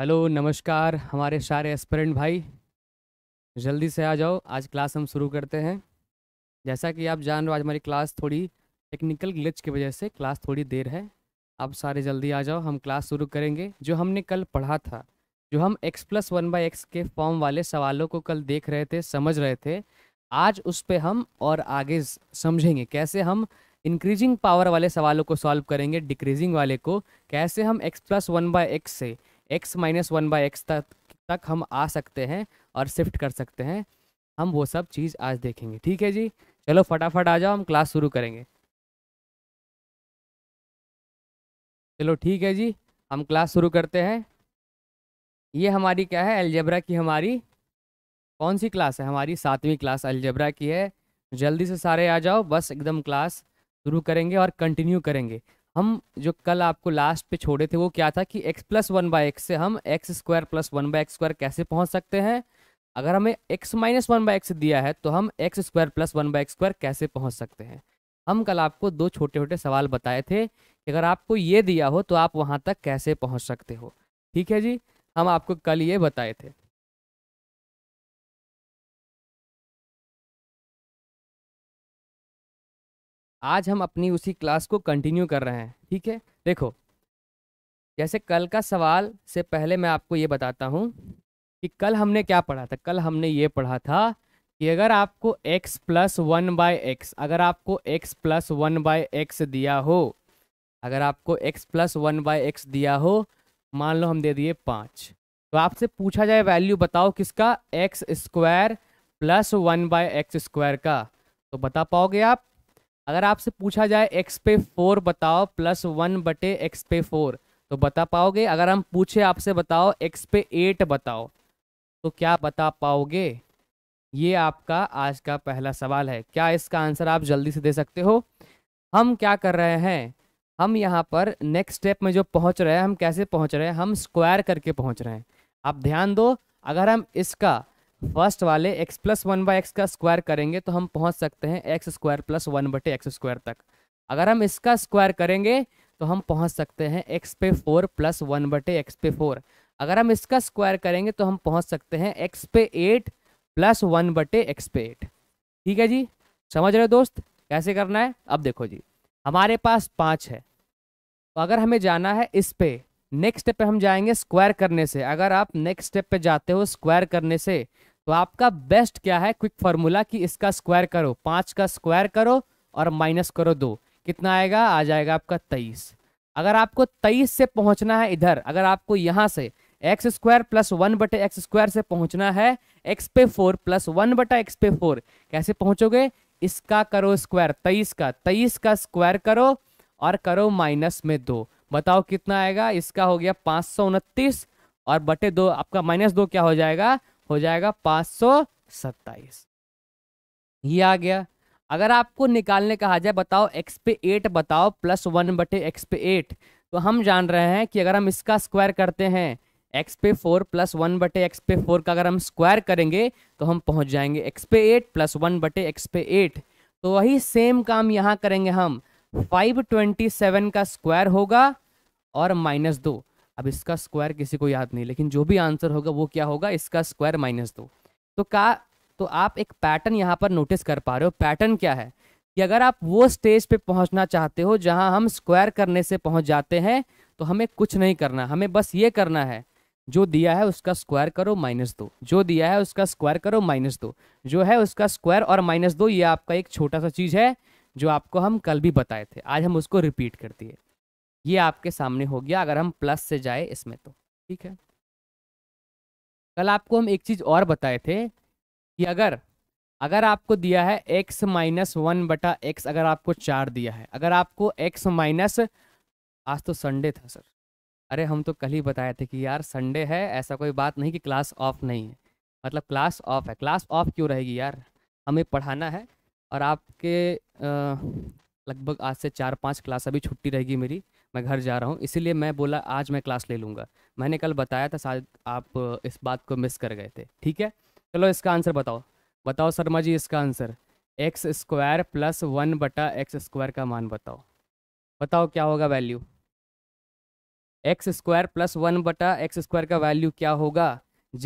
hello नमस्कार हमारे सारे एस्परेंट भाई जल्दी से आ जाओ आज क्लास हम शुरू करते हैं जैसा कि आप जान रहे हो आज हमारी क्लास थोड़ी टेक्निकल ग्लिच की वजह से क्लास थोड़ी देर है आप सारे जल्दी आ जाओ हम क्लास शुरू करेंगे जो हमने कल पढ़ा था जो हम x plus one by x के फॉर्म वाले सवालों को कल देख रहे थे समझ रहे थे आज उस पर हम और आगे समझेंगे कैसे हम इंक्रीजिंग पावर वाले सवालों को सॉल्व करेंगे डिक्रीजिंग वाले को कैसे हम x plus one by x से x minus one by x तक तक हम आ सकते हैं और शिफ्ट कर सकते हैं हम वो सब चीज़ आज देखेंगे ठीक है जी चलो फटाफट आ जाओ हम क्लास शुरू करेंगे चलो ठीक है जी हम क्लास शुरू करते हैं ये हमारी क्या है अलजबरा की हमारी कौन सी क्लास है हमारी सातवीं क्लास अलजेब्रा की है जल्दी से सारे आ जाओ बस एकदम क्लास शुरू करेंगे और कंटिन्यू करेंगे हम जो कल आपको लास्ट पे छोड़े थे वो क्या था कि x plus one by x से हम x square plus one by x square कैसे पहुंच सकते हैं अगर हमें x minus one by x दिया है तो हम x square plus one by x square कैसे पहुंच सकते हैं हम कल आपको दो छोटे छोटे सवाल बताए थे कि अगर आपको ये दिया हो तो आप वहाँ तक कैसे पहुँच सकते हो ठीक है जी हम आपको कल ये बताए थे आज हम अपनी उसी क्लास को कंटिन्यू कर रहे हैं ठीक है देखो जैसे कल का सवाल से पहले मैं आपको ये बताता हूँ कि कल हमने क्या पढ़ा था कल हमने ये पढ़ा था कि अगर आपको x plus one by x अगर आपको x plus one by x दिया हो अगर आपको x plus one by x दिया हो मान लो हम दे दिए पाँच तो आपसे पूछा जाए वैल्यू बताओ किसका x square plus one by x square का तो बता पाओगे आप अगर आपसे पूछा जाए एक्स पे फोर बताओ प्लस वन बटे एक्स पे फोर तो बता पाओगे अगर हम पूछे आपसे बताओ एक्स पे एट बताओ तो क्या बता पाओगे ये आपका आज का पहला सवाल है क्या इसका आंसर आप जल्दी से दे सकते हो हम क्या कर रहे हैं हम यहाँ पर नेक्स्ट स्टेप में जो पहुँच रहे हैं हम कैसे पहुँच रहे हैं हम स्क्वायर करके पहुँच रहे हैं आप ध्यान दो अगर हम इसका फर्स्ट वाले x plus one by x का स्क्वायर करेंगे तो हम पहुंच सकते हैं एक्स स्क्वायर प्लस वन बटे एक्स स्क्वायर तक अगर हम इसका स्क्वायर करेंगे तो हम पहुंच सकते हैं x पे फोर प्लस वन बटे एक्स पे फोर अगर हम इसका स्क्वायर करेंगे तो हम पहुंच सकते हैं x पे एट प्लस वन बटे एक्स पे एट ठीक है जी समझ रहे हो दोस्त कैसे करना है अब देखो जी हमारे पास पाँच है तो अगर हमें जाना है इस पे नेक्स्ट स्टेप पे हम जाएंगे स्क्वायर करने से अगर आप नेक्स्ट स्टेप पे जाते हो स्क्वायर करने से तो आपका बेस्ट क्या है क्विक फॉर्मूला कि इसका स्क्वायर करो पाँच का स्क्वायर करो और माइनस करो दो कितना आएगा आ जाएगा आपका तेईस अगर आपको तेईस से पहुंचना है इधर अगर आपको यहाँ से एक्स स्क्वायर प्लस वन बटे एक्स स्क्वायर से पहुंचना है एक्स पे फोर प्लस वन बटा एक्स पे फोर कैसे पहुंचोगे इसका करो स्क्वायर तेईस का तेईस का स्क्वायर करो और करो माइनस में दो बताओ कितना आएगा इसका हो गया पाँच सौ उनतीस और बटे दो आपका माइनस दो क्या हो जाएगा हो जाएगा पाँच सौ सत्ताईस ये आ गया अगर आपको निकालने कहा जाए बताओ एक्स पे एट बताओ प्लस वन बटे एक्स पे एट तो हम जान रहे हैं कि अगर हम इसका स्क्वायर करते हैं एक्स पे फोर प्लस वन बटे एक्स पे फोर का अगर हम स्क्वायर करेंगे तो हम पहुंच जाएंगे एक्स पे एट प्लस वन बटे एक्स पे एट तो वही सेम काम यहां करेंगे हम फाइव ट्वेंटी सेवन का स्क्वायर होगा और माइनस दो अब इसका स्क्वायर किसी को याद नहीं लेकिन जो भी आंसर होगा वो क्या होगा इसका स्क्वायर माइनस दो तो का तो आप एक पैटर्न यहाँ पर नोटिस कर पा रहे हो पैटर्न क्या है कि अगर आप वो स्टेज पे पहुँचना चाहते हो जहाँ हम स्क्वायर करने से पहुँच जाते हैं तो हमें कुछ नहीं करना हमें बस ये करना है जो दिया है उसका स्क्वायर करो माइनस दो जो दिया है उसका स्क्वायर करो माइनस दो जो है उसका स्क्वायर और माइनस दो ये आपका एक छोटा सा चीज़ है जो आपको हम कल भी बताए थे आज हम उसको रिपीट करती है ये आपके सामने हो गया अगर हम प्लस से जाए इसमें तो ठीक है कल आपको हम एक चीज़ और बताए थे कि अगर अगर आपको दिया है x माइनस वन बटा एक्स अगर आपको चार दिया है अगर आपको x माइनस आज तो संडे था सर अरे हम तो कल ही बताए थे कि यार संडे है ऐसा कोई बात नहीं कि क्लास ऑफ नहीं है मतलब क्लास ऑफ है क्लास ऑफ क्यों रहेगी यार हमें पढ़ाना है और आपके लगभग आज से चार पाँच क्लास अभी छुट्टी रहेगी मेरी मैं घर जा रहा हूँ इसीलिए मैं बोला आज मैं क्लास ले लूँगा मैंने कल बताया था शायद आप इस बात को मिस कर गए थे ठीक है चलो इसका आंसर बताओ बताओ शर्मा जी इसका answer x square plus one बटा एक्स स्क्वायर का मान बताओ बताओ क्या होगा value x square plus one बटा एक्स स्क्वायर का वैल्यू क्या होगा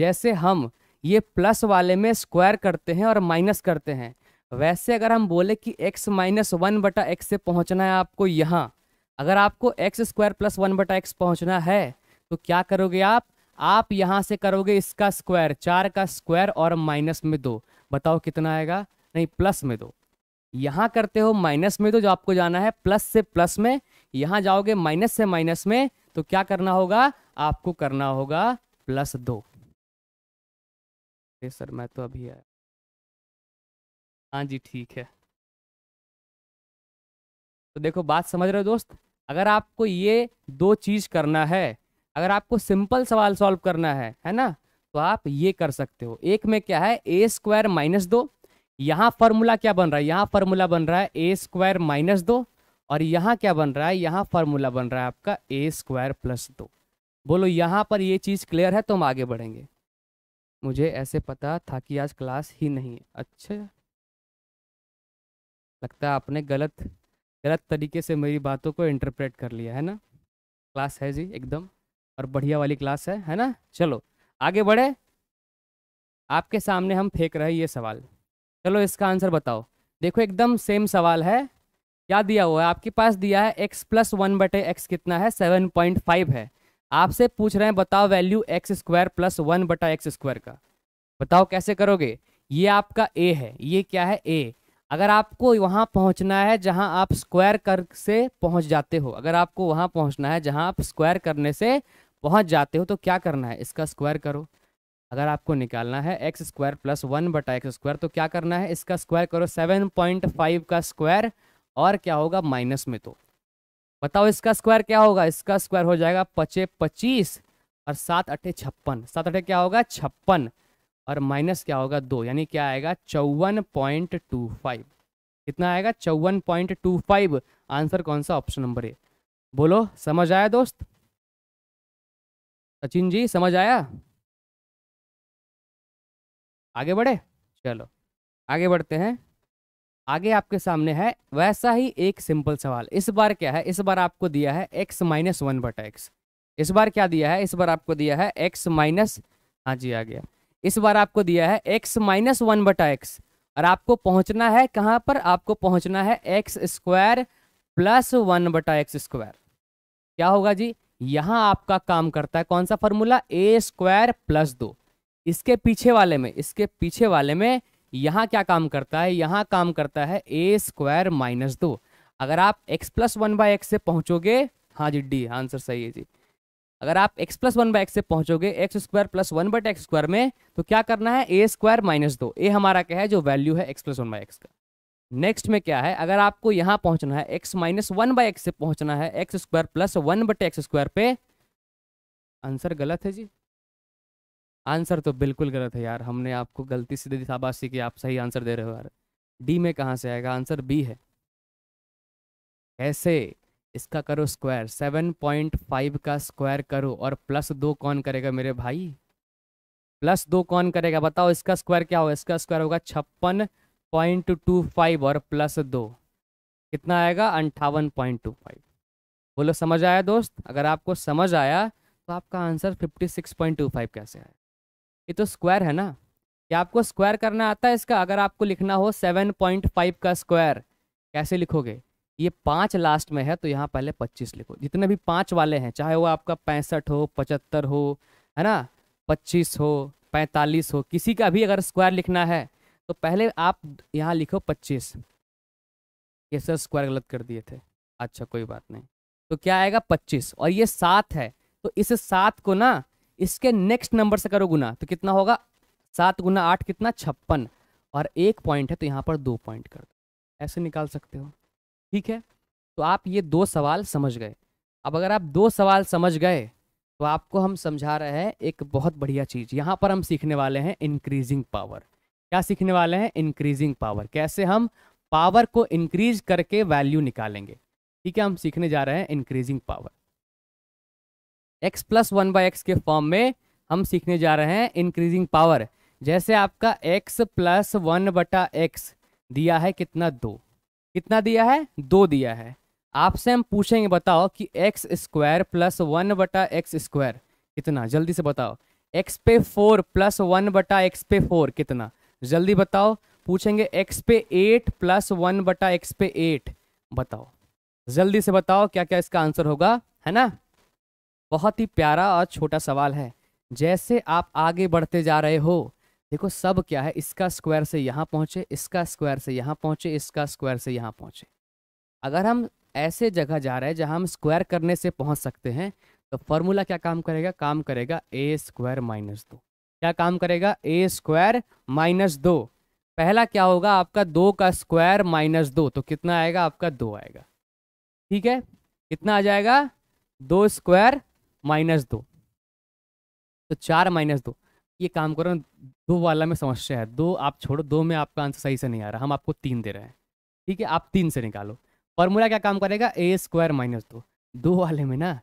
जैसे हम ये प्लस वाले में स्क्वायर करते हैं और माइनस करते हैं वैसे अगर हम बोले कि x माइनस वन बटा एक्स से पहुंचना है आपको यहाँ अगर आपको एक्स स्क्वायर प्लस वन बटा एक्स पहुँचना है तो क्या करोगे आप आप यहाँ से करोगे इसका स्क्वायर चार का स्क्वायर और माइनस में दो बताओ कितना आएगा नहीं प्लस में दो यहाँ करते हो माइनस में दो जो आपको जाना है प्लस से प्लस में यहाँ जाओगे माइनस से माइनस में तो क्या करना होगा आपको करना होगा प्लस दो सर मैं तो अभी आया हाँ जी ठीक है तो देखो बात समझ रहे हो दोस्त अगर आपको ये दो चीज़ करना है अगर आपको सिंपल सवाल सॉल्व करना है है ना तो आप ये कर सकते हो एक में क्या है ए स्क्वायर माइनस दो यहाँ फार्मूला क्या बन रहा है यहाँ फार्मूला बन रहा है ए स्क्वायर माइनस दो और यहाँ क्या बन रहा है यहाँ फार्मूला बन रहा है आपका ए स्क्वायर प्लस दो बोलो यहाँ पर ये चीज़ क्लियर है तो हम आगे बढ़ेंगे मुझे ऐसे पता था कि आज क्लास ही नहीं है अच्छा लगता है आपने गलत गलत तरीके से मेरी बातों को इंटरप्रेट कर लिया है ना क्लास है जी एकदम और बढ़िया वाली क्लास है है ना चलो आगे बढ़े आपके सामने हम फेंक रहे ये सवाल चलो इसका आंसर बताओ देखो एकदम सेम सवाल है क्या दिया हुआ है आपके पास दिया है x प्लस वन बटे एक्स कितना है सेवन पॉइंट फाइव है आपसे पूछ रहे हैं बताओ value x square plus one बटा एक्स स्क्वायर का बताओ कैसे करोगे ये आपका ए है ये क्या है ए अगर आपको वहां पहुँचना है जहाँ आप स्क्वायर कर से पहुंच जाते हो अगर आपको वहाँ पहुँचना है जहाँ आप स्क्वायर करने से पहुंच जाते हो तो क्या करना है इसका स्क्वायर करो अगर आपको निकालना है एक्स स्क्वायर प्लस वन बटा एक्स स्क्वायर तो क्या करना है इसका स्क्वायर करो सेवन पॉइंट फाइव का स्क्वायर और क्या होगा माइनस में तो बताओ इसका स्क्वायर क्या होगा इसका स्क्वायर हो जाएगा पचे पच्चीस और सात अठे छप्पन सात अठे क्या होगा छप्पन और माइनस क्या होगा दो यानी क्या आएगा चौवन पॉइंट टू फाइव कितना आएगा चौवन पॉइंट टू फाइव आंसर कौन सा ऑप्शन नंबर ए बोलो समझ आया दोस्त सचिन जी समझ आया आगे बढ़े चलो आगे बढ़ते हैं आगे आपके सामने है वैसा ही एक सिंपल सवाल इस बार क्या है इस बार आपको दिया है एक्स माइनस वन बटा एक्स इस बार क्या दिया है इस बार आपको दिया है एक्स माइनस हाँ जी आ गया इस बार आपको दिया है एक्स माइनस वन बटा एक्स और आपको पहुंचना है कहां पर आपको पहुंचना है एक्स स्क्वायर प्लस वन बटा एक्स स्क्वायर क्या होगा जी यहां आपका काम करता है कौन सा फॉर्मूला ए स्क्वायर प्लस दो इसके पीछे वाले में इसके पीछे वाले में यहां क्या काम करता है यहां काम करता है ए स्क्वायर माइनस दो अगर आप x plus one by x से पहुंचोगे हाँ जी डी आंसर सही है जी अगर आप x plus one by x से पहुंचोगे एक्स स्क्वायर प्लस वन बट एक्स स्क्वायर में तो क्या करना है ए स्क्वायर माइनस दो ए हमारा क्या है जो वैल्यू है x plus one by x का नेक्स्ट में क्या है अगर आपको यहाँ पहुंचना है x minus one by x से पहुंचना है एक्स स्क्वायर प्लस वन बट एक्स स्क्वायर पे आंसर गलत है जी आंसर तो बिल्कुल गलत है यार हमने आपको गलती से दे दी शाबाशी की आप सही आंसर दे रहे हो यार डी में कहाँ से आएगा आंसर बी है कैसे इसका करो स्क्वायर सेवन पॉइंट फाइव का स्क्वायर करो और प्लस दो कौन करेगा मेरे भाई प्लस दो कौन करेगा बताओ इसका स्क्वायर क्या होगा इसका स्क्वायर होगा छप्पन पॉइंट टू फाइव और प्लस दो कितना आएगा अंठावन पॉइंट टू फाइव बोलो समझ आया दोस्त अगर आपको समझ आया तो आपका answer fifty six point two five कैसे आया ये तो स्क्वायर है ना क्या आपको स्क्वायर करना आता है इसका अगर आपको लिखना हो सेवन पॉइंट फाइव का स्क्वायर कैसे लिखोगे ये पांच लास्ट में है तो यहाँ पहले पच्चीस लिखो जितने भी पांच वाले हैं चाहे वो आपका पैंसठ हो पचहत्तर हो है ना पच्चीस हो पैंतालीस हो किसी का भी अगर स्क्वायर लिखना है तो पहले आप यहाँ लिखो पच्चीस ये सर स्क्वायर गलत कर दिए थे अच्छा कोई बात नहीं तो क्या आएगा पच्चीस और ये सात है तो इस सात को ना इसके नेक्स्ट नंबर से करो गुना तो कितना होगा सात गुना आठ कितना छप्पन और एक पॉइंट है तो यहाँ पर दो पॉइंट कर दो ऐसे निकाल सकते हो ठीक है तो आप ये दो सवाल समझ गए अब अगर आप दो सवाल समझ गए तो आपको हम समझा रहे हैं एक बहुत बढ़िया चीज़ यहाँ पर हम सीखने वाले हैं इंक्रीजिंग पावर क्या सीखने वाले हैं इंक्रीजिंग पावर कैसे हम पावर को इंक्रीज करके वैल्यू निकालेंगे ठीक है हम सीखने जा रहे हैं increasing power x plus one by x के फॉर्म में हम सीखने जा रहे हैं इंक्रीजिंग पावर जैसे आपका एक्स प्लस वन बटा एक्स दिया है कितना दो कितना दिया है दो दिया है आपसे हम पूछेंगे बताओ कि एक्स स्क्वायर प्लस वन बटा एक्स स्क्वायर कितना जल्दी से बताओ एक्स पे फोर प्लस वन बटा एक्स पे फोर कितना जल्दी बताओ पूछेंगे एक्स पे एट प्लस वन बटा एक्स पे एट बताओ जल्दी से बताओ क्या क्या इसका आंसर होगा है ना बहुत ही प्यारा और छोटा सवाल है जैसे आप आगे बढ़ते जा रहे हो देखो सब क्या है इसका स्क्वायर से यहाँ पहुँचे इसका स्क्वायर से यहाँ पहुँचे इसका स्क्वायर से यहाँ पहुँचे अगर हम ऐसे जगह जा रहे हैं जहाँ हम स्क्वायर करने से पहुँच सकते हैं तो फॉर्मूला क्या काम करेगा काम करेगा ए स्क्वायर माइनस दो क्या काम करेगा ए स्क्वायर माइनस दो पहला क्या होगा आपका दो का स्क्वायर माइनस दो तो कितना आएगा आपका दो आएगा ठीक है कितना आ जाएगा दो स्क्वायर माइनस दो तो चार माइनस दो ये काम करो दो वाला में समस्या है दो आप छोड़ो दो में आपका आंसर सही से नहीं आ रहा हम आपको तीन दे रहे हैं ठीक है आप तीन से निकालो फॉर्मूला क्या काम करेगा ए स्क्वायर माइनस दो दो वाले में ना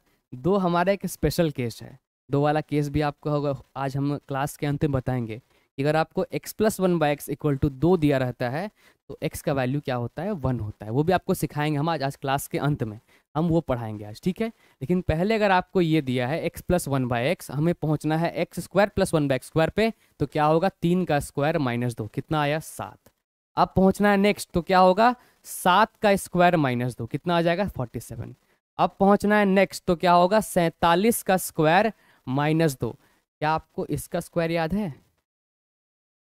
दो हमारा एक स्पेशल केस है दो वाला केस भी आपका होगा आज हम क्लास के अंत में बताएंगे अगर आपको x plus one by x equal to दो दिया रहता है तो x का वैल्यू क्या होता है वन होता है वो भी आपको सिखाएंगे हम आज आज क्लास के अंत में हम वो पढ़ाएंगे आज ठीक है लेकिन पहले अगर आपको ये दिया है x plus one by x हमें पहुंचना है x square plus one by square पे तो क्या होगा तीन का स्क्वायर माइनस दो कितना आया सात अब पहुंचना है नेक्स्ट तो क्या होगा सात का स्क्वायर माइनस दो कितना आ जाएगा फोर्टी सेवन अब पहुंचना है नेक्स्ट तो क्या होगा सैंतालीस का स्क्वायर माइनस दो क्या आपको इसका स्क्वायर याद है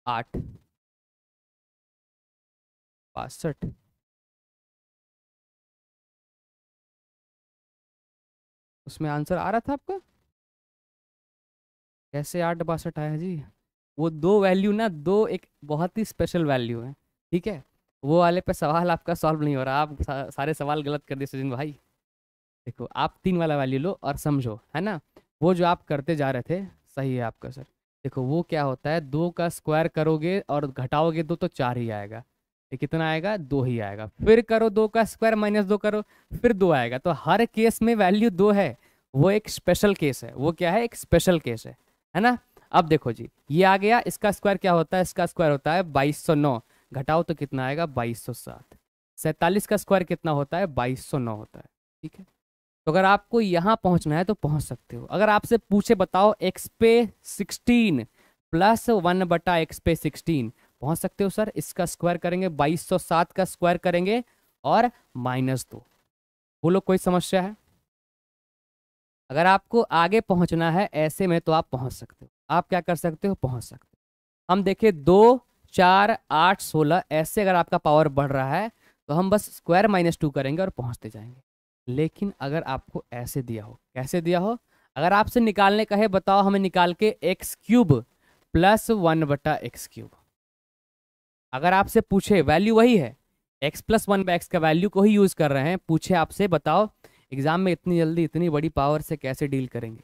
आठ बासठ उसमें आंसर आ रहा था आपका कैसे आठ बासठ आया जी वो दो वैल्यू ना दो एक बहुत ही स्पेशल वैल्यू है ठीक है वो वाले पे सवाल आपका सॉल्व नहीं हो रहा आप सारे सवाल गलत कर दिए सचिन भाई देखो आप तीन वाला वैल्यू लो और समझो है ना वो जो आप करते जा रहे थे सही है आपका सर देखो वो क्या होता है दो का स्क्वायर करोगे और घटाओगे दो तो चार ही आएगा ये कितना आएगा दो ही आएगा फिर करो दो का स्क्वायर माइनस दो करो फिर दो आएगा तो हर केस में वैल्यू दो है वो एक स्पेशल केस है वो क्या है एक स्पेशल केस है है ना अब देखो जी ये आ गया इसका स्क्वायर क्या होता है इसका स्क्वायर होता है नौ घटाओ तो कितना आएगा सात सैतालीस का स्क्वायर कितना होता है नौ होता है ठीक है तो अगर आपको यहाँ पहुँचना है तो पहुँच सकते हो अगर आपसे पूछे बताओ एक्स पे सिक्सटीन प्लस वन बटा एक्स पे सिक्सटीन पहुँच सकते हो सर इसका स्क्वायर करेंगे बाईस सौ सात का स्क्वायर करेंगे और माइनस दो बोलो कोई समस्या है अगर आपको आगे पहुंचना है ऐसे में तो आप पहुंच सकते हो आप क्या कर सकते हो पहुंच सकते हो हम देखें दो चार आठ सोलह ऐसे अगर आपका पावर बढ़ रहा है तो हम बस स्क्वायर माइनस टू करेंगे और पहुंचते जाएंगे लेकिन अगर आपको ऐसे दिया हो कैसे दिया हो अगर आपसे निकालने कहे बताओ हमें निकाल के एक्स क्यूब प्लस वन बटा एक्स क्यूब अगर आपसे पूछे वैल्यू वही है x plus one by x का वैल्यू को ही यूज़ कर रहे हैं पूछे आपसे बताओ एग्ज़ाम में इतनी जल्दी इतनी बड़ी पावर से कैसे डील करेंगे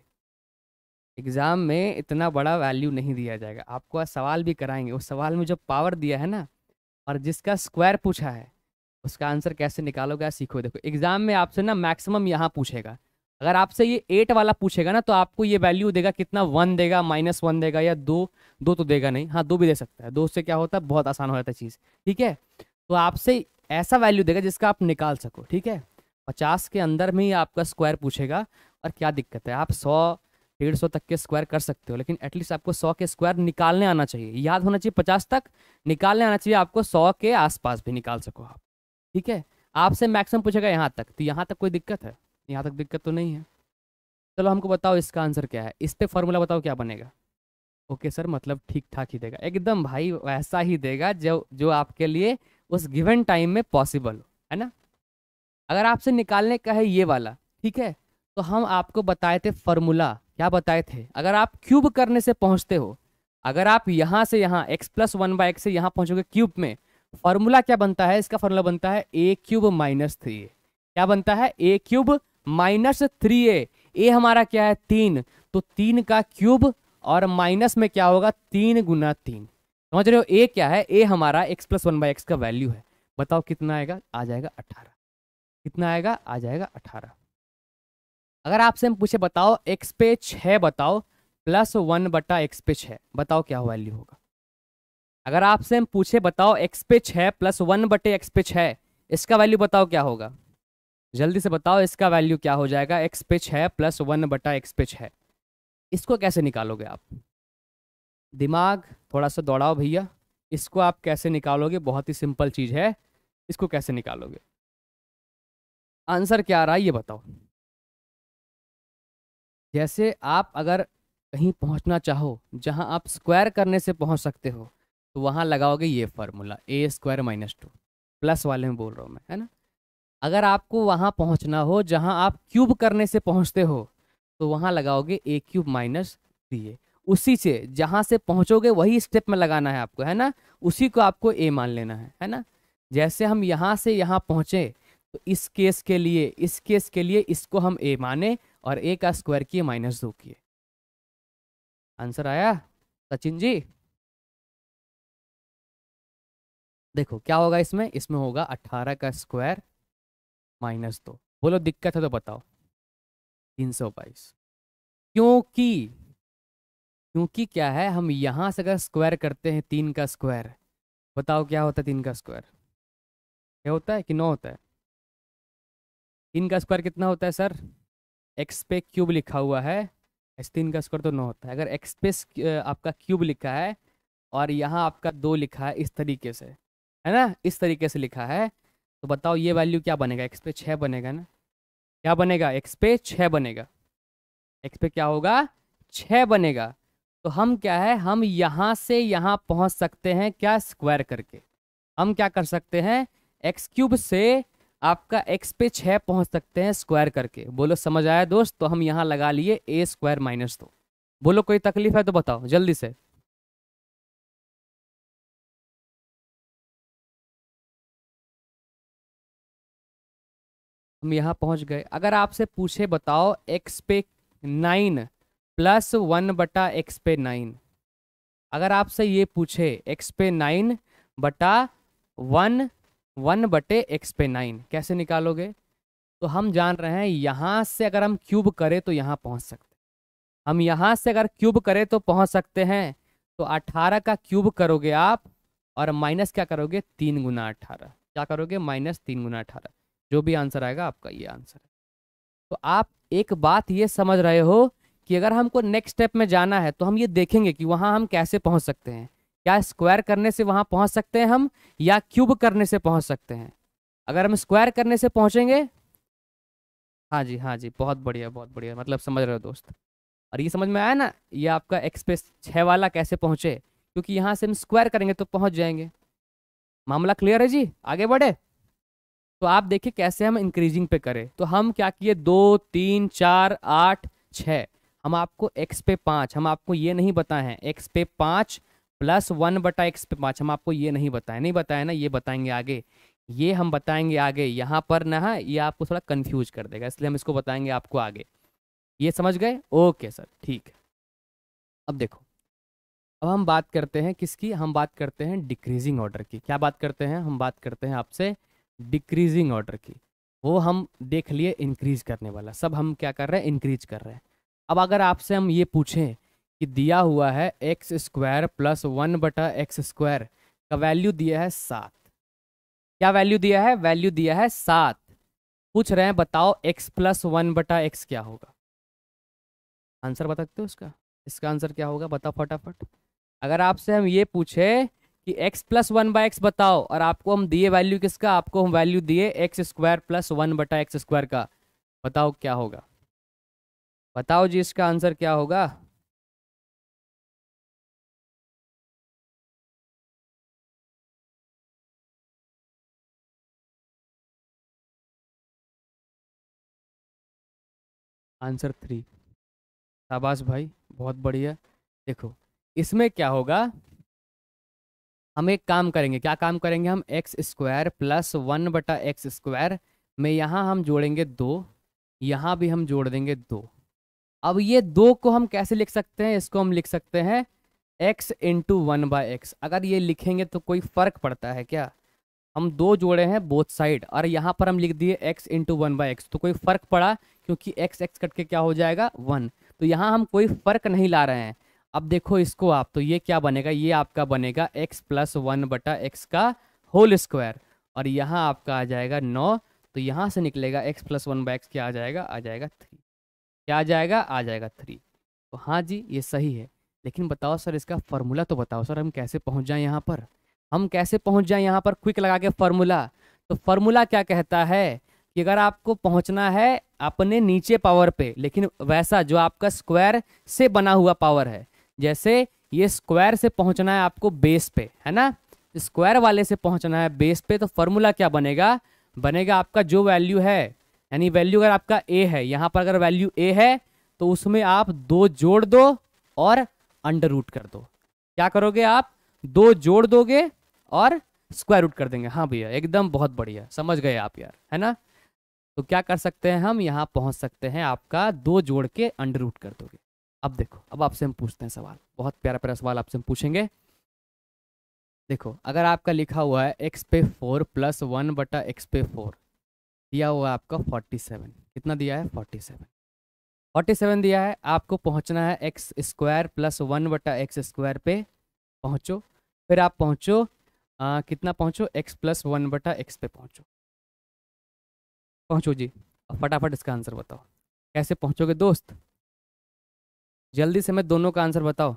एग्ज़ाम में इतना बड़ा वैल्यू नहीं दिया जाएगा आपको आज सवाल भी कराएंगे उस सवाल में जो पावर दिया है ना और जिसका स्क्वायर पूछा है उसका आंसर कैसे निकालोगे सीखो देखो एग्जाम में आपसे ना मैक्सिमम यहाँ पूछेगा अगर आपसे ये एट वाला पूछेगा ना तो आपको ये वैल्यू देगा कितना वन देगा माइनस वन देगा या दो दो तो देगा नहीं हाँ दो भी दे सकता है दो से क्या होता है बहुत आसान हो जाता है चीज़ ठीक है तो आपसे ऐसा वैल्यू देगा जिसका आप निकाल सको ठीक है पचास के अंदर में ही आपका स्क्वायर पूछेगा और क्या दिक्कत है आप सौ डेढ़ सौ तक के स्क्वायर कर सकते हो लेकिन एटलीस्ट आपको सौ के स्क्वायर निकालने आना चाहिए याद होना चाहिए पचास तक निकालने आना चाहिए आपको सौ के आसपास भी निकाल सको आप ठीक है आपसे मैक्सिमम पूछेगा यहाँ तक तो यहाँ तक कोई दिक्कत है यहाँ तक दिक्कत तो नहीं है चलो हमको बताओ इसका आंसर क्या है इस पर फॉर्मूला बताओ क्या बनेगा ओके सर मतलब ठीक ठाक ही देगा एकदम भाई वैसा ही देगा जो जो आपके लिए उस गिवन टाइम में पॉसिबल हो है ना अगर आपसे निकालने का है ये वाला ठीक है तो हम आपको बताए थे फॉर्मूला क्या बताए थे अगर आप क्यूब करने से पहुंचते हो अगर आप यहाँ से यहाँ x plus one by x से यहाँ पहुँचोगे क्यूब में फॉर्मूला क्या बनता है इसका फॉर्मूला बनता है ए क्यूब माइनस थ्री क्या बनता है a cube minus three a a हमारा क्या है तीन तो तीन का क्यूब और माइनस में क्या होगा तीन गुना तीन समझ रहे हो ए क्या है ए हमारा x plus one by x का वैल्यू है बताओ कितना आएगा आ जाएगा अट्ठारह कितना आएगा आ जाएगा अट्ठारह अगर आपसे हम पूछे बताओ एक्स पे छः बताओ प्लस वन बटा एक्स पे छः बताओ क्या वैल्यू होगा अगर आपसे हम पूछे बताओ एक्स पे छः प्लस वन बटे एक्स पे छः इसका वैल्यू बताओ क्या होगा जल्दी से बताओ इसका वैल्यू क्या हो जाएगा एक्स पे छः प्लस वन बटा एक्स पे छः इसको कैसे निकालोगे आप दिमाग थोड़ा सा दौड़ाओ भैया इसको आप कैसे निकालोगे बहुत ही सिंपल चीज़ है इसको कैसे निकालोगे आंसर क्या आ रहा है ये बताओ जैसे आप अगर कहीं पहुंचना चाहो जहां आप स्क्वायर करने से पहुंच सकते हो तो वहाँ लगाओगे ये formula a square minus two plus वाले में बोल रहा हूँ मैं है ना अगर आपको वहाँ पहुँचना हो जहाँ आप क्यूब करने से पहुँचते हो तो वहाँ लगाओगे a cube minus three a उसी से जहाँ से पहुँचोगे वही स्टेप में लगाना है आपको है ना उसी को आपको ए मान लेना है है ना जैसे हम यहाँ से यहाँ पहुँचे तो इस केस के लिए इस केस के लिए इसको हम ए माने और ए का स्क्वायर किए माइनस दो किए आंसर आया सचिन जी देखो क्या होगा इसमें इसमें होगा अट्ठारह का स्क्वायर माइनस दो बोलो दिक्कत है तो बताओ तीन सौ बाईस क्योंकि क्योंकि क्या है हम यहाँ से अगर स्क्वायर करते हैं तीन का स्क्वायर बताओ क्या होता है तीन का स्क्वायर क्या होता है कि नौ होता है तीन का स्क्वायर कितना होता है सर एक्स पे क्यूब लिखा हुआ है इस तीन का स्क्वायर तो नौ होता है अगर एक्स पे आपका क्यूब लिखा है और यहाँ आपका दो लिखा है इस तरीके से है ना इस तरीके से लिखा है तो बताओ ये वैल्यू क्या बनेगा एक्स पे छः बनेगा ना क्या बनेगा एक्स पे छः बनेगा एक्स पे क्या होगा छः बनेगा तो हम क्या है हम यहाँ से यहाँ पहुँच सकते हैं क्या स्क्वायर करके हम क्या कर सकते हैं एक्स क्यूब से आपका एक्स पे छः पहुँच सकते हैं स्क्वायर करके बोलो समझ आया दोस्त तो हम यहाँ लगा लिए ए स्क्वायर माइनस दो बोलो कोई तकलीफ है तो बताओ जल्दी से हम यहाँ पहुँच गए अगर आपसे पूछे बताओ एक्स पे नाइन प्लस वन बटा एक्स पे नाइन अगर आपसे ये पूछे एक्स पे नाइन बटा वन वन बटे एक्स पे नाइन कैसे निकालोगे तो हम जान रहे हैं यहाँ से अगर हम क्यूब करें तो यहाँ पहुँच सकते हम यहाँ से अगर क्यूब करें तो पहुँच सकते हैं तो अट्ठारह का क्यूब करोगे आप और माइनस क्या करोगे तीन गुना अट्ठारह क्या करोगे माइनस तीन गुना अठारह जो भी आंसर आएगा आपका ये आंसर है तो आप एक बात ये समझ रहे हो कि अगर हमको नेक्स्ट स्टेप में जाना है तो हम ये देखेंगे कि वहाँ हम कैसे पहुँच सकते हैं क्या स्क्वायर करने से वहाँ पहुँच सकते हैं हम या क्यूब करने से पहुँच सकते हैं अगर हम स्क्वायर करने से पहुँचेंगे हाँ जी हाँ जी बहुत बढ़िया बहुत बढ़िया मतलब समझ रहे हो दोस्त और ये समझ में आया ना ये आपका एक्सप्रेस छः वाला कैसे पहुँचे क्योंकि यहाँ से हम स्क्वायर करेंगे तो पहुँच जाएंगे मामला क्लियर है जी आगे बढ़े तो आप देखिए कैसे हम इंक्रीजिंग पे करें तो हम क्या किए दो तीन चार आठ छः हम आपको एक्स पे पाँच हम आपको ये नहीं बताए हैं एक्स पे पाँच प्लस वन बटा एक्स पे पाँच हम आपको ये नहीं बताए नहीं बताए ना ये बताएंगे आगे ये हम बताएंगे आगे यहाँ पर ना ये आपको थोड़ा कन्फ्यूज कर देगा इसलिए हम इसको बताएंगे आपको आगे ये समझ गए ओके सर ठीक है अब देखो अब हम बात करते हैं किसकी हम बात करते हैं डिक्रीजिंग ऑर्डर की क्या बात करते हैं हम बात करते हैं आपसे डिक्रीजिंग ऑर्डर की वो हम देख लिए इंक्रीज करने वाला सब हम क्या कर रहे हैं इंक्रीज कर रहे हैं अब अगर आपसे हम ये पूछें कि दिया हुआ है एक्स स्क्वायर प्लस वन बटा एक्स स्क्वायर का वैल्यू दिया है सात क्या वैल्यू दिया है वैल्यू दिया है सात पूछ रहे हैं बताओ एक्स प्लस वन बटा एक्स क्या होगा आंसर बता सकते हो उसका इसका आंसर क्या होगा बताओ फटाफट अगर आपसे हम ये पूछें कि x plus one by x बताओ और आपको हम दिए वैल्यू किसका आपको हम वैल्यू दिए एक्स स्क्वायर प्लस वन बटा एक्स स्क्वायर का बताओ क्या होगा बताओ जी इसका आंसर क्या होगा आंसर थ्री शाबाश भाई बहुत बढ़िया देखो इसमें क्या होगा हम एक काम करेंगे क्या काम करेंगे हम एक्स स्क्वायर प्लस वन बटा एक्स स्क्वायर में यहाँ हम जोड़ेंगे दो यहाँ भी हम जोड़ देंगे दो अब ये दो को हम कैसे लिख सकते हैं इसको हम लिख सकते हैं x into one by x अगर ये लिखेंगे तो कोई फ़र्क पड़ता है क्या हम दो जोड़े हैं बोथ साइड और यहाँ पर हम लिख दिए x into one by x तो कोई फ़र्क पड़ा क्योंकि एक्स एक्स कट के क्या हो जाएगा वन तो यहाँ हम कोई फ़र्क नहीं ला रहे हैं अब देखो इसको आप तो ये क्या बनेगा ये आपका बनेगा एक्स प्लस वन बटा एक्स का होल स्क्वायर और यहाँ आपका आ जाएगा नौ तो यहाँ से निकलेगा x plus one by x क्या आ जाएगा आ जाएगा थ्री क्या आ जाएगा आ जाएगा थ्री तो हाँ जी ये सही है लेकिन बताओ सर इसका फार्मूला तो बताओ सर हम कैसे पहुँच जाएँ यहाँ पर हम कैसे पहुँच जाएँ यहाँ पर क्विक लगा के फार्मूला तो फार्मूला क्या कहता है कि अगर आपको पहुँचना है अपने नीचे पावर पे लेकिन वैसा जो आपका स्क्वायर से बना हुआ पावर है जैसे ये स्क्वायर से पहुंचना है आपको बेस पे है ना स्क्वायर वाले से पहुंचना है बेस पे तो फॉर्मूला क्या बनेगा बनेगा आपका जो वैल्यू है यानी वैल्यू अगर आपका ए है यहाँ पर अगर वैल्यू ए है तो उसमें आप दो जोड़ दो और अंडर रूट कर दो क्या करोगे आप दो जोड़ दोगे और स्क्वायर रूट कर देंगे हाँ भैया एकदम बहुत बढ़िया समझ गए आप यार है ना तो क्या कर सकते हैं हम यहाँ पहुँच सकते हैं आपका दो जोड़ के अंडर रूट कर दोगे अब देखो अब आपसे हम पूछते हैं सवाल बहुत प्यारा प्यारा सवाल आपसे हम पूछेंगे देखो अगर आपका लिखा हुआ है एक्स पे फोर प्लस वन बटा एक्स पे फोर दिया हुआ है आपका फोर्टी सेवन कितना दिया है फोर्टी सेवन फोर्टी सेवन दिया है आपको पहुंचना है एक्स स्क्वायर प्लस वन बटा एक्स स्क्वायर पे पहुंचो फिर आप पहुंचो आ, कितना पहुंचो एक्स प्लस वन बटा एक्स पे पहुंचो पहुंचो जी फटाफट इसका आंसर बताओ कैसे पहुंचोगे दोस्त जल्दी से मैं दोनों का आंसर बताओ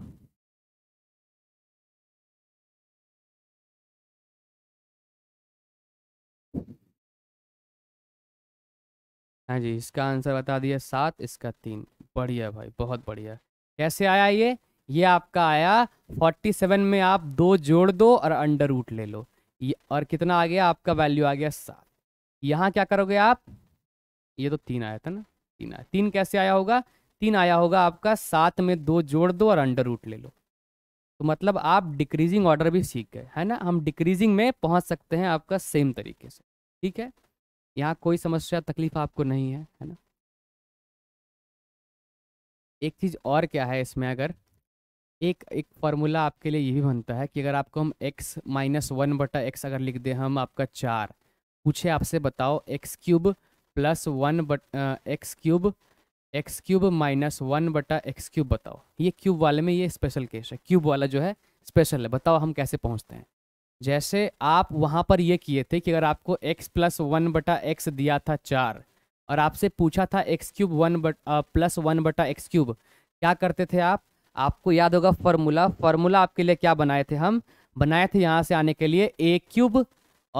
हाँ जी इसका आंसर बता दिया सात इसका तीन बढ़िया भाई बहुत बढ़िया कैसे आया ये ये आपका आया फोर्टी सेवन में आप दो जोड़ दो और अंडर रूट ले लो ये और कितना आ गया आपका वैल्यू आ गया सात यहाँ क्या करोगे आप ये तो तीन आया था ना तीन आया तीन कैसे आया होगा तीन आया होगा आपका सात में दो जोड़ दो और अंडर रूट ले लो तो मतलब आप डिक्रीजिंग ऑर्डर भी सीख गए है ना हम डिक्रीजिंग में पहुंच सकते हैं आपका सेम तरीके से ठीक है यहाँ कोई समस्या तकलीफ आपको नहीं है है ना एक चीज़ और क्या है इसमें अगर एक एक फॉर्मूला आपके लिए यही बनता है कि अगर आपको हम x माइनस वन बटा एक्स अगर लिख दें हम आपका चार पूछे आपसे बताओ एक्स क्यूब प्लस वन बट x cube x cube minus one बटा एक्स क्यूब बताओ ये क्यूब वाले में ये स्पेशल केस है क्यूब वाला जो है स्पेशल है बताओ हम कैसे पहुंचते हैं जैसे आप वहाँ पर ये किए थे कि अगर आपको x प्लस वन बटा एक्स दिया था चार और आपसे पूछा था एक्स क्यूब वन बट प्लस वन बटा एक्स क्यूब क्या करते थे आप आपको याद होगा फार्मूला फार्मूला आपके लिए क्या बनाए थे हम बनाए थे यहाँ से आने के लिए ए क्यूब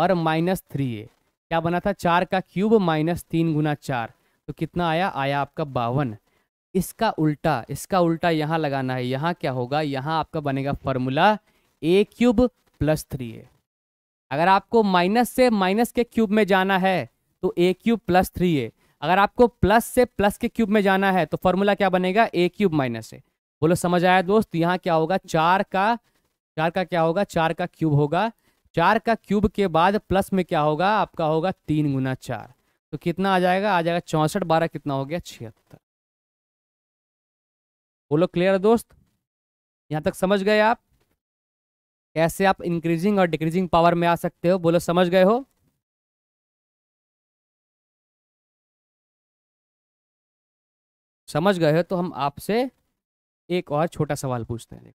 और माइनस थ्री ए क्या बना था चार का क्यूब माइनस तीन गुना चार तो कितना आया आया आपका बावन इसका उल्टा इसका उल्टा यहाँ लगाना है यहाँ क्या होगा यहाँ आपका बनेगा formula a cube plus three a अगर आपको माइनस से माइनस के क्यूब में जाना है तो a cube plus three a अगर आपको प्लस से प्लस के क्यूब में जाना है तो फॉर्मूला क्या बनेगा ए क्यूब माइनस ए बोलो समझ आया दोस्त तो यहाँ क्या होगा चार का चार का क्या होगा चार का क्यूब होगा चार का क्यूब के बाद प्लस में क्या होगा आपका होगा तीन गुना चार तो कितना आ जाएगा आ जाएगा चौंसठ बारह कितना हो गया छिहत्तर बोलो क्लियर दोस्त यहाँ तक समझ गए आप कैसे आप इंक्रीजिंग और डिक्रीजिंग पावर में आ सकते हो बोलो समझ गए हो समझ गए हो तो हम आपसे एक और छोटा सवाल पूछते हैं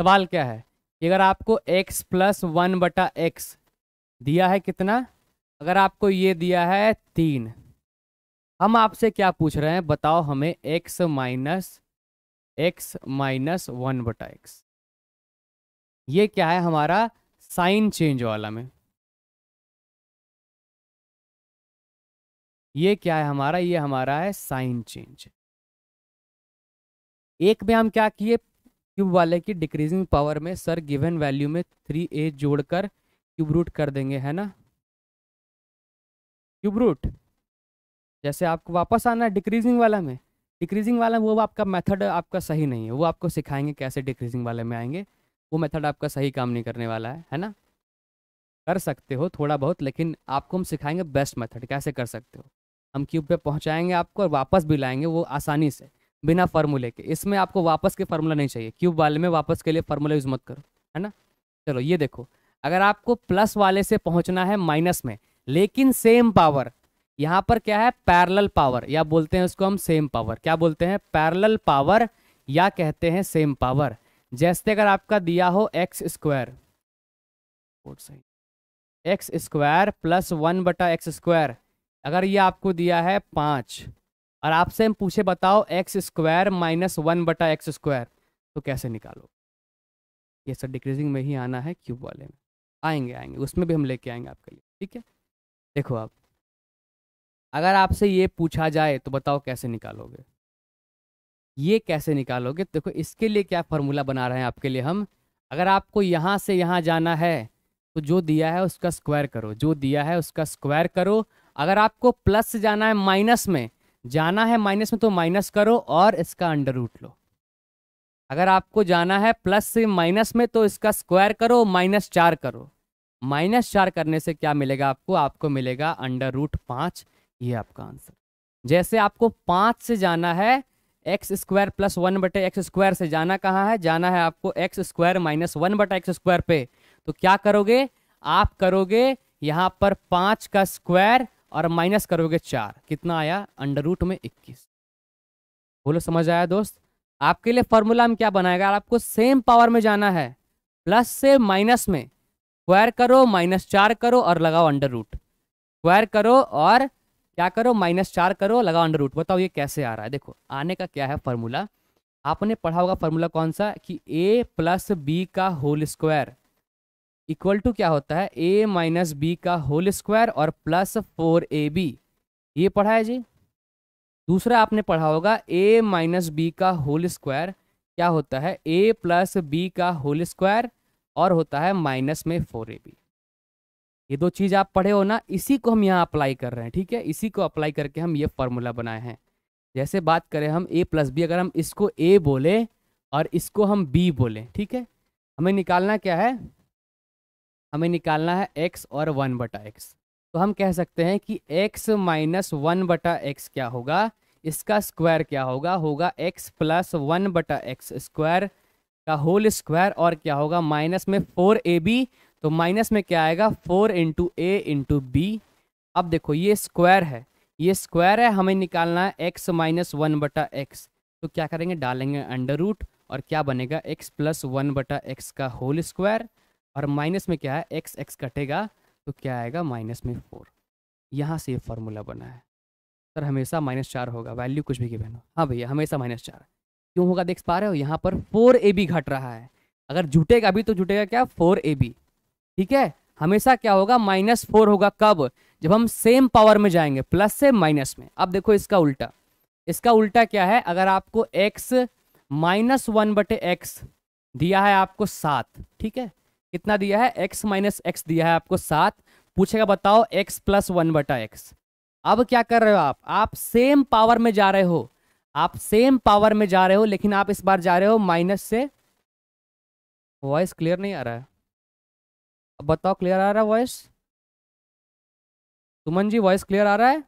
सवाल क्या है कि अगर आपको x प्लस वन बटा एक्स दिया है कितना अगर आपको ये दिया है तीन हम आपसे क्या पूछ रहे हैं बताओ हमें x minus x minus one बटा एक्स ये क्या है हमारा साइन चेंज वाला में ये क्या है हमारा ये हमारा है साइन चेंज एक में हम क्या किए क्यूब वाले की डिक्रीजिंग पावर में सर गिवन वैल्यू में थ्री ए जोड़कर क्यूब रूट कर देंगे है ना क्यूब रूट जैसे आपको वापस आना है डिक्रीजिंग वाला में डिक्रीजिंग वाला में वो आपका मेथड आपका सही नहीं है वो आपको सिखाएंगे कैसे डिक्रीजिंग वाले में आएंगे वो मेथड आपका सही काम नहीं करने वाला है है ना कर सकते हो थोड़ा बहुत लेकिन आपको हम सिखाएंगे बेस्ट मेथड कैसे कर सकते हो हम क्यूब पे पहुंचाएंगे आपको और वापस भी लाएंगे वो आसानी से बिना फार्मूले के इसमें आपको वापस के फार्मूला नहीं चाहिए क्यूब वाले में वापस के लिए फार्मूला यूज़ मत करो है ना चलो ये देखो अगर आपको प्लस वाले से पहुँचना है माइनस में लेकिन सेम पावर यहाँ पर क्या है पैरल पावर या बोलते हैं उसको हम सेम पावर क्या बोलते हैं पैरल पावर या कहते हैं सेम पावर जैसे अगर आपका दिया हो x square x square plus one बटा एक्स स्क्वायर अगर ये आपको दिया है पाँच और आपसे हम पूछे बताओ एक्स स्क्वायर माइनस वन बटा एक्स स्क्वायर तो कैसे निकालो ये सर डिक्रीजिंग में ही आना है क्यूब वाले में आएंगे आएंगे उसमें भी हम लेके आएंगे आपके लिए ठीक है देखो आप अगर आपसे ये पूछा जाए तो बताओ कैसे निकालोगे ये कैसे निकालोगे देखो इसके लिए क्या फार्मूला बना रहे हैं आपके लिए हम अगर आपको यहाँ से यहाँ जाना है तो जो दिया है उसका स्क्वायर करो जो दिया है उसका स्क्वायर करो अगर आपको प्लस से जाना है माइनस में जाना है माइनस में तो माइनस करो और इसका अंडर रूट लो अगर आपको जाना है प्लस से माइनस में तो इसका स्क्वायर करो माइनस चार करो माइनस चार करने से क्या मिलेगा आपको आपको मिलेगा अंडर रूट पाँच ये आपका आंसर जैसे आपको पाँच से जाना है एक्स स्क्वायर प्लस वन बटे एक्स स्क्वायर से जाना कहाँ है जाना है आपको एक्स स्क्वायर माइनस वन बटा एक्स स्क्वायर पे तो क्या करोगे आप करोगे यहाँ पर पाँच का स्क्वायर और माइनस करोगे चार कितना आया अंडर रूट में इक्कीस बोलो समझ आया दोस्त आपके लिए फॉर्मूला हम क्या बनाएगा आपको सेम पावर में जाना है प्लस से माइनस में स्क्वायर करो माइनस चार करो और लगाओ अंडर रूट स्क्वायर करो और क्या करो माइनस चार करो लगाओ अंडर रूट बताओ ये कैसे आ रहा है देखो आने का क्या है फार्मूला आपने पढ़ा होगा फार्मूला कौन सा कि ए प्लस बी का होल स्क्वायर इक्वल टू क्या होता है ए माइनस बी का होल स्क्वायर और प्लस फोर ए बी ये पढ़ा है जी दूसरा आपने पढ़ा होगा ए माइनस बी का होल स्क्वायर क्या होता है ए प्लस बी का होल स्क्वायर और होता है माइनस में फोर ए बी ये दो चीज़ आप पढ़े हो ना इसी को हम यहाँ अप्लाई कर रहे हैं ठीक है इसी को अप्लाई करके हम ये फॉर्मूला बनाए हैं जैसे बात करें हम ए प्लस बी अगर हम इसको ए बोले और इसको हम बी बोले ठीक है हमें निकालना क्या है हमें निकालना है एक्स और वन बटा एक्स तो हम कह सकते हैं कि एक्स माइनस वन बटा एक्स क्या होगा इसका स्क्वायर क्या होगा होगा एक्स प्लस वन बटा एक्स स्क्वायर का होल स्क्वायर और क्या होगा माइनस में फोर ए बी तो माइनस में क्या आएगा four into a into b अब देखो ये स्क्वायर है ये स्क्वायर है हमें निकालना है एक्स माइनस वन बटा एक्स तो क्या करेंगे डालेंगे अंडर रूट और क्या बनेगा एक्स प्लस वन बटा एक्स का होल स्क्वायर और माइनस में क्या है एक्स एक्स कटेगा तो क्या आएगा माइनस में फोर यहाँ से ये फार्मूला बना है सर हमेशा माइनस चार होगा वैल्यू कुछ भी की बहनों हाँ भैया हमेशा माइनस चार क्यों होगा देख पा रहे हो यहाँ पर फोर ए बी घट रहा है अगर जुटेगा अभी तो जुटेगा क्या फोर ए बी ठीक है हमेशा क्या होगा माइनस फोर होगा कब जब हम सेम पावर में जाएंगे प्लस से माइनस में अब देखो इसका उल्टा इसका उल्टा क्या है अगर आपको एक्स माइनस वन बटे एक्स दिया है आपको सात ठीक है कितना दिया है एक्स माइनस एक्स दिया है आपको सात पूछेगा बताओ एक्स प्लस वन बटा एक्स अब क्या कर रहे हो आप आप सेम पावर में जा रहे हो आप सेम पावर में जा रहे हो लेकिन आप इस बार जा रहे हो माइनस से वॉइस क्लियर नहीं आ रहा है अब बताओ क्लियर आ रहा है voice Suman ji voice clear आ रहा है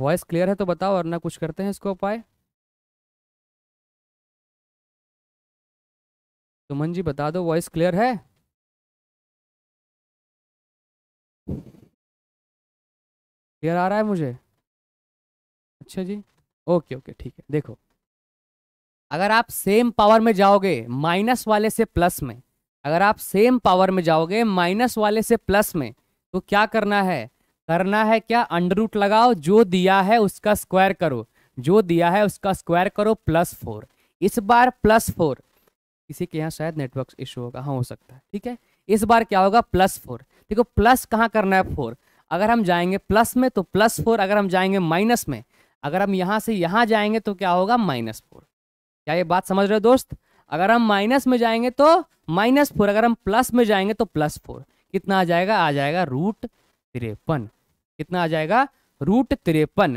वॉइस क्लियर है तो बताओ वरना कुछ करते हैं इसको उपाय सुमन जी बता दो वॉइस क्लियर है क्लियर आ रहा है मुझे अच्छा जी ओके ओके ठीक है देखो अगर आप सेम पावर में जाओगे माइनस वाले से प्लस में अगर आप सेम पावर में जाओगे माइनस वाले से प्लस में तो क्या करना है करना है क्या अंडर रूट लगाओ जो दिया है उसका स्क्वायर करो जो दिया है उसका स्क्वायर करो प्लस फोर इस बार प्लस फोर किसी के यहाँ शायद नेटवर्क इशू होगा हाँ हो सकता है ठीक है इस बार क्या होगा प्लस फोर देखो प्लस कहाँ करना है फोर अगर हम जाएंगे प्लस में तो प्लस फोर अगर हम जाएंगे माइनस में अगर हम यहाँ से यहाँ जाएंगे तो क्या होगा माइनस फोर क्या ये बात समझ रहे हो दोस्त अगर हम माइनस में जाएंगे तो माइनस फोर अगर हम प्लस में जाएंगे तो प्लस फोर कितना आ जाएगा आ जाएगा रूट तिरपन कितना आ जाएगा रूट तिरपन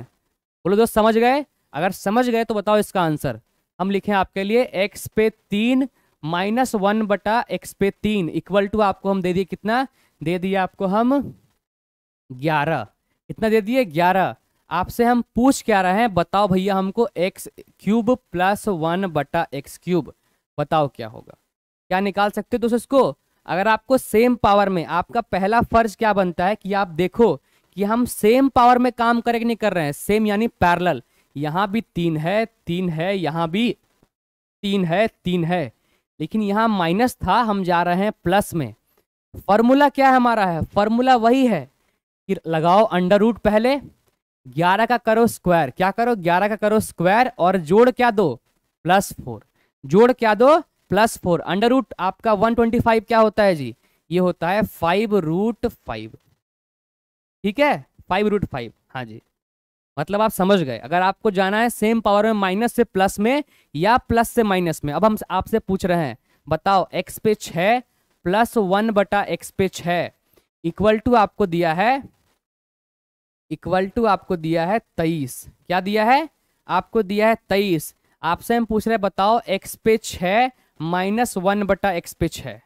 बोलो दोस्त समझ गए अगर समझ गए तो बताओ इसका आंसर हम लिखें आपके लिए एक्स पे तीन माइनस वन बटा एक्स पे तीन इक्वल टू आपको हम दे दिए कितना दे दिए आपको हम ग्यारह कितना दे दिए ग्यारह आपसे हम पूछ क्या रहे हैं बताओ भैया हमको एक्स क्यूब प्लस वन बटा एक्स क्यूब बताओ क्या होगा क्या निकाल सकते हो दोस्तों इसको अगर आपको सेम पावर में आपका पहला फर्ज क्या बनता है कि आप देखो कि हम सेम पावर में काम करे नहीं कर रहे हैं सेम यानी पैरल यहाँ भी तीन है तीन है यहाँ भी तीन है तीन है लेकिन यहाँ माइनस था हम जा रहे हैं प्लस में फॉर्मूला क्या है हमारा है फॉर्मूला वही है कि लगाओ अंडर रूट पहले ग्यारह का करो स्क्वायर क्या करो ग्यारह का करो स्क्वायर और जोड़ क्या दो प्लस फोर जोड़ क्या दो प्लस फोर अंडर रूट आपका वन ट्वेंटी फाइव क्या होता है जी ये होता है फाइव रूट फाइव ठीक है फाइव रूट फाइव हाँ जी मतलब आप समझ गए अगर आपको जाना है सेम पावर में माइनस से प्लस में या प्लस से माइनस में अब हम आपसे पूछ रहे हैं बताओ एक्स पे छ प्लस वन बटा एक्स पे छ इक्वल टू आपको दिया है इक्वल टू आपको दिया है तेईस क्या दिया है आपको दिया है तेईस आपसे हम पूछ रहे हैं बताओ एक्स पे है माइनस वन बटा एक्स पे है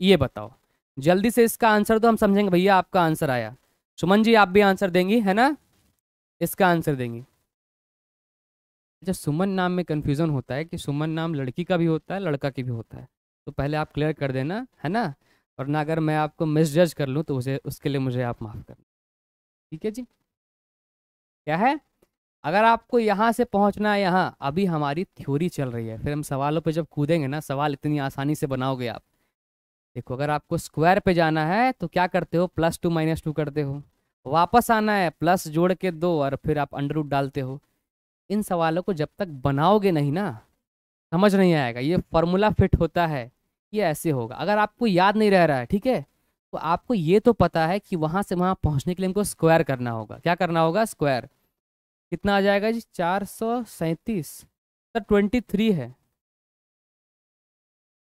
ये बताओ जल्दी से इसका आंसर तो हम समझेंगे भैया आपका आंसर आया सुमन जी आप भी आंसर देंगी है ना इसका आंसर देंगी अच्छा सुमन नाम में कन्फ्यूज़न होता है कि सुमन नाम लड़की का भी होता है लड़का की भी होता है तो पहले आप क्लियर कर देना है ना और ना अगर मैं आपको मिसजज कर लूँ तो उसे उसके लिए मुझे आप माफ़ करना ठीक है जी क्या है अगर आपको यहाँ से पहुँचना है यहाँ अभी हमारी थ्योरी चल रही है फिर हम सवालों पर जब कूदेंगे ना सवाल इतनी आसानी से बनाओगे आप देखो अगर आपको स्क्वायर पे जाना है तो क्या करते हो प्लस टू माइनस टू करते हो वापस आना है प्लस जोड़ के दो और फिर आप अंडर रूट डालते हो इन सवालों को जब तक बनाओगे नहीं ना समझ नहीं आएगा ये फॉर्मूला फिट होता है ये ऐसे होगा अगर आपको याद नहीं रह रहा है ठीक है तो आपको ये तो पता है कि वहाँ से वहाँ पहुँचने के लिए हमको स्क्वायर करना होगा क्या करना होगा स्क्वायर कितना आ जाएगा जी चार सौ सैंतीस सर ट्वेंटी थ्री है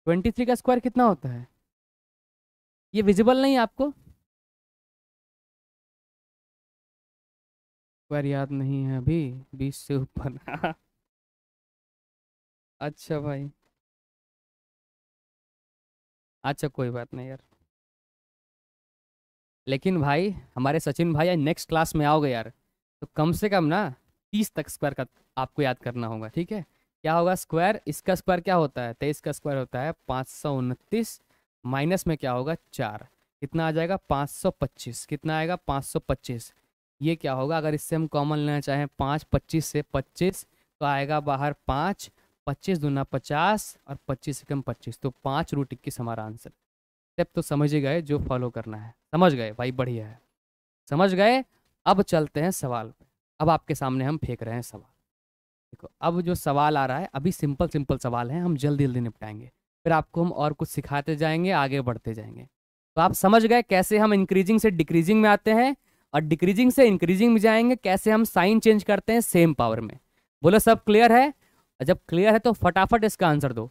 ट्वेंटी थ्री का स्क्वायर कितना होता है ये विजिबल नहीं आपको स्क्वायर याद नहीं है अभी बीस से ऊपर अच्छा भाई अच्छा कोई बात नहीं यार लेकिन भाई हमारे सचिन भाई नेक्स्ट क्लास में आओगे यार तो कम से कम ना तीस तक स्क्वायर का आपको याद करना होगा ठीक है क्या होगा स्क्वायर इसका स्क्वायर क्या होता है तेईस का स्क्वायर होता है पाँच सौ उनतीस माइनस में क्या होगा चार कितना आ जाएगा पाँच सौ पच्चीस कितना आएगा पाँच सौ पच्चीस ये क्या होगा अगर इससे हम कॉमन लेना चाहें पाँच पच्चीस से पच्चीस तो आएगा बाहर पाँच पच्चीस दूना पचास और पच्चीस कम पच्चीस तो पाँच रूट इक्कीस हमारा आंसर स्टेप तो समझ ही गए जो फॉलो करना है समझ गए भाई बढ़िया है समझ गए अब चलते हैं सवाल पे अब आपके सामने हम फेंक रहे हैं सवाल देखो अब जो सवाल आ रहा है अभी सिंपल सिंपल सवाल हैं हम जल्दी जल्दी निपटाएंगे फिर आपको हम और कुछ सिखाते जाएंगे आगे बढ़ते जाएंगे तो आप समझ गए कैसे हम इंक्रीजिंग से डिक्रीजिंग में आते हैं और डिक्रीजिंग से इंक्रीजिंग में जाएंगे कैसे हम साइन चेंज करते हैं सेम पावर में बोलो सब क्लियर है जब क्लियर है तो फटाफट इसका आंसर दो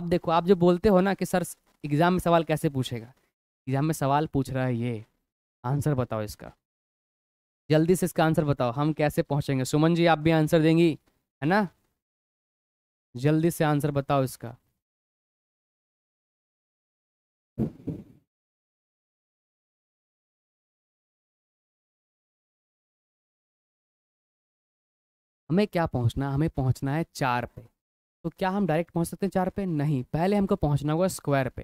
अब देखो आप जो बोलते हो ना कि सर एग्ज़ाम में सवाल कैसे पूछेगा एग्ज़ाम में सवाल पूछ रहा है ये आंसर बताओ इसका जल्दी से इसका आंसर बताओ हम कैसे पहुंचेंगे सुमन जी आप भी आंसर देंगी है ना जल्दी से आंसर बताओ इसका हमें क्या पहुंचना है हमें पहुंचना है चार पे तो क्या हम डायरेक्ट पहुंच सकते हैं चार पे नहीं पहले हमको पहुंचना होगा स्क्वायर पे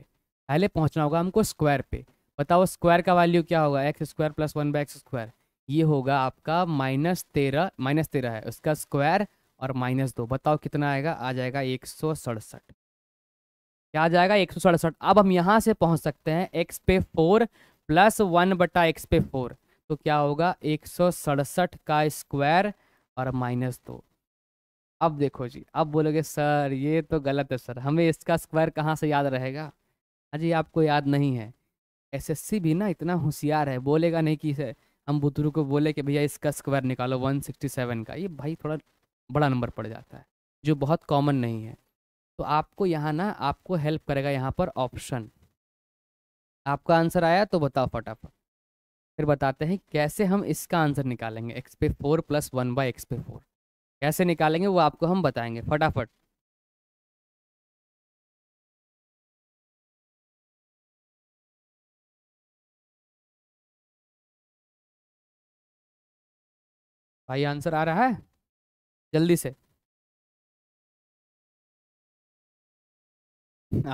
पहले पहुंचना होगा हमको स्क्वायर पे बताओ स्क्वायर का वैल्यू क्या होगा x square plus one by x square ये होगा आपका माइनस तेरह माइनस तेरह है उसका स्क्वायर और माइनस दो बताओ कितना आएगा आ जाएगा एक सौ सड़सठ क्या आ जाएगा एक सौ सड़सठ अब हम यहाँ से पहुँच सकते हैं एक्स पे फोर प्लस वन बटा एक्स पे फोर तो क्या होगा एक सौ सड़सठ का स्क्वायर और माइनस दो अब देखो जी अब बोलोगे सर ये तो गलत है सर हमें इसका स्क्वायर कहाँ से याद रहेगा अजी हाँ आपको याद नहीं है एसएससी भी ना इतना होशियार है बोलेगा नहीं कि हम बुतरू को बोले कि भैया इसका स्क्वायर निकालो 167 का ये भाई थोड़ा बड़ा नंबर पड़ जाता है जो बहुत कॉमन नहीं है तो आपको यहाँ ना आपको हेल्प करेगा यहाँ पर ऑप्शन आपका आंसर आया तो बताओ फटाफट फिर बताते हैं कैसे हम इसका आंसर निकालेंगे एक्स पे four plus one by x पे फोर कैसे निकालेंगे वो आपको हम बताएंगे फटाफट भाई आंसर आ रहा है जल्दी से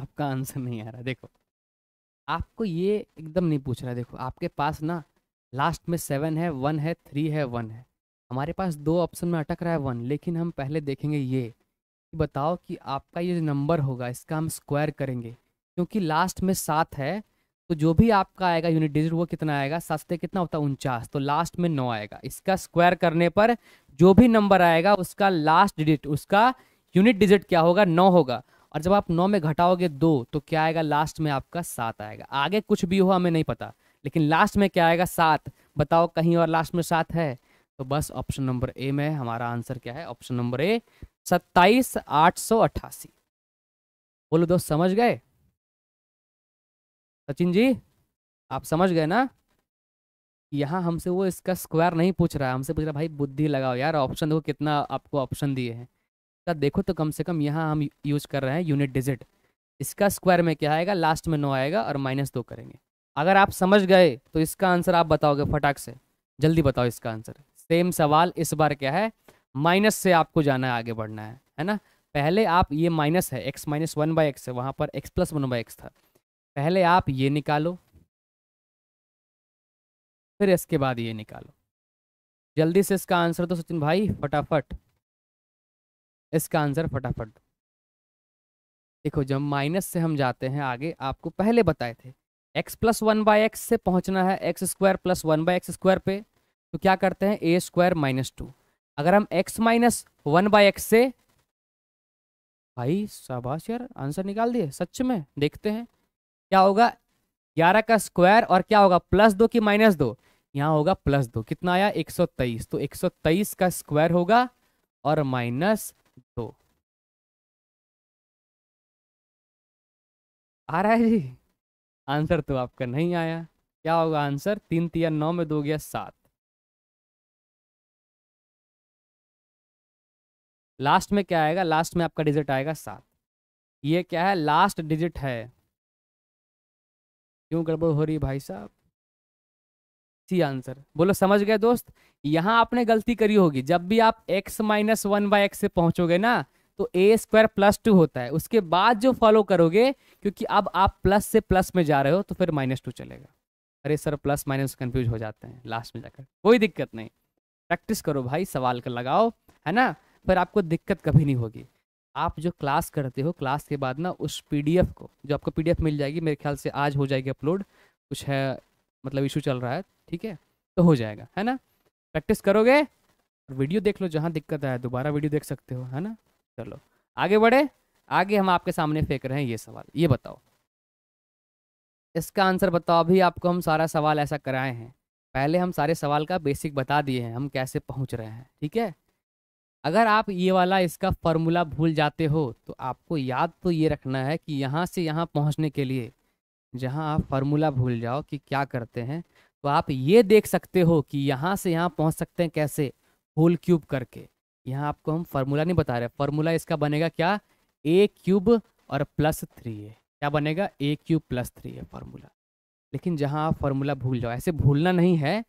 आपका आंसर नहीं आ रहा देखो आपको ये एकदम नहीं पूछ रहा देखो आपके पास ना लास्ट में सेवन है वन है थ्री है वन है हमारे पास दो ऑप्शन में अटक रहा है वन लेकिन हम पहले देखेंगे ये कि बताओ कि आपका ये नंबर होगा इसका हम स्क्वायर करेंगे क्योंकि लास्ट में सात है तो जो भी आपका आएगा यूनिट डिजिट वो कितना आएगा सस्ते कितना होता है उनचास तो लास्ट में नौ आएगा इसका स्क्वायर करने पर जो भी नंबर आएगा उसका लास्ट डिजिट उसका यूनिट डिजिट क्या होगा नौ होगा और जब आप नौ में घटाओगे दो तो क्या आएगा लास्ट में आपका सात आएगा आगे कुछ भी हो हमें नहीं पता लेकिन लास्ट में क्या आएगा सात बताओ कहीं और लास्ट में सात है तो बस ऑप्शन नंबर ए में हमारा आंसर क्या है ऑप्शन नंबर ए सत्ताईस आठ सौ अट्ठासी बोलो दोस्त समझ गए सचिन जी आप समझ गए ना यहाँ हमसे वो इसका स्क्वायर नहीं पूछ रहा है हमसे पूछ रहा भाई बुद्धि लगाओ यार ऑप्शन देखो कितना आपको ऑप्शन दिए हैं इसका देखो तो कम से कम यहाँ हम यूज कर रहे हैं यूनिट डिजिट इसका स्क्वायर में क्या आएगा लास्ट में नो आएगा और माइनस दो करेंगे अगर आप समझ गए तो इसका आंसर आप बताओगे फटाक से जल्दी बताओ इसका आंसर सेम सवाल इस बार क्या है माइनस से आपको जाना है आगे बढ़ना है है ना पहले आप ये माइनस है x minus one by x है वहाँ पर x plus one by x था पहले आप ये निकालो फिर इसके बाद ये निकालो जल्दी से इसका आंसर दो सचिन भाई फटाफट इसका आंसर फटाफट दो देखो जब माइनस से हम जाते हैं आगे आपको पहले बताए थे x plus one by x से पहुंचना है x square plus one by x square पे तो क्या करते हैं ए स्क्वायर माइनस टू अगर हम x minus one by x से भाई शाबाश यार आंसर निकाल दिए सच में देखते हैं क्या होगा ग्यारह का स्क्वायर और क्या होगा प्लस दो की माइनस दो यहाँ होगा प्लस दो कितना आया एक सौ तेईस तो एक सौ तेईस का स्क्वायर होगा और माइनस दो आ रहा है जी आंसर तो आपका नहीं आया क्या होगा आंसर तीन तीन नौ में दो गया सात लास्ट में क्या आएगा लास्ट में आपका डिजिट आएगा सात ये क्या है लास्ट डिजिट है क्यों गड़बड़ हो रही भाई साहब सी आंसर बोलो समझ गए दोस्त यहाँ आपने गलती करी होगी जब भी आप x minus one by x से पहुंचोगे ना तो ए स्क्वायर प्लस टू होता है उसके बाद जो फॉलो करोगे क्योंकि अब आप प्लस से प्लस में जा रहे हो तो फिर माइनस टू चलेगा अरे सर प्लस माइनस कंफ्यूज हो जाते हैं लास्ट में जाकर कोई दिक्कत नहीं प्रैक्टिस करो भाई सवाल कर लगाओ है ना फिर आपको दिक्कत कभी नहीं होगी आप जो क्लास करते हो क्लास के बाद ना उस पीडीएफ को जो आपको पीडीएफ मिल जाएगी मेरे ख्याल से आज हो जाएगी अपलोड कुछ है मतलब इशू चल रहा है ठीक है तो हो जाएगा है ना प्रैक्टिस करोगे और वीडियो देख लो जहाँ दिक्कत आया दोबारा वीडियो देख सकते हो है ना चलो आगे बढ़े आगे हम आपके सामने फेंक रहे हैं ये सवाल ये बताओ इसका आंसर बताओ अभी आपको हम सारा सवाल ऐसा कराए हैं पहले हम सारे सवाल का बेसिक बता दिए हैं हम कैसे पहुंच रहे हैं ठीक है अगर आप ये वाला इसका फॉर्मूला भूल जाते हो तो आपको याद तो ये रखना है कि यहाँ से यहाँ पहुँचने के लिए जहाँ आप फार्मूला भूल जाओ कि क्या करते हैं तो आप ये देख सकते हो कि यहाँ से यहाँ पहुँच सकते हैं कैसे होल क्यूब करके यहाँ आपको हम फार्मूला नहीं बता रहे फार्मूला इसका बनेगा क्या ए क्यूब और प्लस थ्री है क्या बनेगा ए क्यूब प्लस थ्री है फार्मूला लेकिन जहाँ आप फार्मूला भूल जाओ ऐसे भूलना नहीं है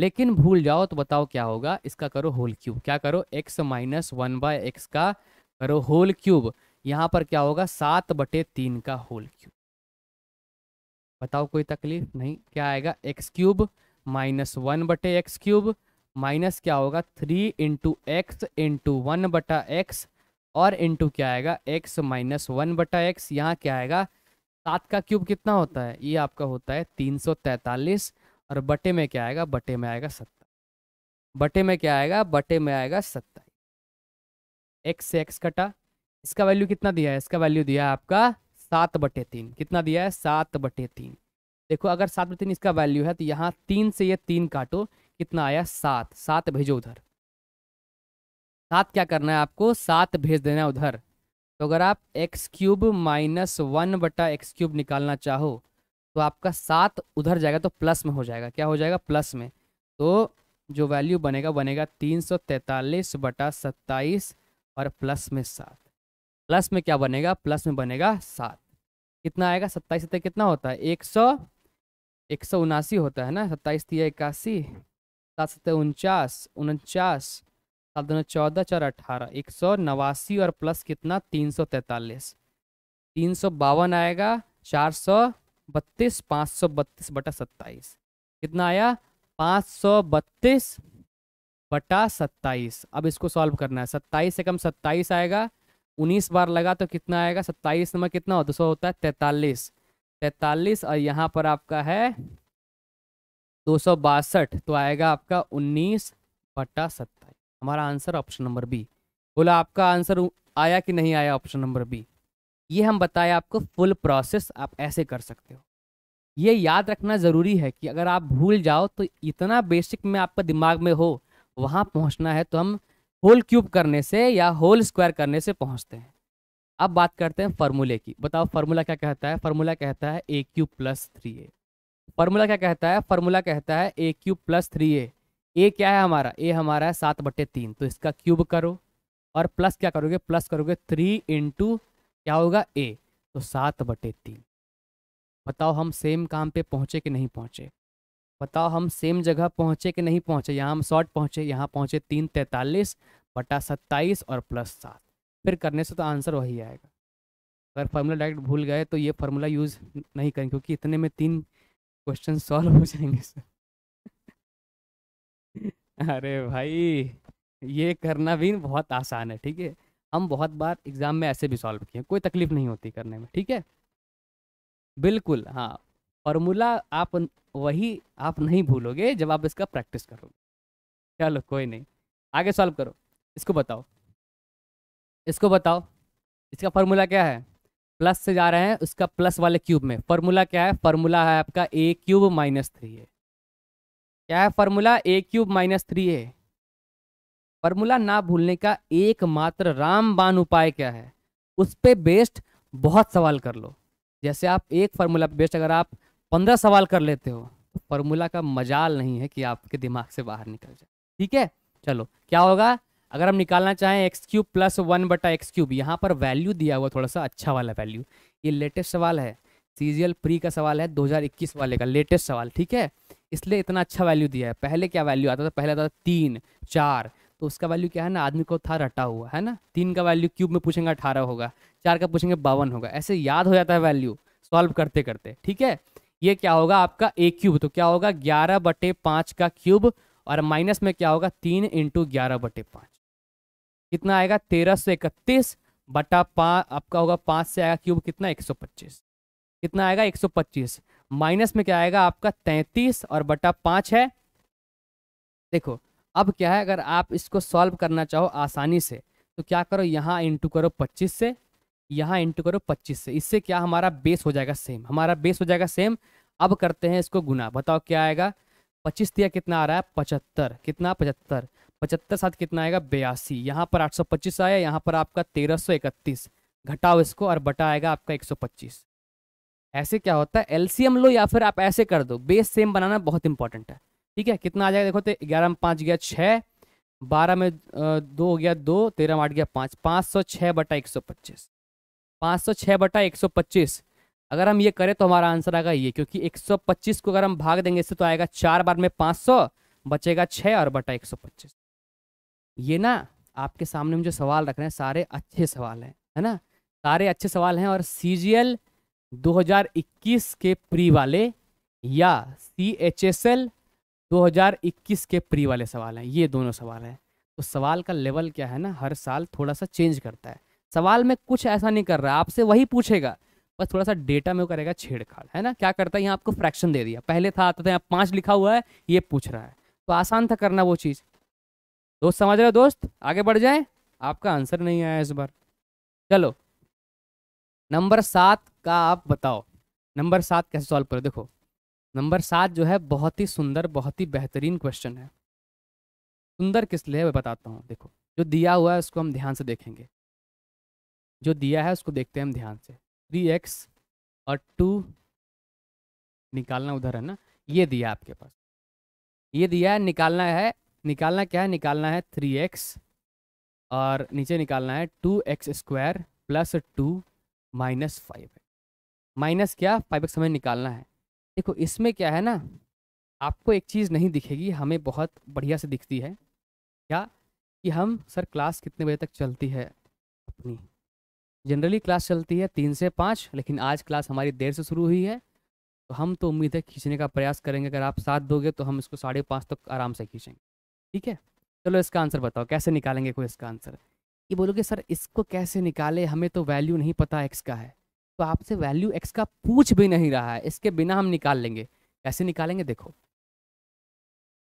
लेकिन भूल जाओ तो बताओ क्या होगा इसका करो होल क्यूब क्या करो x minus one by x का करो होल क्यूब यहाँ पर क्या होगा सात बटे तीन का होल क्यूब बताओ कोई तकलीफ नहीं क्या आएगा एक्स क्यूब माइनस वन बटे एक्स क्यूब माइनस क्या होगा three into x into one बटा एक्स और इंटू क्या आएगा एक्स माइनस वन बटा एक्स यहाँ क्या आएगा सात का क्यूब कितना होता है ये आपका होता है तीन सौ तैंतालीस और बटे में क्या आएगा बटे में आएगा सत्ताईस बटे में क्या आएगा बटे में आएगा सत्ताईस एक्स से एक्स कटा इसका वैल्यू कितना दिया है इसका वैल्यू दिया है आपका सात बटे तीन कितना दिया है सात बटे तीन देखो अगर सात बटे तीन इसका वैल्यू है तो यहाँ तीन से ये तीन काटो कितना आया सात सात भेजो उधर सात क्या करना है आपको सात भेज देना है उधर तो अगर आप एक्स क्यूब माइनस वन बटा एक्स क्यूब निकालना चाहो तो आपका सात उधर जाएगा तो प्लस में हो जाएगा क्या हो जाएगा प्लस में तो जो वैल्यू बनेगा बनेगा तीन सौ तैंतालीस बटा सत्ताईस और प्लस में सात प्लस में क्या बनेगा प्लस में बनेगा सात कितना आएगा सत्ताईस सत्तर कितना होता है एक सौ एक सौ उनासी होता है ना सत्ताईस तीन इक्यासी सात सत्तर उनचास उनचास सात दोनों चौदह चार अठारह एक सौ नवासी और प्लस कितना तीन सौ तैतालीस तीन सौ बावन आएगा चार सौ बत्तीस पाँच सौ बत्तीस बटा सत्ताईस कितना आया पाँच सौ बत्तीस बटा सत्ताईस अब इसको सॉल्व करना है सत्ताईस से कम सत्ताईस आएगा उन्नीस बार लगा तो कितना आएगा सत्ताईस नंबर कितना हो दो सौ होता है तैतालीस तैतालीस और यहाँ पर आपका है दो सौ बासठ तो आएगा आपका उन्नीस बटा सत्ताईस हमारा आंसर ऑप्शन नंबर बी बोला आपका आंसर आया कि नहीं आया ऑप्शन नंबर बी ये हम बताया आपको फुल प्रोसेस आप ऐसे कर सकते हो ये याद रखना ज़रूरी है कि अगर आप भूल जाओ तो इतना बेसिक में आपका दिमाग में हो वहाँ पहुँचना है तो हम होल क्यूब करने से या होल स्क्वायर करने से पहुँचते हैं अब बात करते हैं फार्मूले की बताओ फार्मूला क्या कहता है फार्मूला कहता है a cube plus three a formula क्या कहता है फार्मूला कहता है a cube plus three a a क्या है हमारा ए हमारा है सात बटे तीन तो इसका क्यूब करो और प्लस क्या करोगे प्लस करोगे थ्री इंटू क्या होगा ए तो सात बटे तीन बताओ हम सेम काम पे पहुँचे कि नहीं पहुँचे बताओ हम सेम जगह पहुँचे कि नहीं पहुँचे यहाँ हम शॉर्ट पहुँचे यहाँ पहुँचे तीन तैंतालीस बटा सत्ताईस और प्लस सात फिर करने से तो आंसर वही आएगा अगर फार्मूला डायरेक्ट भूल गए तो ये फार्मूला यूज़ नहीं करें क्योंकि इतने में तीन क्वेश्चन सॉल्व हो जाएंगे सर अरे भाई ये करना भी बहुत आसान है ठीक है हम बहुत बार एग्ज़ाम में ऐसे भी सॉल्व किए कोई तकलीफ नहीं होती करने में ठीक है बिल्कुल हाँ फॉर्मूला आप वही आप नहीं भूलोगे जब आप इसका प्रैक्टिस करोगे चलो कोई नहीं आगे सॉल्व करो इसको बताओ इसको बताओ इसका फार्मूला क्या है प्लस से जा रहे हैं उसका प्लस वाले क्यूब में फार्मूला क्या है फार्मूला है आपका ए क्यूब माइनस थ्री है क्या है formula a cube minus three है फॉर्मूला ना भूलने का एकमात्र रामबान उपाय क्या है उस पर बेस्ड बहुत सवाल कर लो जैसे आप एक फार्मूला पे बेस्ड अगर आप पंद्रह सवाल कर लेते हो तो फार्मूला का मजाल नहीं है कि आपके दिमाग से बाहर निकल जाए ठीक है चलो क्या होगा अगर हम निकालना चाहें एक्स क्यूब प्लस वन बटा एक्स क्यूब यहाँ पर वैल्यू दिया हुआ थोड़ा सा अच्छा वाला वैल्यू ये लेटेस्ट सवाल है सीजीएल प्री का सवाल है 2021 वाले का लेटेस्ट सवाल ठीक है इसलिए इतना अच्छा वैल्यू दिया है पहले क्या वैल्यू आता था पहले आता था तीन चार तो उसका वैल्यू क्या है ना आदमी को था रटा हुआ है ना तीन का वैल्यू क्यूब में पूछेंगे अठारह होगा चार का पूछेंगे बावन होगा ऐसे याद हो जाता है वैल्यू सॉल्व करते करते ठीक है ये क्या होगा आपका ए क्यूब तो क्या होगा ग्यारह बटे पाँच का क्यूब और माइनस में क्या होगा तीन इंटू ग्यारह बटे पाँच कितना आएगा तेरह सौ इकतीस बटा पाँच आपका होगा पाँच से आएगा क्यूब कितना एक सौ पच्चीस कितना आएगा एक सौ पच्चीस माइनस में क्या आएगा आपका तैंतीस और बटा पाँच है देखो अब क्या है अगर आप इसको सॉल्व करना चाहो आसानी से तो क्या करो यहाँ इंटू करो पच्चीस से यहाँ इंटू करो पच्चीस से इससे क्या हमारा बेस हो जाएगा सेम हमारा बेस हो जाएगा सेम अब करते हैं इसको गुना बताओ क्या आएगा पच्चीस दिया कितना आ रहा है पचहत्तर कितना पचहत्तर पचहत्तर साथ कितना आएगा बयासी यहाँ पर पच्चीस आया यहाँ पर आपका इकतीस घटाओ इसको और बटा आएगा आपका 125 ऐसे क्या होता है एलसीएम लो या फिर आप ऐसे कर दो बेस सेम बनाना बहुत इंपॉर्टेंट है ठीक है कितना आ जाएगा देखो तो ग्यारह में पाँच गया छः बारह में दो हो गया दो तेरह में आठ गया पाँच पाँच सौ छः बटा एक सौ पच्चीस पाँच सौ छः बटा एक सौ पच्चीस अगर हम ये करें तो हमारा आंसर आएगा ये क्योंकि एक सौ पच्चीस को अगर हम भाग देंगे इससे तो आएगा चार बार में पाँच सौ बचेगा छः और बटा एक सौ पच्चीस ये ना आपके सामने हम जो सवाल रख रहे हैं सारे अच्छे सवाल हैं है ना सारे अच्छे सवाल हैं और सी जी एल इक्कीस के प्री वाले या सी एच एस एल 2021 के प्री वाले सवाल हैं ये दोनों सवाल हैं तो सवाल का लेवल क्या है ना हर साल थोड़ा सा चेंज करता है सवाल में कुछ ऐसा नहीं कर रहा आपसे वही पूछेगा बस थोड़ा सा डेटा में वो करेगा छेड़खाड़ है ना क्या करता है यहाँ आपको फ्रैक्शन दे दिया पहले था आता था यहाँ पाँच लिखा हुआ है ये पूछ रहा है तो आसान था करना वो चीज़ दोस्त समझ रहे हो दोस्त आगे बढ़ जाए आपका आंसर नहीं आया इस बार चलो नंबर सात का आप बताओ नंबर सात कैसे सॉल्व करो देखो नंबर सात जो है बहुत ही सुंदर बहुत ही बेहतरीन क्वेश्चन है सुंदर किस लिए मैं बताता हूँ देखो जो दिया हुआ है उसको हम ध्यान से देखेंगे जो दिया है उसको देखते हैं हम ध्यान से थ्री एक्स और टू निकालना उधर है ना ये दिया आपके पास ये दिया है निकालना है निकालना क्या है निकालना है थ्री एक्स और नीचे निकालना है two x square plus two minus five minus क्या फाइव एक्स हमें निकालना है देखो इसमें क्या है ना आपको एक चीज़ नहीं दिखेगी हमें बहुत बढ़िया से दिखती है क्या कि हम सर क्लास कितने बजे तक चलती है अपनी जनरली क्लास चलती है तीन से पाँच लेकिन आज क्लास हमारी देर से शुरू हुई है तो हम तो उम्मीद है खींचने का प्रयास करेंगे अगर आप साथ दोगे तो हम इसको साढ़े पाँच तक तो आराम से खींचेंगे ठीक है चलो इसका आंसर बताओ कैसे निकालेंगे कोई इसका आंसर ये बोलोगे सर इसको कैसे निकाले हमें तो वैल्यू नहीं पता एक्स का है तो आपसे वैल्यू एक्स का पूछ भी नहीं रहा है इसके बिना हम निकाल लेंगे कैसे निकालेंगे देखो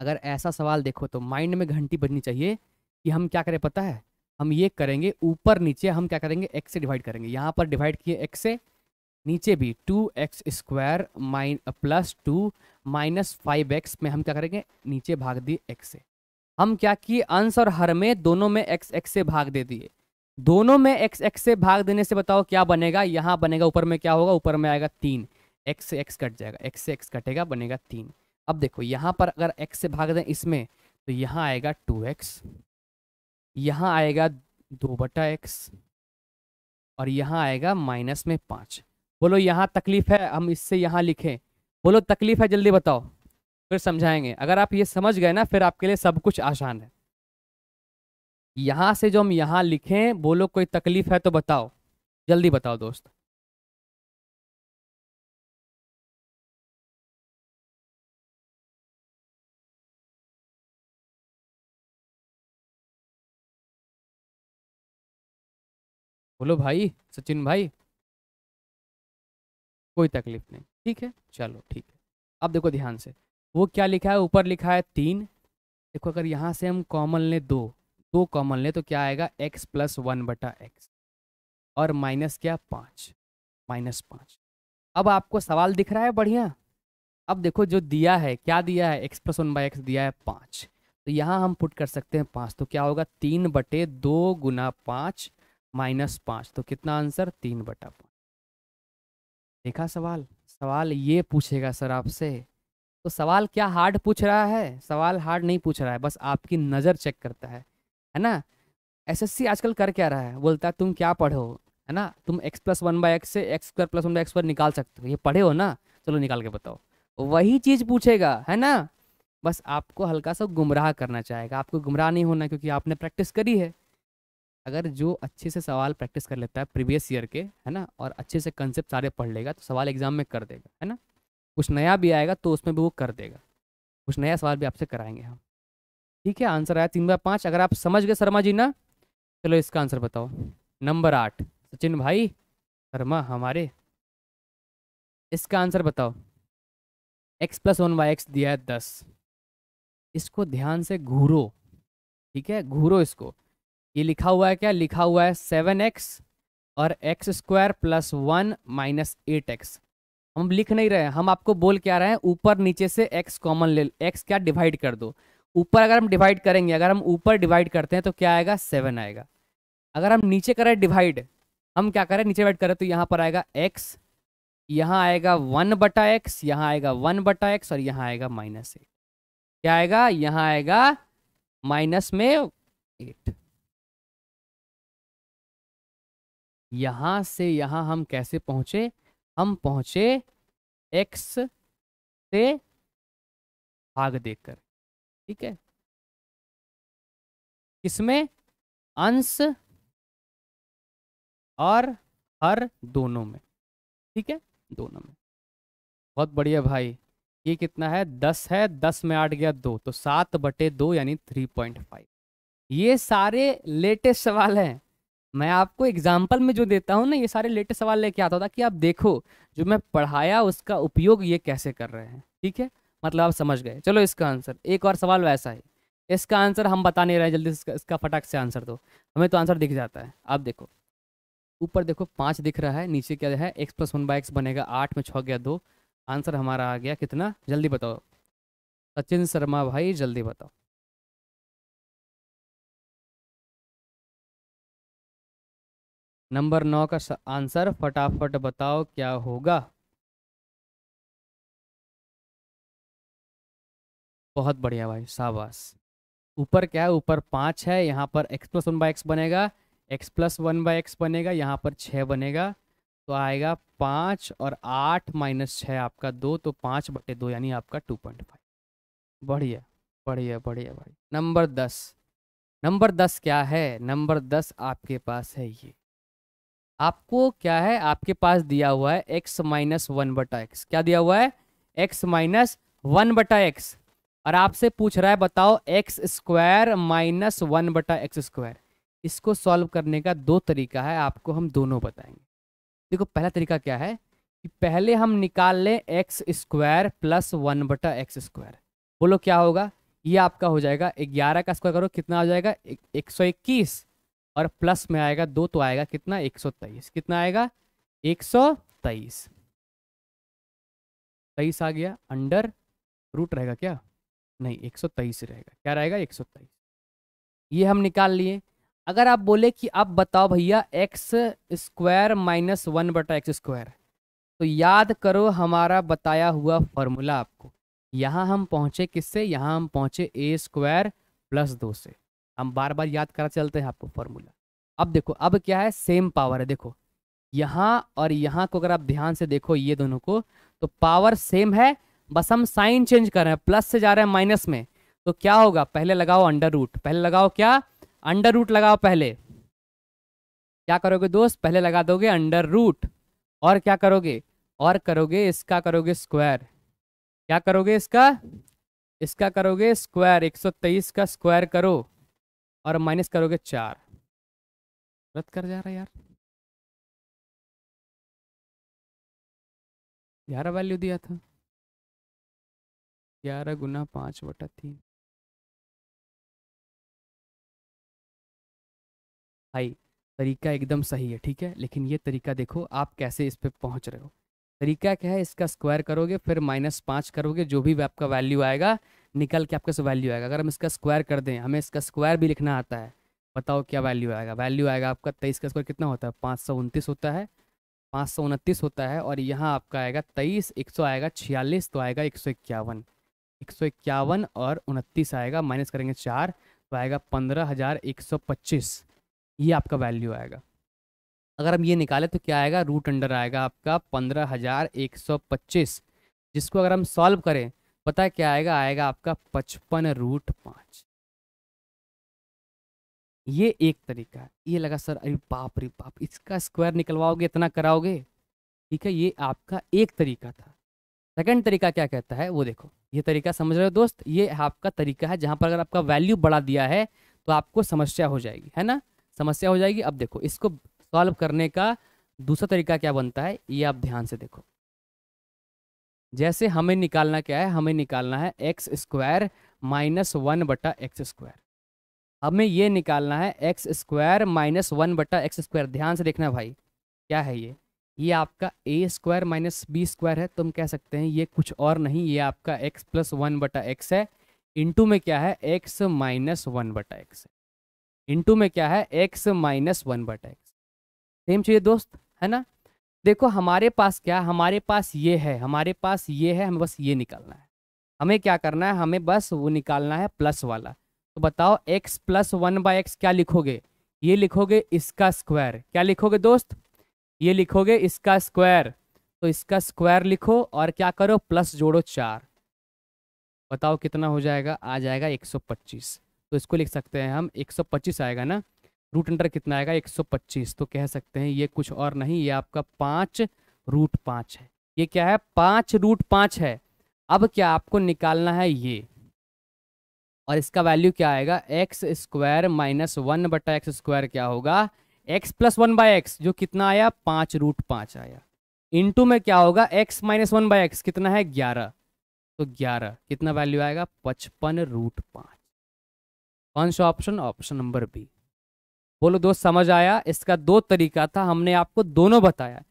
अगर ऐसा सवाल देखो तो माइंड में घंटी बजनी चाहिए कि हम क्या करें पता है हम ये करेंगे ऊपर नीचे हम क्या करेंगे एक्स से डिवाइड करेंगे यहाँ पर डिवाइड किए एक्स से नीचे भी टू एक्स स्क्वायर माइन plus two minus five x में हम क्या करेंगे नीचे भाग दिए एक्स से हम क्या किए अंश और हर में दोनों में एक्स एक्स से भाग दे दिए दोनों में एक्स एक्स से भाग देने से बताओ क्या बनेगा यहाँ बनेगा ऊपर में क्या होगा ऊपर में आएगा तीन एक्स से एक्स कट जाएगा एक्स से एक्स कटेगा बनेगा तीन अब देखो यहाँ पर अगर एक्स से भाग दें इसमें तो यहाँ आएगा टू एक्स यहाँ आएगा दो बटा एक्स और यहाँ आएगा माइनस में पाँच बोलो यहाँ तकलीफ है हम इससे यहाँ लिखें बोलो तकलीफ है जल्दी बताओ फिर समझाएंगे अगर आप ये समझ गए ना फिर आपके लिए सब कुछ आसान है यहाँ से जो हम यहाँ लिखें बोलो कोई तकलीफ है तो बताओ जल्दी बताओ दोस्त बोलो भाई सचिन भाई कोई तकलीफ नहीं ठीक है चलो ठीक है अब देखो ध्यान से वो क्या लिखा है ऊपर लिखा है तीन देखो अगर यहाँ से हम कॉमन लें दो दो कॉमन ले तो क्या आएगा एक्स प्लस वन बटा एक्स और माइनस क्या पाँच माइनस पाँच अब आपको सवाल दिख रहा है बढ़िया अब देखो जो दिया है क्या दिया है x plus one by x दिया है पाँच तो यहाँ हम पुट कर सकते हैं पाँच तो क्या होगा तीन बटे दो गुना पाँच माइनस पाँच तो कितना आंसर तीन बटा पाँच देखा सवाल सवाल ये पूछेगा सर आपसे तो सवाल क्या हार्ड पूछ रहा है सवाल हार्ड नहीं पूछ रहा है बस आपकी नज़र चेक करता है है ना एसएससी आजकल कर क्या रहा है बोलता है तुम क्या पढ़ो है ना तुम x plus one by x से x square plus one by x square निकाल सकते हो ये पढ़े हो ना चलो निकाल के बताओ वही चीज़ पूछेगा है ना बस आपको हल्का सा गुमराह करना चाहेगा आपको गुमराह नहीं होना क्योंकि आपने प्रैक्टिस करी है अगर जो अच्छे से सवाल प्रैक्टिस कर लेता है प्रीवियस ईयर के है ना और अच्छे से कंसेप्ट सारे पढ़ लेगा तो सवाल एग्जाम में कर देगा है ना कुछ नया भी आएगा तो उसमें भी वो कर देगा कुछ नया सवाल भी आपसे कराएंगे हम ठीक है आंसर आया तीन बाय पाँच अगर आप समझ गए शर्मा जी ना चलो इसका आंसर बताओ नंबर आठ सचिन भाई शर्मा हमारे इसका आंसर बताओ x plus one by x दिया है दस इसको ध्यान से घूरो ठीक है घूरो इसको ये लिखा हुआ है क्या लिखा हुआ है सेवन एक्स और x square plus one minus eight x हम लिख नहीं रहे हम आपको बोल क्या रहे हैं ऊपर नीचे से एक्स कॉमन ले एक्स क्या डिवाइड कर दो ऊपर अगर हम डिवाइड करेंगे अगर हम ऊपर डिवाइड करते हैं तो क्या आएगा सेवन आएगा अगर हम नीचे करें डिवाइड हम क्या करें नीचे डिवाइड करें तो यहाँ पर आएगा एक्स यहाँ आएगा वन बटा एक्स यहाँ आएगा वन बटा एक्स और यहाँ आएगा माइनस एट क्या आएगा यहाँ आएगा माइनस में एट यहाँ से यहाँ हम कैसे पहुँचे हम पहुँचे एक्स से भाग देकर ठीक है इसमें अंश और हर दोनों में ठीक है दोनों में बहुत बढ़िया भाई ये कितना है दस है दस में आठ गया दो तो सात बटे दो यानी थ्री पॉइंट फाइव ये सारे लेटेस्ट सवाल हैं मैं आपको एग्जाम्पल में जो देता हूँ ना ये सारे लेटेस्ट सवाल लेके आता था कि आप देखो जो मैं पढ़ाया उसका उपयोग ये कैसे कर रहे हैं ठीक है मतलब आप समझ गए चलो इसका आंसर एक और सवाल वैसा है इसका आंसर हम बता नहीं रहे जल्दी इसका, इसका फटाक से आंसर दो हमें तो आंसर दिख जाता है आप देखो ऊपर देखो पाँच दिख रहा है नीचे क्या है x plus one by x बनेगा आठ में छः गया दो आंसर हमारा आ गया कितना जल्दी बताओ सचिन शर्मा भाई जल्दी बताओ नंबर नौ का आंसर फटाफट बताओ क्या होगा बहुत बढ़िया भाई शाबाश ऊपर क्या है ऊपर पाँच है यहाँ पर x plus one by x बनेगा x plus one by x बनेगा यहाँ पर छः बनेगा तो आएगा पाँच और आठ माइनस छः आपका दो तो पाँच बटे दो यानी आपका टू पॉइंट फाइव बढ़िया बढ़िया बढ़िया भाई नंबर दस नंबर दस क्या है नंबर दस आपके पास है ये आपको क्या है आपके पास दिया हुआ है एक्स माइनस वन बटा एक्स क्या दिया हुआ है एक्स माइनस वन बटा एक्स और आपसे पूछ रहा है बताओ एक्स स्क्वायर माइनस वन बटा एक्स स्क्वायर इसको सॉल्व करने का दो तरीका है आपको हम दोनों बताएंगे देखो पहला तरीका क्या है कि पहले हम निकाल लें एक्स स्क्वायर प्लस वन बटा एक्स स्क्वायर बोलो क्या होगा ये आपका हो जाएगा ग्यारह का स्क्वायर करो कितना हो जाएगा एक सौ इक्कीस और प्लस में आएगा दो तो आएगा कितना एक सौ तेईस कितना आएगा एक सौ तेईस तेईस आ गया अंडर रूट रहेगा क्या नहीं एक सौ तेईस रहेगा क्या रहेगा एक सौ तेईस ये हम निकाल लिए अगर आप बोले कि आप बताओ भैया एक्स स्क्वायर माइनस वन बटा एक्स स्क्वायर तो याद करो हमारा बताया हुआ फॉर्मूला आपको यहाँ हम पहुँचे किससे यहाँ हम पहुँचे ए स्क्वायर प्लस दो से हम बार बार याद करा चलते हैं आपको फॉर्मूला अब देखो अब क्या है सेम पावर है देखो यहाँ और यहाँ को अगर आप ध्यान से देखो ये दोनों को तो पावर सेम है बस हम साइन चेंज कर रहे हैं प्लस से जा रहे हैं माइनस में तो क्या होगा पहले लगाओ अंडर रूट पहले लगाओ क्या अंडर रूट लगाओ पहले क्या करोगे दोस्त पहले लगा दोगे अंडर रूट और क्या करोगे और करोगे इसका करोगे स्क्वायर क्या करोगे इसका इसका करोगे स्क्वायर 123 का स्क्वायर करो और माइनस करोगे चार गलत कर जा रहा यार ग्यारह वैल्यू दिया था ग्यारह गुना पाँच बटा तीन भाई तरीका एकदम सही है ठीक है लेकिन ये तरीका देखो आप कैसे इस पर पहुंच रहे हो तरीका क्या है इसका स्क्वायर करोगे फिर माइनस पाँच करोगे जो भी आपका वैल्यू आएगा निकल के आपका से वैल्यू आएगा अगर हम इसका स्क्वायर कर दें हमें इसका स्क्वायर भी लिखना आता है बताओ क्या वैल्यू आएगा वैल्यू आएगा आपका तेईस का स्क्वायर कितना होता है पाँच सौ उनतीस होता है पाँच सौ उनतीस होता है और यहाँ आपका आएगा तेईस एक सौ आएगा छियालीस तो आएगा एक सौ इक्यावन एक सौ इक्यावन और उनतीस आएगा माइनस करेंगे चार तो आएगा पंद्रह हज़ार एक सौ पच्चीस ये आपका वैल्यू आएगा अगर हम ये निकालें तो क्या आएगा रूट अंडर आएगा आपका पंद्रह हज़ार एक सौ पच्चीस जिसको अगर हम सॉल्व करें पता है क्या आएगा आएगा आपका पचपन रूट पाँच ये एक तरीका है ये लगा सर अरे बाप रे बाप इसका स्क्वायर निकलवाओगे इतना कराओगे ठीक है ये आपका एक तरीका था सेकंड तरीका क्या कहता है वो देखो ये तरीका समझ रहे हो दोस्त ये आपका तरीका है जहाँ पर अगर आपका वैल्यू बढ़ा दिया है तो आपको समस्या हो जाएगी है ना समस्या हो जाएगी अब देखो इसको सॉल्व करने का दूसरा तरीका क्या बनता है ये आप ध्यान से देखो जैसे हमें निकालना क्या है हमें निकालना है एक्स स्क्वायर माइनस वन बटा एक्स स्क्वायर हमें ये निकालना है एक्स स्क्वायर माइनस वन बटा एक्स स्क्वायर ध्यान से देखना भाई क्या है ये ये आपका a square minus b square है तुम कह सकते हैं ये कुछ और नहीं ये आपका एक्स प्लस वन बटा एक्स है इंटू में क्या है एक्स माइनस वन बटा एक्स इंटू में क्या है एक्स माइनस वन बटा एक्स सेम चाहिए दोस्त है ना देखो हमारे पास क्या हमारे पास ये है हमारे पास ये है हमें बस ये निकालना है हमें क्या करना है हमें बस वो निकालना है प्लस वाला तो बताओ x plus one by x क्या लिखोगे ये लिखोगे इसका स्क्वायर क्या लिखोगे दोस्त ये लिखोगे इसका स्क्वायर तो इसका स्क्वायर लिखो और क्या करो प्लस जोड़ो चार बताओ कितना हो जाएगा आ जाएगा 125 तो इसको लिख सकते हैं हम 125 आएगा ना रूट अंडर कितना आएगा 125 तो कह सकते हैं ये कुछ और नहीं ये आपका पाँच रूट पाँच है ये क्या है पाँच रूट पाँच है अब क्या आपको निकालना है ये और इसका वैल्यू क्या आएगा एक्स स्क्वायर माइनस वन बटा एक्स स्क्वायर क्या होगा x plus one by x जो कितना आया पाँच रूट पाँच आया इंटू में क्या होगा x minus one by x कितना है ग्यारह तो ग्यारह कितना वैल्यू आएगा पचपन रूट पाँच कौन सा ऑप्शन ऑप्शन नंबर बी बोलो दोस्त समझ आया इसका दो तरीका था हमने आपको दोनों बताया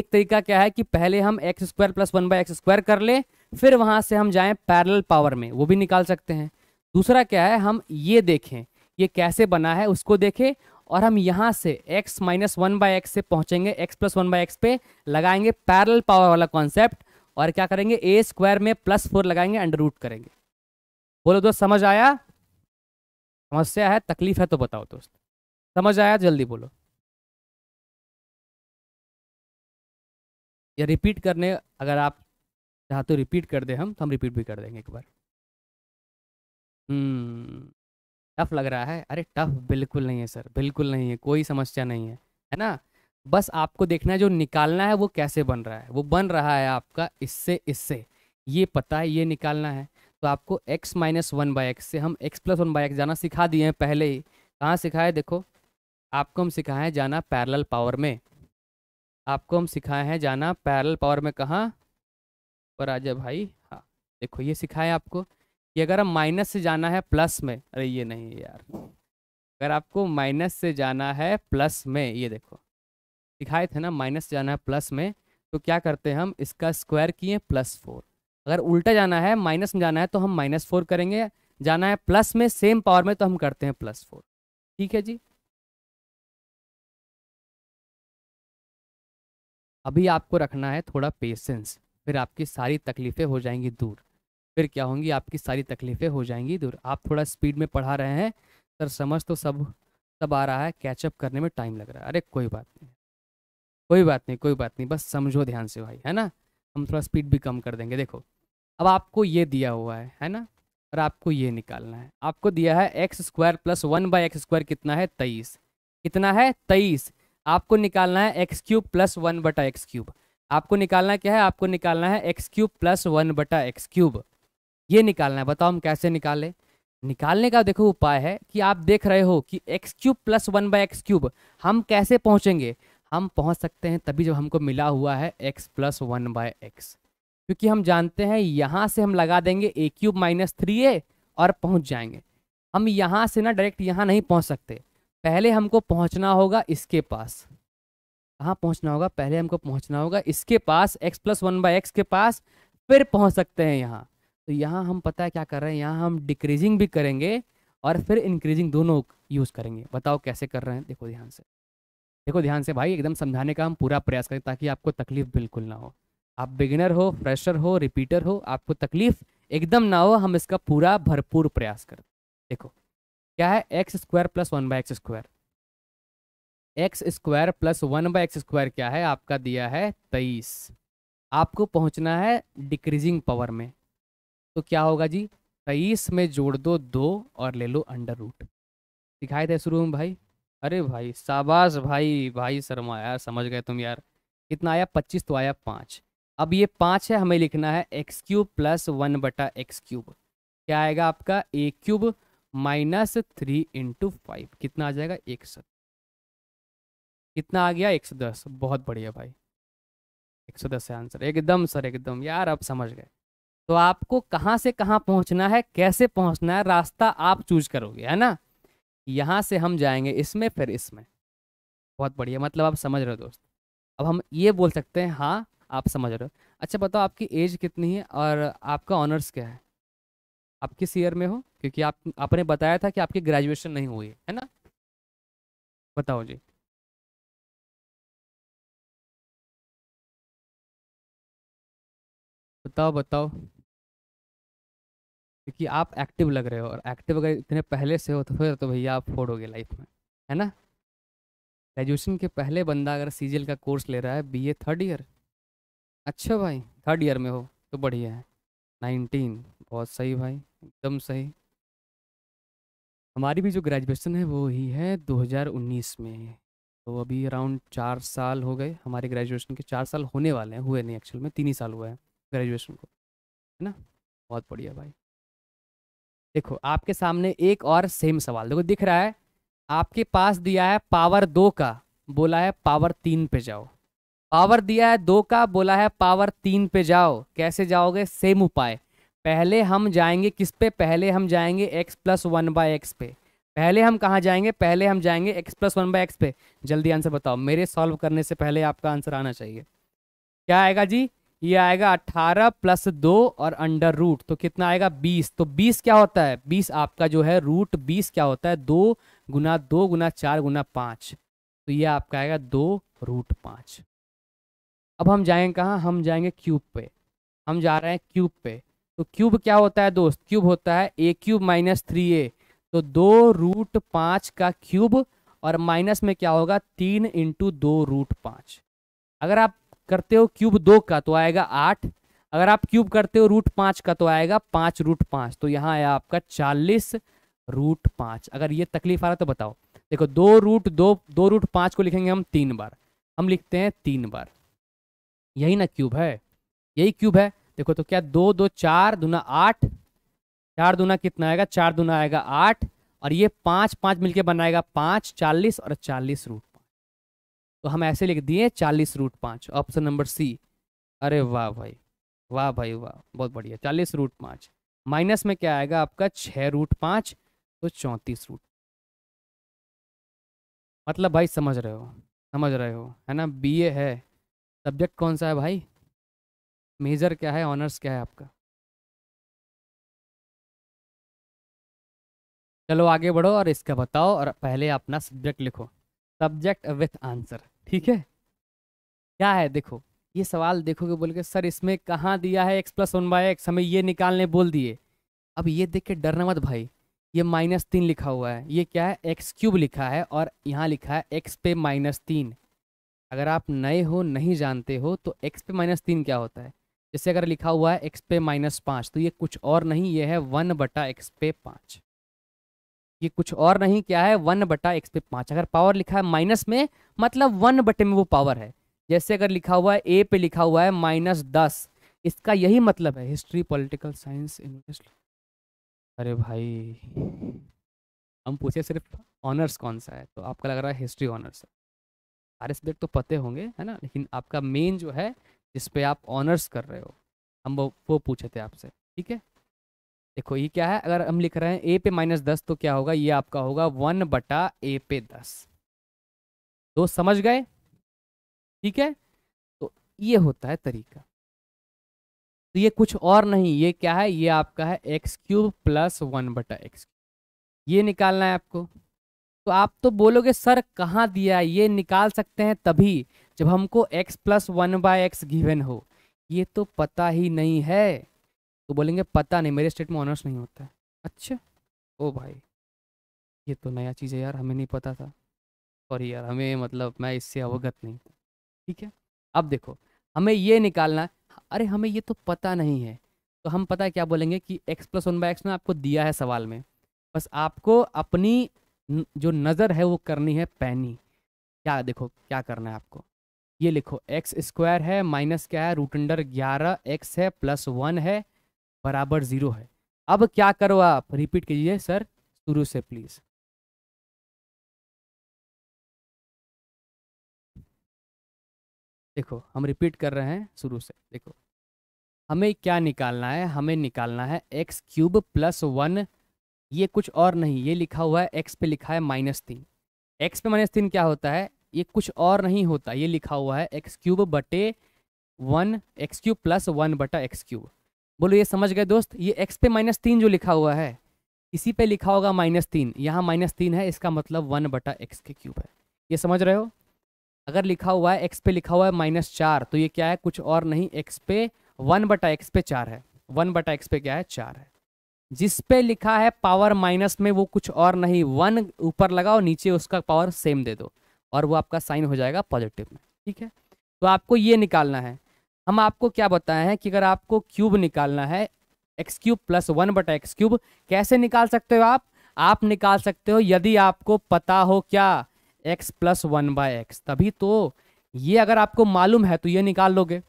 एक तरीका क्या है कि पहले हम x square plus one by x square कर ले फिर वहां से हम जाएं पैरेलल पावर में वो भी निकाल सकते हैं दूसरा क्या है हम ये देखें ये कैसे बना है उसको देखें और हम यहाँ से x minus one by x से पहुँचेंगे x plus one by x पे लगाएंगे पैरल पावर वाला कॉन्सेप्ट और क्या करेंगे ए स्क्वायर में प्लस फोर लगाएंगे अंडर रूट करेंगे बोलो दोस्त समझ आया समस्या है तकलीफ है तो बताओ दोस्त समझ आया जल्दी बोलो या रिपीट करने अगर आप चाहते हो रिपीट कर दे हम तो हम रिपीट भी कर देंगे एक बार हम्म टफ लग रहा है अरे टफ बिल्कुल नहीं है सर बिल्कुल नहीं है कोई समस्या नहीं है है ना बस आपको देखना है जो निकालना है वो कैसे बन रहा है वो बन रहा है आपका इससे इससे ये पता है ये निकालना है तो आपको x minus one by x से हम x plus one by x जाना सिखा दिए हैं पहले ही कहाँ सिखाए देखो आपको हम सिखाए हैं जाना पैरेलल पावर में आपको हम सिखाए हैं जाना पैरेलल पावर में कहाँ पर आ जाए भाई हाँ देखो ये सिखाए आपको कि अगर हम माइनस से जाना है प्लस में अरे ये नहीं है यार अगर आपको माइनस से जाना है प्लस में ये देखो दिखाए थे ना माइनस से जाना है प्लस में तो क्या करते हैं हम इसका स्क्वायर किए प्लस फोर अगर उल्टा जाना है माइनस में जाना है तो हम माइनस फोर करेंगे जाना है प्लस में सेम पावर में तो हम करते हैं प्लस फोर ठीक है जी अभी आपको रखना है थोड़ा पेशेंस फिर आपकी सारी तकलीफ़ें हो जाएंगी दूर फिर क्या होंगी आपकी सारी तकलीफ़ें हो जाएंगी दूर आप थोड़ा स्पीड में पढ़ा रहे हैं सर समझ तो सब सब आ रहा है कैचअप करने में टाइम लग रहा है अरे कोई बात नहीं कोई बात नहीं कोई बात नहीं बस समझो ध्यान से भाई है ना हम थोड़ा स्पीड भी कम कर देंगे देखो अब आपको ये दिया हुआ है है ना और आपको ये निकालना है आपको दिया है x square plus one by x square कितना है तेईस कितना है तेईस आपको निकालना है एक्स क्यूब प्लस वन बटा एक्स क्यूब आपको निकालना क्या है आपको निकालना है एक्स क्यूब प्लस वन बटा एक्स क्यूब ये निकालना है बताओ हम कैसे निकालें निकालने का देखो उपाय है कि आप देख रहे हो कि x cube plus one by x cube हम कैसे पहुंचेंगे हम पहुंच सकते हैं तभी जब हमको मिला हुआ है x plus one by x क्योंकि हम जानते हैं यहाँ से हम लगा देंगे a cube minus three a और पहुंच जाएंगे हम यहाँ से ना डायरेक्ट यहाँ नहीं पहुँच सकते पहले हमको पहुँचना होगा इसके पास कहाँ पहुँचना होगा पहले हमको पहुँचना होगा इसके पास x plus one by x के पास फिर पहुँच सकते हैं यहाँ तो यहाँ हम पता है क्या कर रहे हैं यहाँ हम डिक्रीजिंग भी करेंगे और फिर इंक्रीजिंग दोनों यूज़ करेंगे बताओ कैसे कर रहे हैं देखो ध्यान से देखो ध्यान से भाई एकदम समझाने का हम पूरा प्रयास करें ताकि आपको तकलीफ बिल्कुल ना हो आप बिगिनर हो फ्रेशर हो रिपीटर हो आपको तकलीफ एकदम ना हो हम इसका पूरा भरपूर प्रयास करें देखो क्या है x square plus one by x square x square plus one by x square क्या है आपका दिया है तेईस आपको पहुंचना है डिक्रीजिंग पावर में तो क्या होगा जी तेईस में जोड़ दो दो और ले लो अंडर रूट दिखाए थे शुरू में भाई अरे भाई शाबाश भाई भाई शर्मा यार समझ गए तुम यार कितना आया पच्चीस तो आया पाँच अब ये पाँच है हमें लिखना है एक्स क्यूब प्लस वन बटा एक्स क्यूब क्या आएगा आपका a cube minus three into five कितना आ जाएगा एक सौ कितना आ गया एक सौ दस बहुत बढ़िया भाई एक सौ दस है आंसर एकदम सर एकदम यार आप समझ गए तो आपको कहाँ से कहाँ पहुँचना है कैसे पहुँचना है रास्ता आप चूज करोगे है ना यहाँ से हम जाएंगे इसमें फिर इसमें बहुत बढ़िया मतलब आप समझ रहे हो दोस्त अब हम ये बोल सकते हैं हाँ आप समझ रहे हो अच्छा बताओ आपकी एज कितनी है और आपका ऑनर्स क्या है आप किस ईयर में हो क्योंकि आप आपने बताया था कि आपकी ग्रेजुएशन नहीं हुई है ना बताओ जी बताओ बताओ क्योंकि आप एक्टिव लग रहे हो और एक्टिव अगर इतने पहले से हो तो फिर तो भैया आप फोड़ोगे लाइफ में है ना ग्रेजुएशन के पहले बंदा अगर सी का कोर्स ले रहा है बी थर्ड ईयर अच्छा भाई थर्ड ईयर में हो तो बढ़िया है नाइनटीन बहुत सही भाई एकदम सही हमारी भी जो ग्रेजुएशन है वो ही है 2019 में तो अभी अराउंड चार साल हो गए हमारे ग्रेजुएशन के चार साल होने वाले हैं हुए नहीं एक्चुअल में तीन ही साल हुए हैं ग्रेजुएशन को है ना बहुत बढ़िया भाई देखो आपके सामने एक और सेम सवाल देखो दिख रहा है आपके पास दिया है पावर दो का बोला है पावर तीन पे जाओ पावर दिया है दो का बोला है पावर तीन पे जाओ कैसे जाओगे सेम उपाय पहले हम जाएंगे किस पे पहले हम जाएंगे x plus one by x पे पहले हम कहाँ जाएंगे पहले हम जाएंगे x plus one by x पे जल्दी आंसर बताओ मेरे सॉल्व करने से पहले आपका आंसर आना चाहिए क्या आएगा जी ये आएगा 18 प्लस दो और अंडर रूट तो कितना आएगा 20 तो 20 क्या होता है 20 आपका जो है रूट 20 क्या होता है दो गुना दो गुना चार गुना पाँच तो ये आपका आएगा दो रूट पाँच अब हम जाएंगे कहाँ हम जाएंगे क्यूब पे हम जा रहे हैं क्यूब पे तो क्यूब क्या होता है दोस्त क्यूब होता है a cube minus three a तो दो रूट पाँच का क्यूब और माइनस में क्या होगा तीन इंटू दो रूट पाँच अगर आप करते हो क्यूब दो का तो आएगा आठ अगर आप क्यूब करते हो रूट पाँच का तो आएगा पाँच रूट पाँच तो यहाँ आया आपका चालीस रूट पाँच अगर ये तकलीफ आ रहा है तो बताओ देखो दो रूट दो दो रूट पाँच को लिखेंगे हम तीन बार हम लिखते हैं तीन बार यही ना क्यूब है यही क्यूब है देखो तो क्या दो दो चार दूना आठ चार दूना कितना आएगा चार दूना आएगा आठ और ये पाँच पाँच मिलके बनाएगा पाँच चालीस और चालीस रूट तो हम ऐसे लिख दिए चालीस रूट पाँच ऑप्शन नंबर सी अरे वाह भाई वाह भाई वाह बहुत बढ़िया चालीस रूट पाँच माइनस में क्या आएगा आपका छः रूट पाँच तो चौंतीस रूट मतलब भाई समझ रहे हो समझ रहे हो है ना बीए है सब्जेक्ट कौन सा है भाई मेजर क्या है ऑनर्स क्या है आपका चलो आगे बढ़ो और इसका बताओ और पहले अपना सब्जेक्ट लिखो सब्जेक्ट विथ आंसर ठीक है क्या है देखो ये सवाल देखोगे बोल के सर इसमें कहाँ दिया है x plus one by x हमें ये निकालने बोल दिए अब ये देख के डरना मत भाई ये माइनस तीन लिखा हुआ है ये क्या है एक्स क्यूब लिखा है और यहाँ लिखा है एक्स पे माइनस तीन अगर आप नए हो नहीं जानते हो तो एक्स पे माइनस तीन क्या होता है जैसे अगर लिखा हुआ है एक्स पे माइनस पाँच तो ये कुछ और नहीं ये है वन बटा एक्स पे पाँच ये कुछ और नहीं क्या है वन बटा एक्स पे पाँच अगर पावर लिखा है माइनस में मतलब वन बटे में वो पावर है जैसे अगर लिखा हुआ है ए पे लिखा हुआ है माइनस दस इसका यही मतलब है हिस्ट्री पॉलिटिकल साइंस इंग्लिश अरे भाई हम पूछे सिर्फ ऑनर्स कौन सा है तो आपका लग रहा है हिस्ट्री ऑनर्स है सारे सब्जेक्ट तो पते होंगे है ना लेकिन आपका मेन जो है जिसपे आप ऑनर्स कर रहे हो हम वो वो पूछे थे आपसे ठीक है देखो ये क्या है अगर हम लिख रहे हैं ए पे माइनस दस तो क्या होगा ये आपका होगा वन बटा ए पे दस दो समझ गए ठीक है तो ये होता है तरीका तो ये कुछ और नहीं ये क्या है ये आपका है एक्स क्यूब प्लस वन बटा एक्स ये निकालना है आपको तो आप तो बोलोगे सर कहाँ दिया ये निकाल सकते हैं तभी जब हमको x plus one by x given हो ये तो पता ही नहीं है तो बोलेंगे पता नहीं मेरे स्टेट में ऑनर्स नहीं होता है अच्छा ओ भाई ये तो नया चीज़ है यार हमें नहीं पता था सॉरी यार हमें मतलब मैं इससे अवगत नहीं था ठीक है अब देखो हमें ये निकालना अरे हमें ये तो पता नहीं है तो हम पता है क्या बोलेंगे कि x plus one by x ने आपको दिया है सवाल में बस आपको अपनी जो नज़र है वो करनी है पैनी क्या देखो क्या करना है आपको ये लिखो एक्स स्क्वायर है माइनस क्या है रूट अंडर ग्यारह एक्स है प्लस वन है बराबर जीरो है अब क्या करो आप रिपीट कीजिए सर शुरू से प्लीज देखो हम रिपीट कर रहे हैं शुरू से देखो हमें क्या निकालना है हमें निकालना है एक्स क्यूब प्लस वन ये कुछ और नहीं ये लिखा हुआ है एक्स पे लिखा है माइनस तीन एक्स पे माइनस तीन क्या होता है ये कुछ और नहीं होता ये लिखा हुआ है एक्स क्यूब बटे one x cube plus one बटा एक्स क्यूब बोलो ये समझ गए दोस्त ये एक्स पे माइनस तीन जो लिखा हुआ है इसी पे लिखा होगा माइनस तीन यहाँ माइनस तीन है इसका मतलब वन बटा एक्स के क्यूब है ये समझ रहे हो अगर लिखा हुआ है एक्स पे लिखा हुआ है माइनस चार तो ये क्या है कुछ और नहीं एक्स पे वन बटा एक्स पे चार है वन बटा एक्स पे क्या है चार है जिस पे लिखा है पावर माइनस में वो कुछ और नहीं वन ऊपर लगाओ नीचे उसका पावर सेम दे दो और वो आपका साइन हो जाएगा पॉजिटिव में ठीक है तो आपको ये निकालना है हम आपको क्या बताए हैं कि अगर आपको क्यूब निकालना है एक्स क्यूब प्लस वन बटा एक्स क्यूब कैसे निकाल सकते हो आप आप निकाल सकते हो यदि आपको पता हो क्या x plus one by x तभी तो ये अगर आपको मालूम है तो ये निकाल लोगे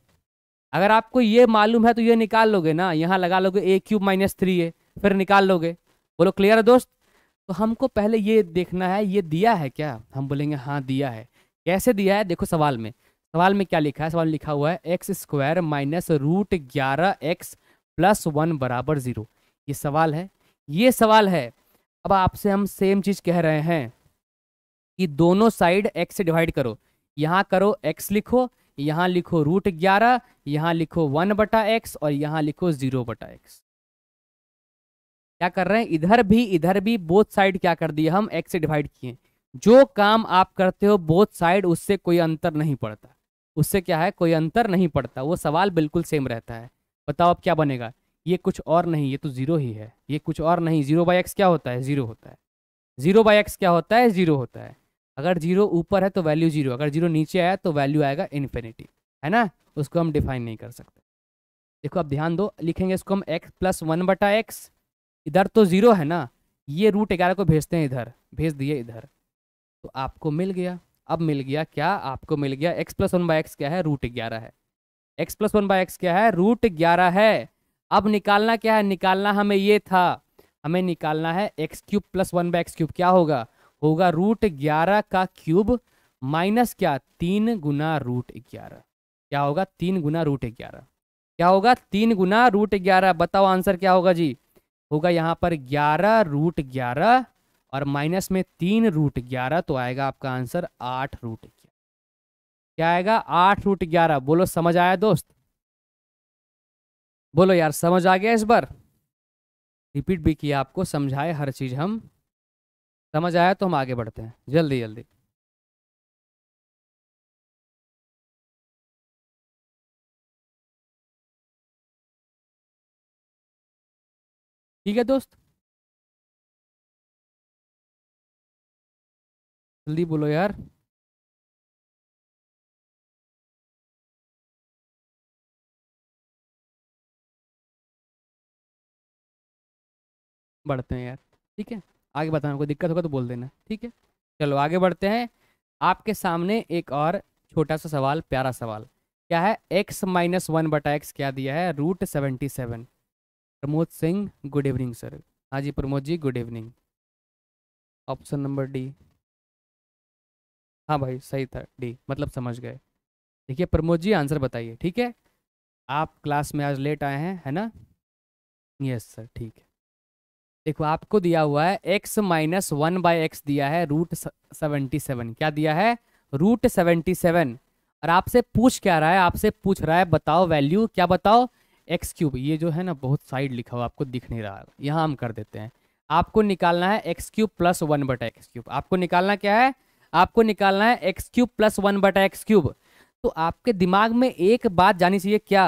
अगर आपको ये मालूम है तो ये निकाल लोगे ना यहाँ लगा लोगे a cube minus three a फिर निकाल लोगे बोलो क्लियर है दोस्त तो हमको पहले ये देखना है ये दिया है क्या हम बोलेंगे हाँ दिया है कैसे दिया है देखो सवाल में सवाल में क्या लिखा है सवाल में लिखा हुआ है एक्स स्क्वायर माइनस रूट ग्यारह एक्स प्लस वन बराबर ज़ीरो ये सवाल है ये सवाल है अब आपसे हम सेम चीज़ कह रहे हैं कि दोनों साइड एक्स से डिवाइड करो यहाँ करो एक्स लिखो यहाँ लिखो रूट ग्यारह यहाँ लिखो वन बटा एक्स और यहाँ लिखो ज़ीरो बटा एक्स क्या कर रहे हैं इधर भी इधर भी बोथ साइड क्या कर दिए हम एक्स से डिवाइड किए जो काम आप करते हो बोथ साइड उससे कोई अंतर नहीं पड़ता उससे क्या है कोई अंतर नहीं पड़ता वो सवाल बिल्कुल सेम रहता है बताओ अब क्या बनेगा ये कुछ और नहीं ये तो ज़ीरो ही है ये कुछ और नहीं ज़ीरो बाई एक्स क्या होता है ज़ीरो होता है ज़ीरो बाई एक्स क्या होता है ज़ीरो होता है अगर जीरो ऊपर है तो वैल्यू जीरो अगर जीरो नीचे आया तो वैल्यू आएगा इन्फिनिटी है ना उसको हम डिफाइन नहीं कर सकते देखो अब ध्यान दो लिखेंगे इसको हम एक्स प्लस वन बटा एक्स इधर तो ज़ीरो है ना ये रूट ग्यारह को भेजते हैं इधर भेज दिए इधर तो आपको मिल गया अब मिल गया क्या आपको मिल गया x plus one by x क्या है रूट ग्यारह है x plus one by x क्या है रूट ग्यारह है अब निकालना क्या है निकालना हमें ये था हमें निकालना है x cube plus one by x cube क्या होगा होगा रूट ग्यारह का क्यूब माइनस क्या तीन गुना रूट ग्यारह क्या होगा तीन गुना रूट ग्यारह क्या होगा तीन गुना रूट ग्यारह बताओ आंसर क्या होगा जी होगा यहाँ पर ग्यारह रूट ग्यारह और माइनस में तीन रूट ग्यारह तो आएगा आपका आंसर आठ रूट क्या आएगा आठ रूट ग्यारह बोलो समझ आया दोस्त बोलो यार समझ आ गया इस बार रिपीट भी किया आपको समझाए हर चीज़ हम समझ आया तो हम आगे बढ़ते हैं जल्दी जल्दी ठीक है दोस्त जल्दी बोलो यार बढ़ते हैं यार ठीक है आगे बताना कोई दिक्कत होगा तो बोल देना ठीक है चलो आगे बढ़ते हैं आपके सामने एक और छोटा सा सवाल प्यारा सवाल क्या है एक्स माइनस वन बटा एक्स क्या दिया है root seventy seven Pramod Singh good evening sir हाँ जी Pramod ji good evening option number D हाँ भाई सही था डी मतलब समझ गए देखिए प्रमोद जी आंसर बताइए ठीक है आप क्लास में आज लेट आए हैं है ना यस सर ठीक है देखो आपको दिया हुआ है x minus one by x दिया है रूट सेवेंटी सेवन क्या दिया है रूट सेवेंटी सेवन और आपसे पूछ क्या रहा है आपसे पूछ रहा है बताओ वैल्यू क्या बताओ एक्स क्यूब ये जो है ना बहुत साइड लिखा हुआ आपको दिख नहीं रहा यहाँ हम कर देते हैं आपको निकालना है एक्स क्यूब प्लस वन बटा एक्स क्यूब आपको निकालना क्या है आपको निकालना है एक्स क्यूब प्लस वन बटा एक्स क्यूब तो आपके दिमाग में एक बात जानी चाहिए क्या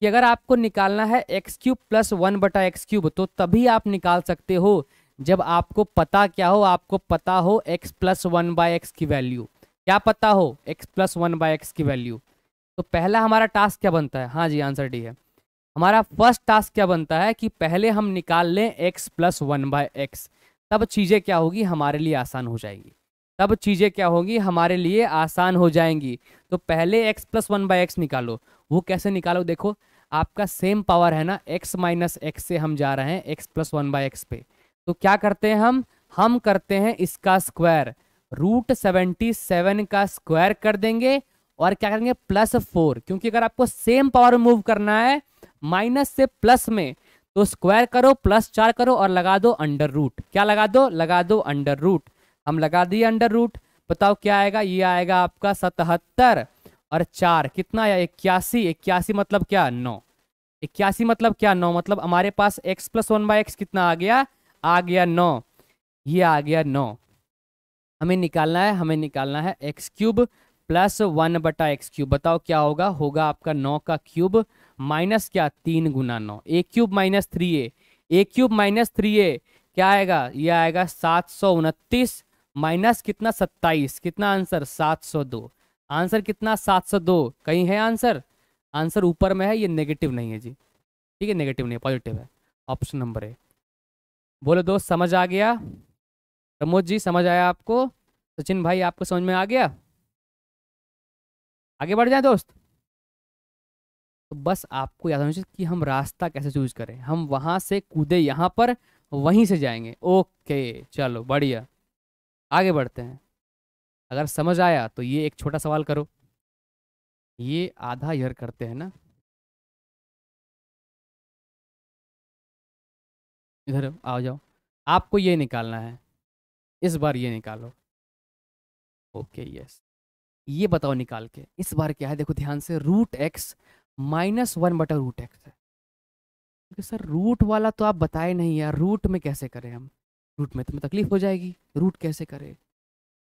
कि अगर आपको निकालना है एक्स क्यूब प्लस वन बटा एक्स क्यूब तो तभी आप निकाल सकते हो जब आपको पता क्या हो आपको पता हो x plus one by x की वैल्यू क्या पता हो x plus one by x की वैल्यू तो पहला हमारा टास्क क्या बनता है हाँ जी आंसर डी है हमारा फर्स्ट टास्क क्या बनता है कि पहले हम निकाल लें x plus one by x तब चीज़ें क्या होगी हमारे लिए आसान हो जाएगी तब चीज़ें क्या होंगी हमारे लिए आसान हो जाएंगी तो पहले x plus one by x निकालो वो कैसे निकालो देखो आपका सेम पावर है ना एक्स माइनस एक्स से हम जा रहे हैं x plus one by x पे तो क्या करते हैं हम हम करते हैं इसका स्क्वायर रूट सेवेंटी सेवन का स्क्वायर कर देंगे और क्या करेंगे प्लस फोर क्योंकि अगर आपको सेम पावर मूव करना है माइनस से प्लस में तो स्क्वायर करो प्लस चार करो और लगा दो अंडर रूट क्या लगा दो लगा दो अंडर रूट हम लगा दिए अंडर रूट बताओ क्या आएगा ये आएगा आपका सतहत्तर और चार कितना या इक्यासी इक्यासी मतलब क्या नौ इक्यासी मतलब क्या नौ मतलब हमारे पास x plus one by x कितना आ गया आ गया नौ ये आ गया नौ हमें निकालना है हमें निकालना है एक्स क्यूब प्लस वन बटा एक्स क्यूब बताओ क्या होगा होगा आपका नौ का क्यूब माइनस क्या तीन गुना नौ a cube minus three a a cube minus three a क्या आएगा ये आएगा सात सौ उनतीस माइनस कितना सत्ताईस कितना आंसर सात सौ दो आंसर कितना सात सौ दो कहीं है आंसर आंसर ऊपर में है ये नेगेटिव नहीं है जी ठीक है नेगेटिव नहीं है पॉजिटिव है ऑप्शन नंबर ए बोलो दोस्त समझ आ गया प्रमोद जी समझ आया आपको सचिन भाई आपको समझ में आ गया आगे बढ़ जाए दोस्त तो बस आपको याद होना चाहिए कि हम रास्ता कैसे चूज करें हम वहां से कूदे यहाँ पर वहीं से जाएंगे ओके चलो बढ़िया आगे बढ़ते हैं अगर समझ आया तो ये एक छोटा सवाल करो ये आधा ईयर करते हैं ना इधर आ जाओ आपको ये निकालना है इस बार ये निकालो ओके यस ये बताओ निकाल के इस बार क्या है देखो ध्यान से रूट एक्स माइनस वन बटा रूट एक्स है सर रूट वाला तो आप बताए नहीं यार रूट में कैसे करें हम रूट में तुम्हें तकलीफ हो जाएगी रूट कैसे करें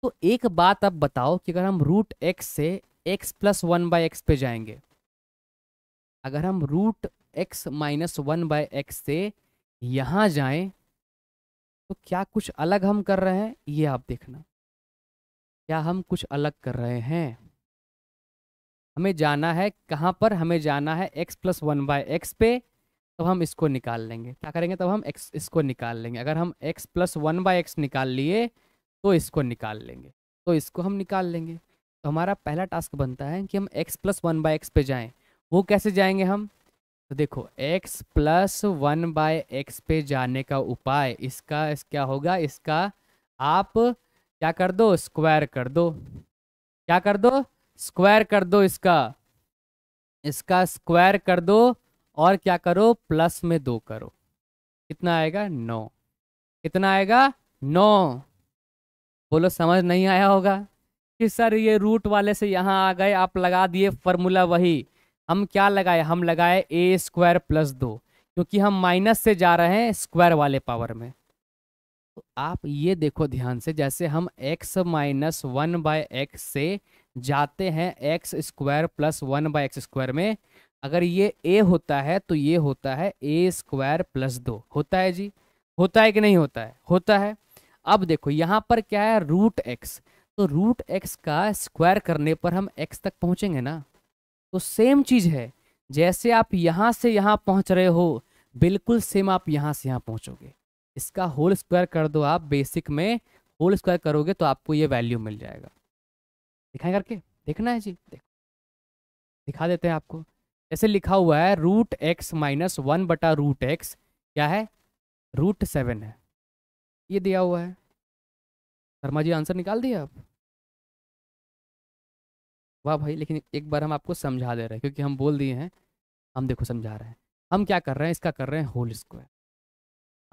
तो एक बात आप बताओ कि अगर हम रूट एक्स से x plus one by x पे जाएंगे अगर हम root x minus one by x से यहाँ जाएं तो क्या कुछ अलग हम कर रहे हैं ये आप देखना क्या हम कुछ अलग कर रहे हैं हमें जाना है कहाँ पर हमें जाना है x plus one by x पे तब हम इसको निकाल लेंगे क्या करेंगे तब हम एक्स इसको निकाल लेंगे अगर हम x plus one by x निकाल लिए तो इसको निकाल लेंगे तो इसको हम निकाल लेंगे तो हमारा पहला टास्क बनता है कि हम x plus one by x पे जाएं वो कैसे जाएंगे हम तो देखो x plus one by x पे जाने का उपाय इसका इस क्या होगा इसका आप क्या कर दो स्क्वायर कर दो क्या कर दो स्क्वायर कर दो इसका इसका स्क्वायर कर दो और क्या करो प्लस में दो करो कितना आएगा नौ कितना आएगा नौ बोलो समझ नहीं आया होगा कि सर ये रूट वाले से यहाँ आ गए आप लगा दिए फॉर्मूला वही हम क्या लगाए हम लगाए ए स्क्वायर प्लस दो क्योंकि हम माइनस से जा रहे हैं स्क्वायर वाले पावर में तो आप ये देखो ध्यान से जैसे हम x minus one by x से जाते हैं x square plus one by x square में अगर ये ए होता है तो ये होता है ए स्क्वायर प्लस दो होता है जी होता है कि नहीं होता है होता है अब देखो यहाँ पर क्या है रूट एक्स तो रूट एक्स का स्क्वायर करने पर हम एक्स तक पहुँचेंगे ना तो सेम चीज़ है जैसे आप यहाँ से यहाँ पहुँच रहे हो बिल्कुल सेम आप यहाँ से यहाँ पहुँचोगे इसका होल स्क्वायर कर दो आप बेसिक में होल स्क्वायर करोगे तो आपको ये वैल्यू मिल जाएगा दिखाएं करके देखना है जी देखो दिखा देते हैं आपको जैसे लिखा हुआ है रूट एक्स माइनस वन बटा रूट एक्स क्या है रूट सेवन है ये दिया हुआ है शर्मा जी आंसर निकाल दिया आप वाह भाई लेकिन एक बार हम आपको समझा दे रहे हैं क्योंकि हम बोल दिए हैं हम देखो समझा रहे हैं हम क्या कर रहे हैं इसका कर रहे हैं होल स्क्वायर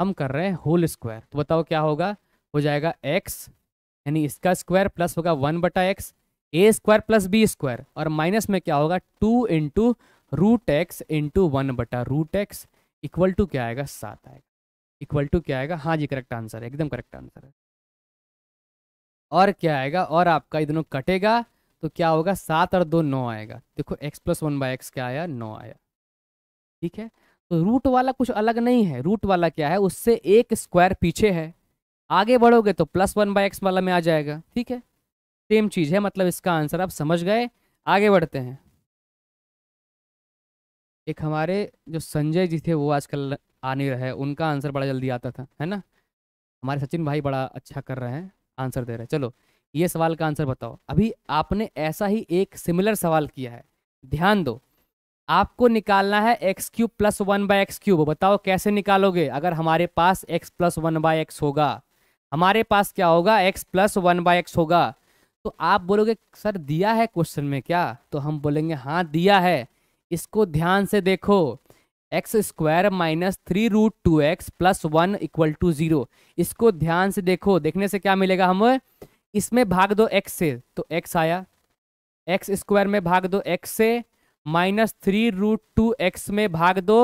हम कर रहे हैं होल स्क्वायर तो बताओ क्या होगा हो जाएगा एक्स यानी इसका स्क्वायर प्लस होगा वन बटा x a square plus b square और माइनस में क्या होगा two into root x into one बटा रूट एक्स इक्वल टू क्या आएगा सात आएगा इक्वल टू क्या आएगा हाँ जी करेक्ट आंसर है एकदम करेक्ट आंसर है और क्या आएगा और आपका इधनों कटेगा तो क्या होगा सात और दो नौ आएगा देखो x plus one by x क्या आया नौ आया ठीक है तो रूट वाला कुछ अलग नहीं है रूट वाला क्या है उससे एक स्क्वायर पीछे है आगे बढ़ोगे तो प्लस वन बाय एक्स वाला में आ जाएगा ठीक है सेम चीज़ है मतलब इसका आंसर आप समझ गए आगे बढ़ते हैं एक हमारे जो संजय जी थे वो आजकल आ नहीं रहे उनका आंसर बड़ा जल्दी आता था है ना हमारे सचिन भाई बड़ा अच्छा कर रहे हैं आंसर दे रहे हैं चलो ये सवाल का आंसर बताओ अभी आपने ऐसा ही एक सिमिलर सवाल किया है ध्यान दो आपको निकालना है x cube plus one by x cube बताओ कैसे निकालोगे अगर हमारे पास x plus one by x होगा हमारे पास क्या होगा x plus one by x होगा तो आप बोलोगे सर दिया है क्वेश्चन में क्या तो हम बोलेंगे हाँ दिया है इसको ध्यान से देखो x square minus three root two x plus one equal to zero इसको ध्यान से देखो देखने से क्या मिलेगा हमें इसमें भाग दो एक्स से तो एक्स आया एक्स स्क्वायर में भाग दो एक्स से minus three root two x में भाग दो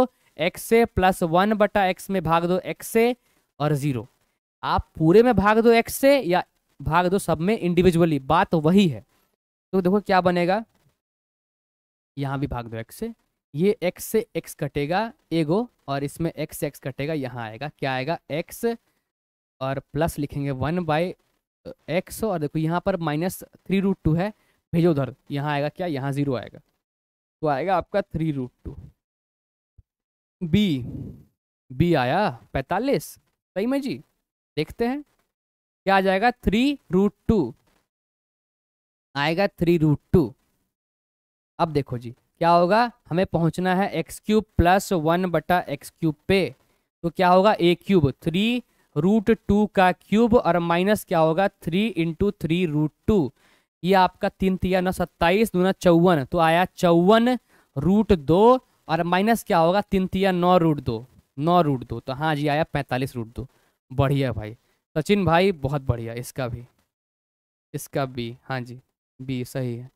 एक्स से प्लस वन बटा एक्स में भाग दो एक्स से और ज़ीरो आप पूरे में भाग दो एक्स से या भाग दो सब में इंडिविजुअली बात वही है तो देखो क्या बनेगा यहाँ भी भाग दो एक्स से ये एक्स से एक्स कटेगा एगो और इसमें एक्स एक्स कटेगा यहाँ आएगा क्या आएगा एक्स और प्लस लिखेंगे वन बाई एक्स और देखो यहाँ पर माइनस थ्री रूट टू है भेजो उधर यहाँ आएगा क्या यहाँ जीरो आएगा तो आएगा आपका three root two B B आया पैंतालीस सही में जी देखते हैं क्या आ जाएगा थ्री रूट टू आएगा थ्री रूट टू अब देखो जी क्या होगा हमें पहुंचना है एक्स क्यूब प्लस वन बटा एक्स क्यूब पे तो क्या होगा a cube three root two का क्यूब और माइनस क्या होगा three into three root two ये आपका तीन तीन नौ सत्ताईस दूना चौवन तो आया चौवन रूट दो और माइनस क्या होगा तीन तीन नौ रूट दो नौ रूट दो तो हाँ जी आया पैंतालीस रूट दो बढ़िया भाई सचिन भाई बहुत बढ़िया इसका भी इसका भी हाँ जी बी सही है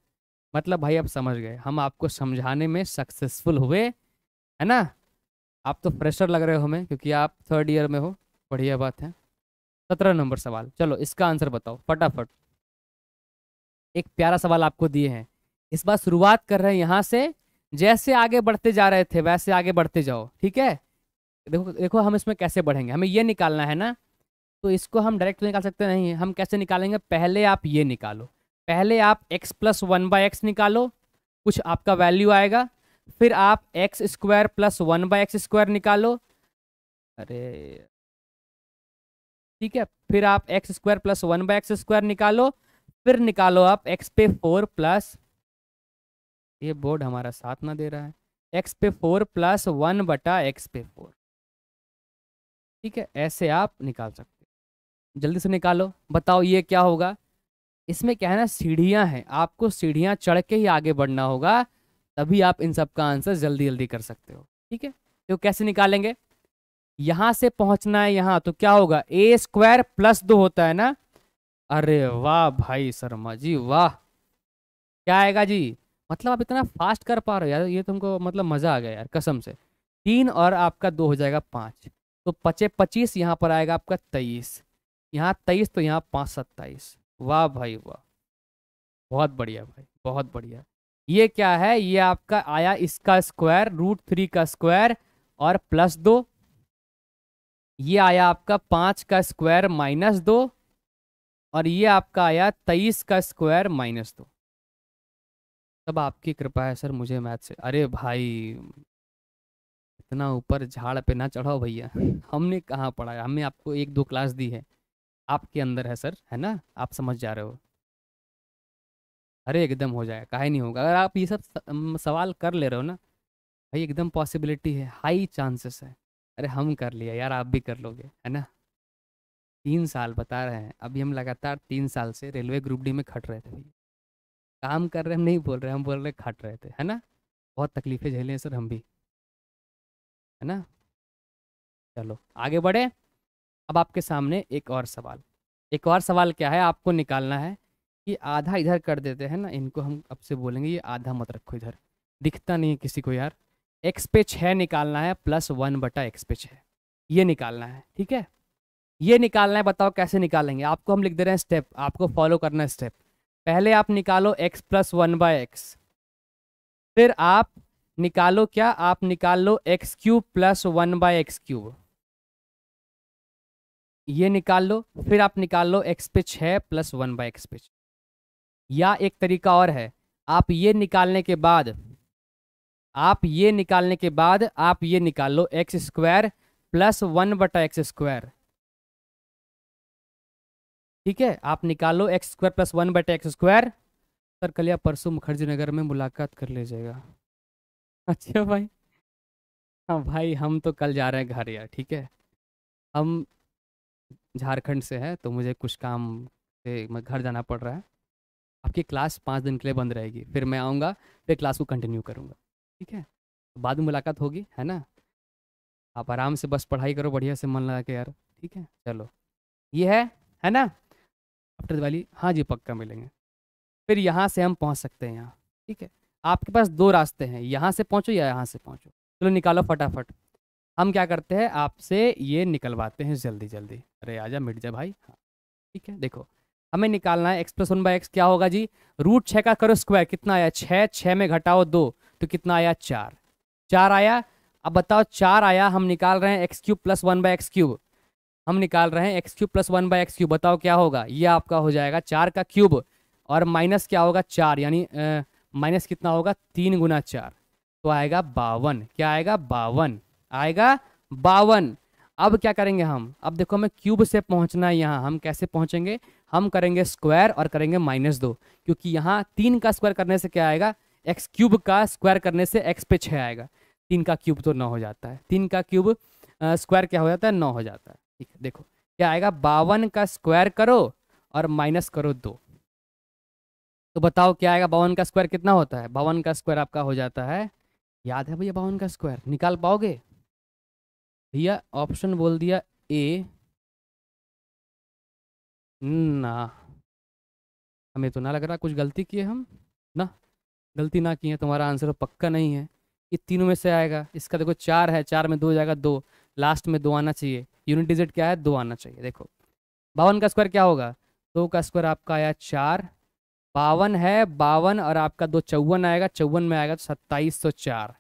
मतलब भाई आप समझ गए हम आपको समझाने में सक्सेसफुल हुए है ना आप तो फ्रेशर लग रहे हो हमें क्योंकि आप थर्ड ईयर में हो बढ़िया बात है सत्रह नंबर सवाल चलो इसका आंसर बताओ फटाफट एक प्यारा सवाल आपको दिए हैं इस बार शुरुआत कर रहे हैं यहाँ से जैसे आगे बढ़ते जा रहे थे वैसे आगे बढ़ते जाओ ठीक है देखो देखो हम इसमें कैसे बढ़ेंगे हमें ये निकालना है ना तो इसको हम डायरेक्ट तो निकाल सकते नहीं हम कैसे निकालेंगे पहले आप ये निकालो पहले आप x plus one by x निकालो कुछ आपका वैल्यू आएगा फिर आप x square plus one by x square निकालो अरे ठीक है फिर आप x square plus one by x square निकालो फिर निकालो आप x पे फोर प्लस ये बोर्ड हमारा साथ ना दे रहा है एक्स पे फोर प्लस वन बटा एक्स पे फोर ठीक है ऐसे आप निकाल सकते हो जल्दी से निकालो बताओ ये क्या होगा इसमें क्या है ना सीढ़ियाँ हैं आपको सीढ़ियाँ चढ़ के ही आगे बढ़ना होगा तभी आप इन सब का आंसर जल्दी जल्दी कर सकते हो ठीक है तो कैसे निकालेंगे यहाँ से पहुँचना है यहाँ तो क्या होगा ए स्क्वायर प्लस दो होता है ना अरे वाह भाई शर्मा जी वाह क्या आएगा जी मतलब आप इतना फास्ट कर पा रहे हो यार ये तुमको मतलब मज़ा आ गया यार कसम से तीन और आपका दो हो जाएगा पाँच तो पचे पच्चीस यहाँ पर आएगा आपका तेईस यहाँ तेईस तो यहाँ पाँच सत्ताईस वाह भाई वाह बहुत बढ़िया भाई बहुत बढ़िया ये क्या है ये आपका आया इसका स्क्वायर रूट थ्री का स्क्वायर और प्लस दो ये आया आपका पाँच का स्क्वायर माइनस दो और ये आपका आया तेईस का स्क्वायर माइनस दो तब आपकी कृपा है सर मुझे मैथ से अरे भाई इतना ऊपर झाड़ पे ना चढ़ाओ भैया हमने कहाँ पढ़ाया हमने आपको एक दो क्लास दी है आपके अंदर है सर है ना आप समझ जा रहे हो अरे एकदम हो जाएगा कहा नहीं होगा अगर आप ये सब सवाल कर ले रहे हो ना भाई एकदम पॉसिबिलिटी है हाई चांसेस है अरे हम कर लिया यार आप भी कर लोगे है ना तीन साल बता रहे हैं अभी हम लगातार तीन साल से रेलवे ग्रुप डी में खट रहे थे भैया काम कर रहे हम नहीं बोल रहे हम बोल रहे खट रहे थे है ना बहुत तकलीफें झेले हैं सर हम भी है ना चलो आगे बढ़े अब आपके सामने एक और सवाल एक और सवाल क्या है आपको निकालना है कि आधा इधर कर देते हैं ना इनको हम अब से बोलेंगे ये आधा मत रखो इधर दिखता नहीं है किसी को यार एक्स पे छः निकालना है प्लस वन बटा एक्स पे छः ये निकालना है ठीक है ये निकालना है बताओ कैसे निकालेंगे आपको हम लिख दे रहे हैं स्टेप आपको फॉलो करना है स्टेप पहले आप निकालो x plus one by x फिर आप निकालो क्या आप निकाल लो x cube plus one by x cube ये निकाल लो फिर आप निकाल लो एक्स पे छः प्लस वन बाई एक्स पे या एक तरीका और है आप ये निकालने के बाद आप ये निकालने के बाद आप ये निकाल लो एक्स स्क्वायर प्लस वन बटा एक्स स्क्वायर ठीक है आप निकाल लो एक्स स्क्वायर प्लस वन बटा एक्स स्क्वायर सर कल या परसों मुखर्जी नगर में मुलाकात कर ले जाएगा अच्छा भाई हाँ भाई हम तो कल जा रहे हैं घर यार ठीक है हम झारखंड से है तो मुझे कुछ काम से मैं घर जाना पड़ रहा है आपकी क्लास पाँच दिन के लिए बंद रहेगी फिर मैं आऊँगा फिर क्लास को कंटिन्यू करूँगा ठीक है तो बाद में मुलाकात होगी है ना आप आराम से बस पढ़ाई करो बढ़िया से मन लगा के यार ठीक है चलो ये है है ना आफ्टर दिवाली हाँ जी पक्का मिलेंगे फिर यहाँ से हम पहुँच सकते हैं यहाँ ठीक है आपके पास दो रास्ते हैं यहाँ से पहुँचो या यहाँ से पहुँचो चलो निकालो फटाफट हम क्या करते हैं आपसे ये निकलवाते हैं जल्दी जल्दी अरे आजा मिट जा भाई हाँ ठीक है देखो हमें निकालना है x plus one by x क्या होगा जी रूट छः का करो स्क्वायर कितना आया छः छः में घटाओ दो तो कितना आया चार चार आया अब बताओ चार आया हम निकाल रहे हैं x cube plus one by x cube हम निकाल रहे हैं x cube plus one by x cube बताओ क्या होगा ये आपका हो जाएगा चार का क्यूब और माइनस क्या होगा चार यानी माइनस कितना होगा तीन गुना चार तो आएगा बावन क्या आएगा बावन आएगा बावन अब क्या करेंगे हम अब देखो हमें क्यूब से पहुंचना है यहाँ हम कैसे पहुंचेंगे हम करेंगे स्क्वायर और करेंगे माइनस दो क्योंकि यहाँ तीन का स्क्वायर करने से क्या आएगा एक्स क्यूब का स्क्वायर करने से एक्स पे छः आएगा तीन का क्यूब तो नौ हो जाता है तीन का क्यूब स्क्वायर क्या हो जाता है नौ हो जाता है ठीक है देखो क्या आएगा बावन का स्क्वायर करो और माइनस करो दो तो बताओ क्या आएगा बावन का स्क्वायर कितना होता है बावन का स्क्वायर आपका हो जाता है याद है भैया बावन का स्क्वायर निकाल पाओगे भैया ऑप्शन बोल दिया ए ना हमें तो ना लग रहा कुछ गलती किए हम ना गलती ना किए तुम्हारा आंसर पक्का नहीं है ये तीनों में से आएगा इसका देखो चार है चार में दो जाएगा दो लास्ट में दो आना चाहिए यूनिट डिजिट क्या है दो आना चाहिए देखो बावन का स्क्वायर क्या होगा दो का स्क्वायर आपका आया चार बावन है बावन और आपका दो चौवन आएगा चौवन में आएगा तो सत्ताईस सौ चार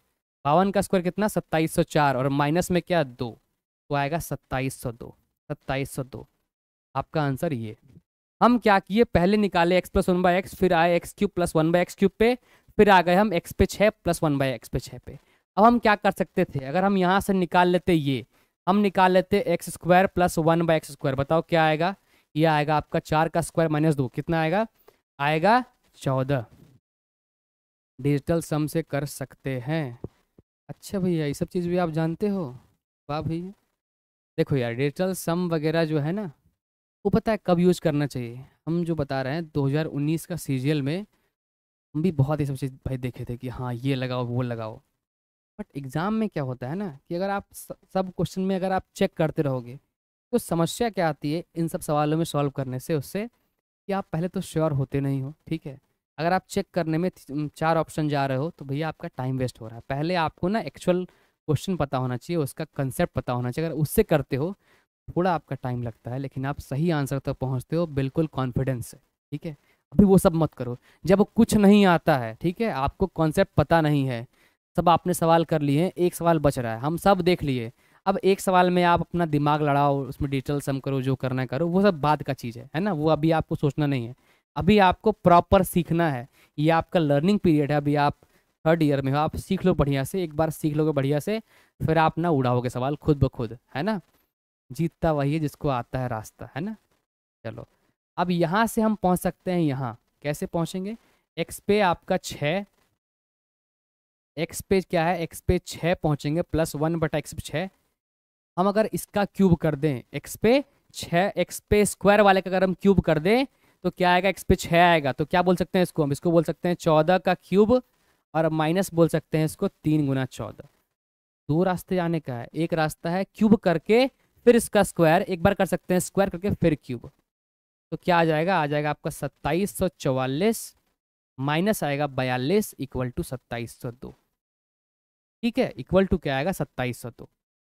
बावन का स्क्वायर कितना सत्ताईस सौ चार और माइनस में क्या दो तो आएगा सत्ताईस सौ दो सत्ताईस सौ दो आपका आंसर ये हम क्या किए पहले निकाले x plus one by x फिर आए x cube plus one by x cube पे फिर आ गए हम एक्स पे छः प्लस वन बाय एक्स पे छः पे अब हम क्या कर सकते थे अगर हम यहाँ से निकाल लेते ये हम निकाल लेते x square plus one by x square बताओ क्या आएगा ये आएगा आपका चार का स्क्वायर माइनस दो कितना आएगा आएगा चौदह डिजिटल सम से कर सकते हैं अच्छा भैया ये सब चीज़ भी आप जानते हो वाह भैया देखो यार डिजिटल सम वगैरह जो है ना वो पता है कब यूज़ करना चाहिए हम जो बता रहे हैं 2019 का सीरियल में हम भी बहुत ये सब चीज़ भाई देखे थे कि हाँ ये लगाओ वो लगाओ बट एग्ज़ाम में क्या होता है ना कि अगर आप सब क्वेश्चन में अगर आप चेक करते रहोगे तो समस्या क्या आती है इन सब सवालों में सॉल्व करने से उससे कि आप पहले तो श्योर होते नहीं हो ठीक है अगर आप चेक करने में चार ऑप्शन जा रहे हो तो भैया आपका टाइम वेस्ट हो रहा है पहले आपको ना एक्चुअल क्वेश्चन पता होना चाहिए उसका कंसेप्ट पता होना चाहिए अगर उससे करते हो थोड़ा आपका टाइम लगता है लेकिन आप सही आंसर तक तो पहुँचते हो बिल्कुल कॉन्फिडेंस से ठीक है अभी वो सब मत करो जब कुछ नहीं आता है ठीक है आपको कॉन्सेप्ट पता नहीं है सब आपने सवाल कर लिए हैं एक सवाल बच रहा है हम सब देख लिए अब एक सवाल में आप अपना दिमाग लड़ाओ उसमें डिटेल सम करो जो करना करो वो सब बाद का चीज़ है है ना वो अभी आपको सोचना नहीं है अभी आपको प्रॉपर सीखना है ये आपका लर्निंग पीरियड है अभी आप थर्ड ईयर में हो आप सीख लो बढ़िया से एक बार सीख लोगे बढ़िया से फिर आप ना उड़ाओगे सवाल खुद ब खुद है ना जीतता वही है जिसको आता है रास्ता है ना चलो अब यहाँ से हम पहुँच सकते हैं यहाँ कैसे पहुँचेंगे एक्स पे आपका छः एक्स पे क्या है एक्स पे छः पहुँचेंगे प्लस वन बटा एक्स पे छः हम अगर इसका क्यूब कर दें एक्स पे छः एक्स पे स्क्वायर वाले का अगर हम क्यूब कर दें तो क्या आएगा एक्स पे छः आएगा तो क्या बोल सकते हैं इसको हम इसको बोल सकते हैं चौदह का क्यूब और माइनस बोल सकते हैं इसको तीन गुना चौदह दो रास्ते जाने का है एक रास्ता है क्यूब करके फिर इसका स्क्वायर एक बार कर सकते हैं स्क्वायर करके फिर क्यूब तो क्या आ जाएगा आ जाएगा आपका सत्ताईस सौ चवालीस माइनस आएगा बयालीस इक्वल टू सत्ताईस सौ दो ठीक है इक्वल टू क्या आएगा सत्ताईस सौ दो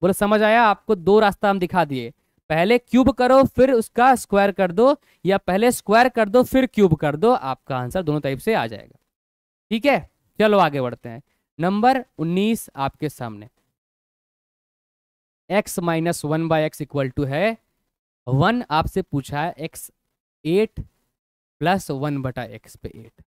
बोले समझ आया आपको दो रास्ता हम दिखा दिए पहले क्यूब करो फिर उसका स्क्वायर कर दो या पहले स्क्वायर कर दो फिर क्यूब कर दो आपका आंसर दोनों टाइप से आ जाएगा ठीक है चलो आगे बढ़ते हैं नंबर उन्नीस आपके सामने x minus one by x equal to है वन आपसे पूछा है एक्स एट प्लस वन बटा एक्स पे एट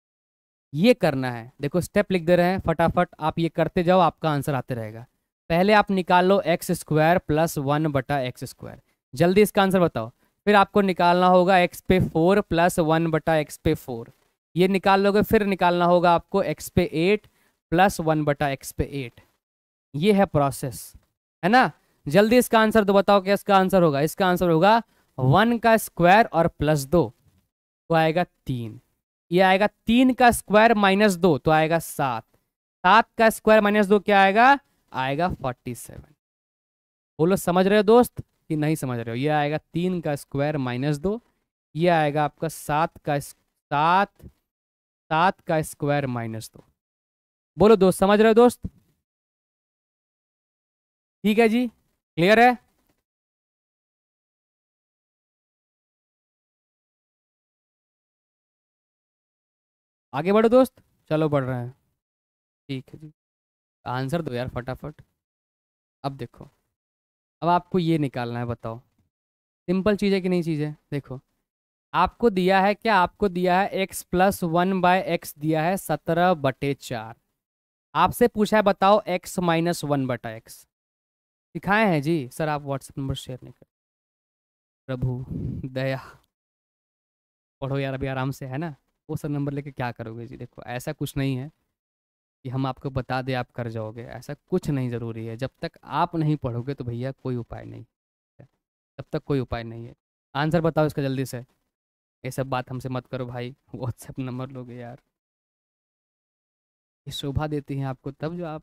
ये करना है देखो स्टेप लिख दे रहे हैं फटाफट आप ये करते जाओ आपका आंसर आते रहेगा पहले आप निकाल लो एक्स स्क्वायर प्लस वन बटा एक्स स्क्वायर जल्दी इसका आंसर बताओ फिर आपको निकालना होगा एक्स पे फोर प्लस वन बटा एक्स पे फोर ये निकाल लोगे फिर निकालना होगा आपको एक्स पे एट प्लस वन बटा एक्स पे एट ये है प्रोसेस है ना जल्दी इसका आंसर दो तो बताओ क्या इसका आंसर होगा इसका आंसर होगा वन का स्क्वायर और प्लस दो तो आएगा तीन ये आएगा तीन का स्क्वायर माइनस दो तो आएगा सात सात का स्क्वायर माइनस दो क्या आएगा आएगा फोर्टी सेवन बोलो समझ रहे हो दोस्त कि नहीं समझ रहे हो ये आएगा तीन का स्क्वायर माइनस दो ये आएगा आपका सात का सात सात का स्क्वायर माइनस दो बोलो दोस्त समझ रहे हो दोस्त ठीक है जी क्लियर है आगे बढ़ो दोस्त चलो बढ़ रहे हैं ठीक है जी आंसर दो यार फटाफट अब देखो अब आपको ये निकालना है बताओ सिंपल चीज़ है कि नहीं चीज़ है देखो आपको दिया है क्या आपको दिया है x plus one by x दिया है सत्रह बटे चार आपसे पूछा है बताओ एक्स माइनस वन बटा एक्स सिखाए हैं जी सर आप व्हाट्सएप नंबर शेयर नहीं कर प्रभु दया पढ़ो यार अभी आराम से है ना वो सब नंबर लेके क्या करोगे जी देखो ऐसा कुछ नहीं है कि हम आपको बता दें आप कर जाओगे ऐसा कुछ नहीं ज़रूरी है जब तक आप नहीं पढ़ोगे तो भैया कोई उपाय नहीं तब तक कोई उपाय नहीं है आंसर बताओ इसका जल्दी से ये सब बात हमसे मत करो भाई व्हाट्सएप नंबर लोगे यार ये शोभा देती है आपको तब जो आप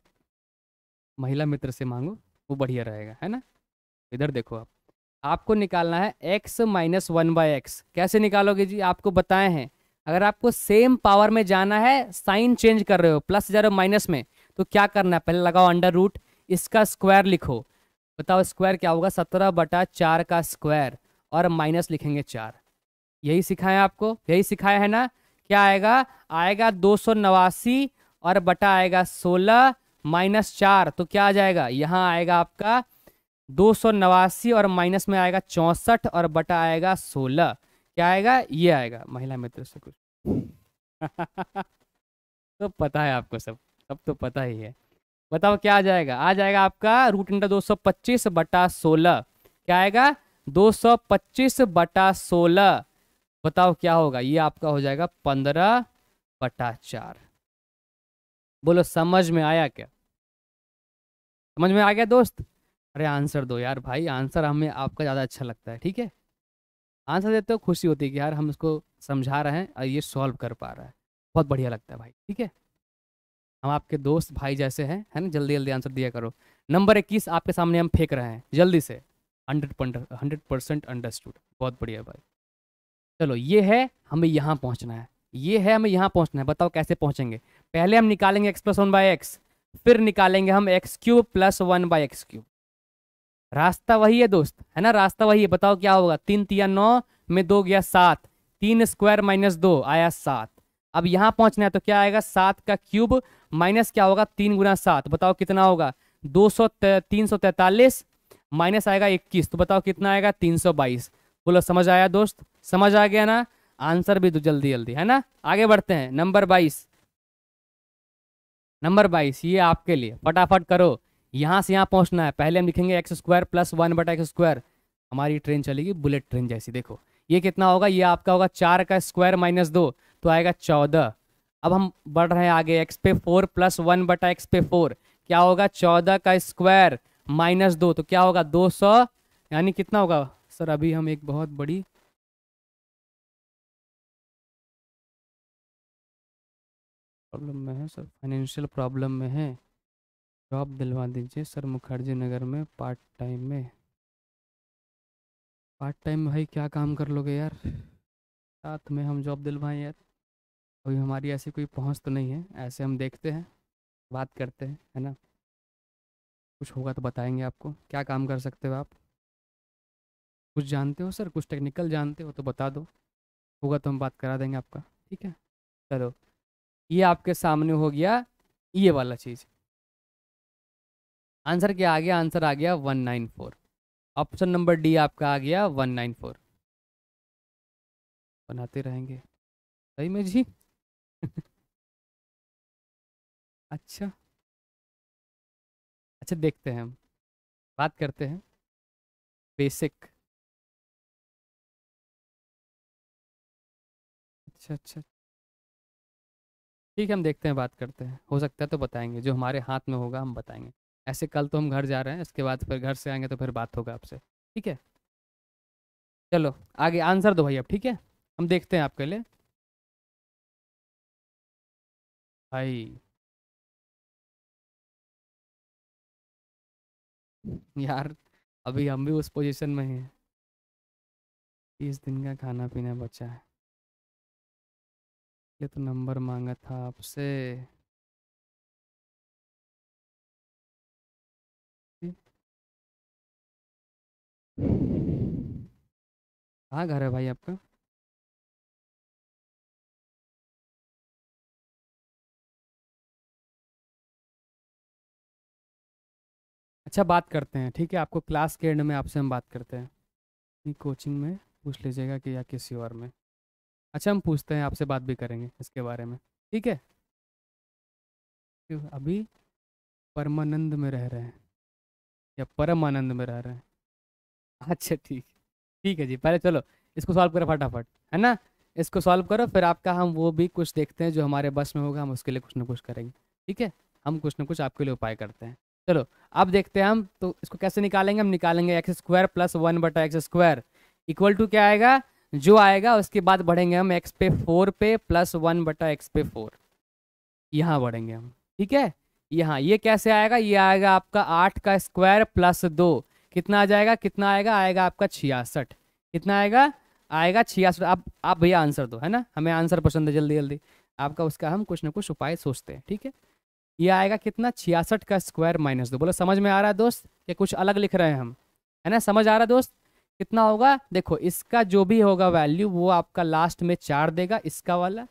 महिला मित्र से मांगो वो बढ़िया रहेगा है ना इधर देखो आप आपको निकालना है x minus one by x कैसे निकालोगे जी आपको बताए हैं अगर आपको सेम पावर में जाना है साइन चेंज कर रहे हो प्लस जा रहे हो माइनस में तो क्या करना है पहले लगाओ अंडर रूट इसका स्क्वायर लिखो बताओ स्क्वायर क्या होगा सत्रह बटा चार का स्क्वायर और माइनस लिखेंगे चार यही सिखाया आपको यही सिखाया है ना क्या आएगा आएगा दो सौ नवासी और बटा आएगा सोलह माइनस चार तो क्या आ जाएगा यहाँ आएगा आपका दो सौ नवासी और माइनस में आएगा चौंसठ और बटा आएगा सोलह क्या आएगा ये आएगा महिला मित्र से कुछ तो पता है आपको सब सब तो पता ही है बताओ क्या आ जाएगा आ जाएगा आपका रूट इंडा दो सौ पच्चीस बटा सोलह क्या आएगा दो सौ पच्चीस बटा सोलह बताओ क्या होगा ये आपका हो जाएगा पंद्रह बटा चार बोलो समझ में आया क्या समझ में आ गया दोस्त अरे आंसर दो यार भाई आंसर हमें आपका ज़्यादा अच्छा लगता है ठीक है आंसर देते हो तो खुशी होती है कि यार हम इसको समझा रहे हैं और ये सॉल्व कर पा रहा है बहुत बढ़िया लगता है भाई ठीक है हम आपके दोस्त भाई जैसे हैं है ना जल्दी जल्दी आंसर दिया करो नंबर इक्कीस आपके सामने हम फेंक रहे हैं जल्दी से हंड्रेड हंड्रेड परसेंट अंडरस्टूड बहुत बढ़िया भाई चलो ये है हमें यहाँ पहुँचना है ये है हमें यहाँ पहुँचना है बताओ कैसे पहुँचेंगे पहले हम निकालेंगे x plus one by x फिर निकालेंगे हम x cube plus one by x cube रास्ता वही है दोस्त है ना रास्ता वही है बताओ क्या होगा तीन तिया नौ में दो गया सात तीन स्क्वायर माइनस दो आया सात अब यहाँ पहुंचना है तो क्या आएगा सात का क्यूब माइनस क्या होगा तीन गुना सात बताओ कितना होगा दो सौ तीन सौ तैतालीस माइनस आएगा इक्कीस तो बताओ कितना आएगा तीन सौ बाईस बोलो समझ आया दोस्त समझ आ गया ना आंसर भी दो तो जल्दी जल्दी है ना आगे बढ़ते हैं नंबर बाईस नंबर बाईस ये आपके लिए फटाफट करो यहाँ से यहाँ पहुँचना है पहले हम लिखेंगे एक्स स्क्वायर प्लस वन बटा एक्स स्क्वायर हमारी ट्रेन चलेगी बुलेट ट्रेन जैसी देखो ये कितना होगा ये आपका होगा चार का स्क्वायर माइनस दो तो आएगा चौदह अब हम बढ़ रहे हैं आगे एक्स पे फोर प्लस वन बटा एक्स पे फोर क्या होगा चौदह का स्क्वायर माइनस दो तो क्या होगा दो सौ यानी कितना होगा सर अभी हम एक बहुत बड़ी प्रॉब्लम में है सर फाइनेंशियल प्रॉब्लम में है जॉब तो दिलवा दीजिए सर मुखर्जी नगर में पार्ट टाइम में पार्ट टाइम भाई क्या काम कर लोगे यार साथ में हम जॉब दिलवाएं यार अभी हमारी ऐसी कोई पहुंच तो नहीं है ऐसे हम देखते हैं बात करते हैं है ना कुछ होगा तो बताएंगे आपको क्या काम कर सकते हो आप कुछ जानते हो सर कुछ टेक्निकल जानते हो तो बता दो होगा तो हम बात करा देंगे आपका ठीक है चलो ये आपके सामने हो गया ये वाला चीज़ आंसर क्या आ गया आंसर आ गया one nine four option number D आपका आ गया वन नाइन फोर बनाते रहेंगे सही में जी अच्छा अच्छा देखते हैं हम बात करते हैं बेसिक अच्छा अच्छा ठीक है हम देखते हैं बात करते हैं हो सकता है तो बताएंगे जो हमारे हाथ में होगा हम बताएंगे ऐसे कल तो हम घर जा रहे हैं इसके बाद फिर घर से आएंगे तो फिर बात होगा आपसे ठीक है चलो आगे आंसर दो भाई अब ठीक है हम देखते हैं आपके लिए भाई यार अभी हम भी उस पोजीशन में हैं तीस दिन का खाना पीना बचा है ये तो नंबर मांगा था आपसे कहाँ घर है भाई आपका अच्छा बात करते हैं ठीक है आपको क्लास के एंड में आपसे हम बात करते हैं कोचिंग में पूछ लीजिएगा कि या किसी और में अच्छा हम पूछते हैं आपसे बात भी करेंगे इसके बारे में ठीक है अभी परमानंद में रह रहे हैं या परमानंद में रह रहे हैं अच्छा ठीक है ठीक है जी पहले चलो इसको सॉल्व करो फटाफट है ना इसको सॉल्व करो फिर आपका हम वो भी कुछ देखते हैं जो हमारे बस में होगा हम उसके लिए कुछ ना कुछ करेंगे ठीक है हम कुछ ना कुछ आपके लिए उपाय करते हैं चलो अब देखते हैं हम तो इसको कैसे निकालेंगे हम निकालेंगे एक्स स्क्वायर प्लस वन बटा एक्स स्क्वायर इक्वल टू क्या आएगा जो आएगा उसके बाद बढ़ेंगे हम एक्स पे फोर पे प्लस वन बटा एक्स पे फोर यहाँ बढ़ेंगे हम ठीक है यहाँ ये कैसे आएगा ये आएगा आपका आठ का स्क्वायर प्लस दो कितना आ जाएगा कितना आएगा आएगा आपका छियासठ कितना आएगा आएगा छियासठ आप आप भैया आंसर दो है ना हमें आंसर पसंद है जल्दी जल्दी आपका उसका हम कुछ ना कुछ उपाय सोचते हैं ठीक है ये आएगा कितना छियासठ का स्क्वायर माइनस दो बोलो समझ में आ रहा है दोस्त या कुछ अलग लिख रहे हैं हम है ना समझ आ रहा है दोस्त कितना होगा देखो इसका जो भी होगा वैल्यू वो आपका लास्ट में चार देगा इसका वाला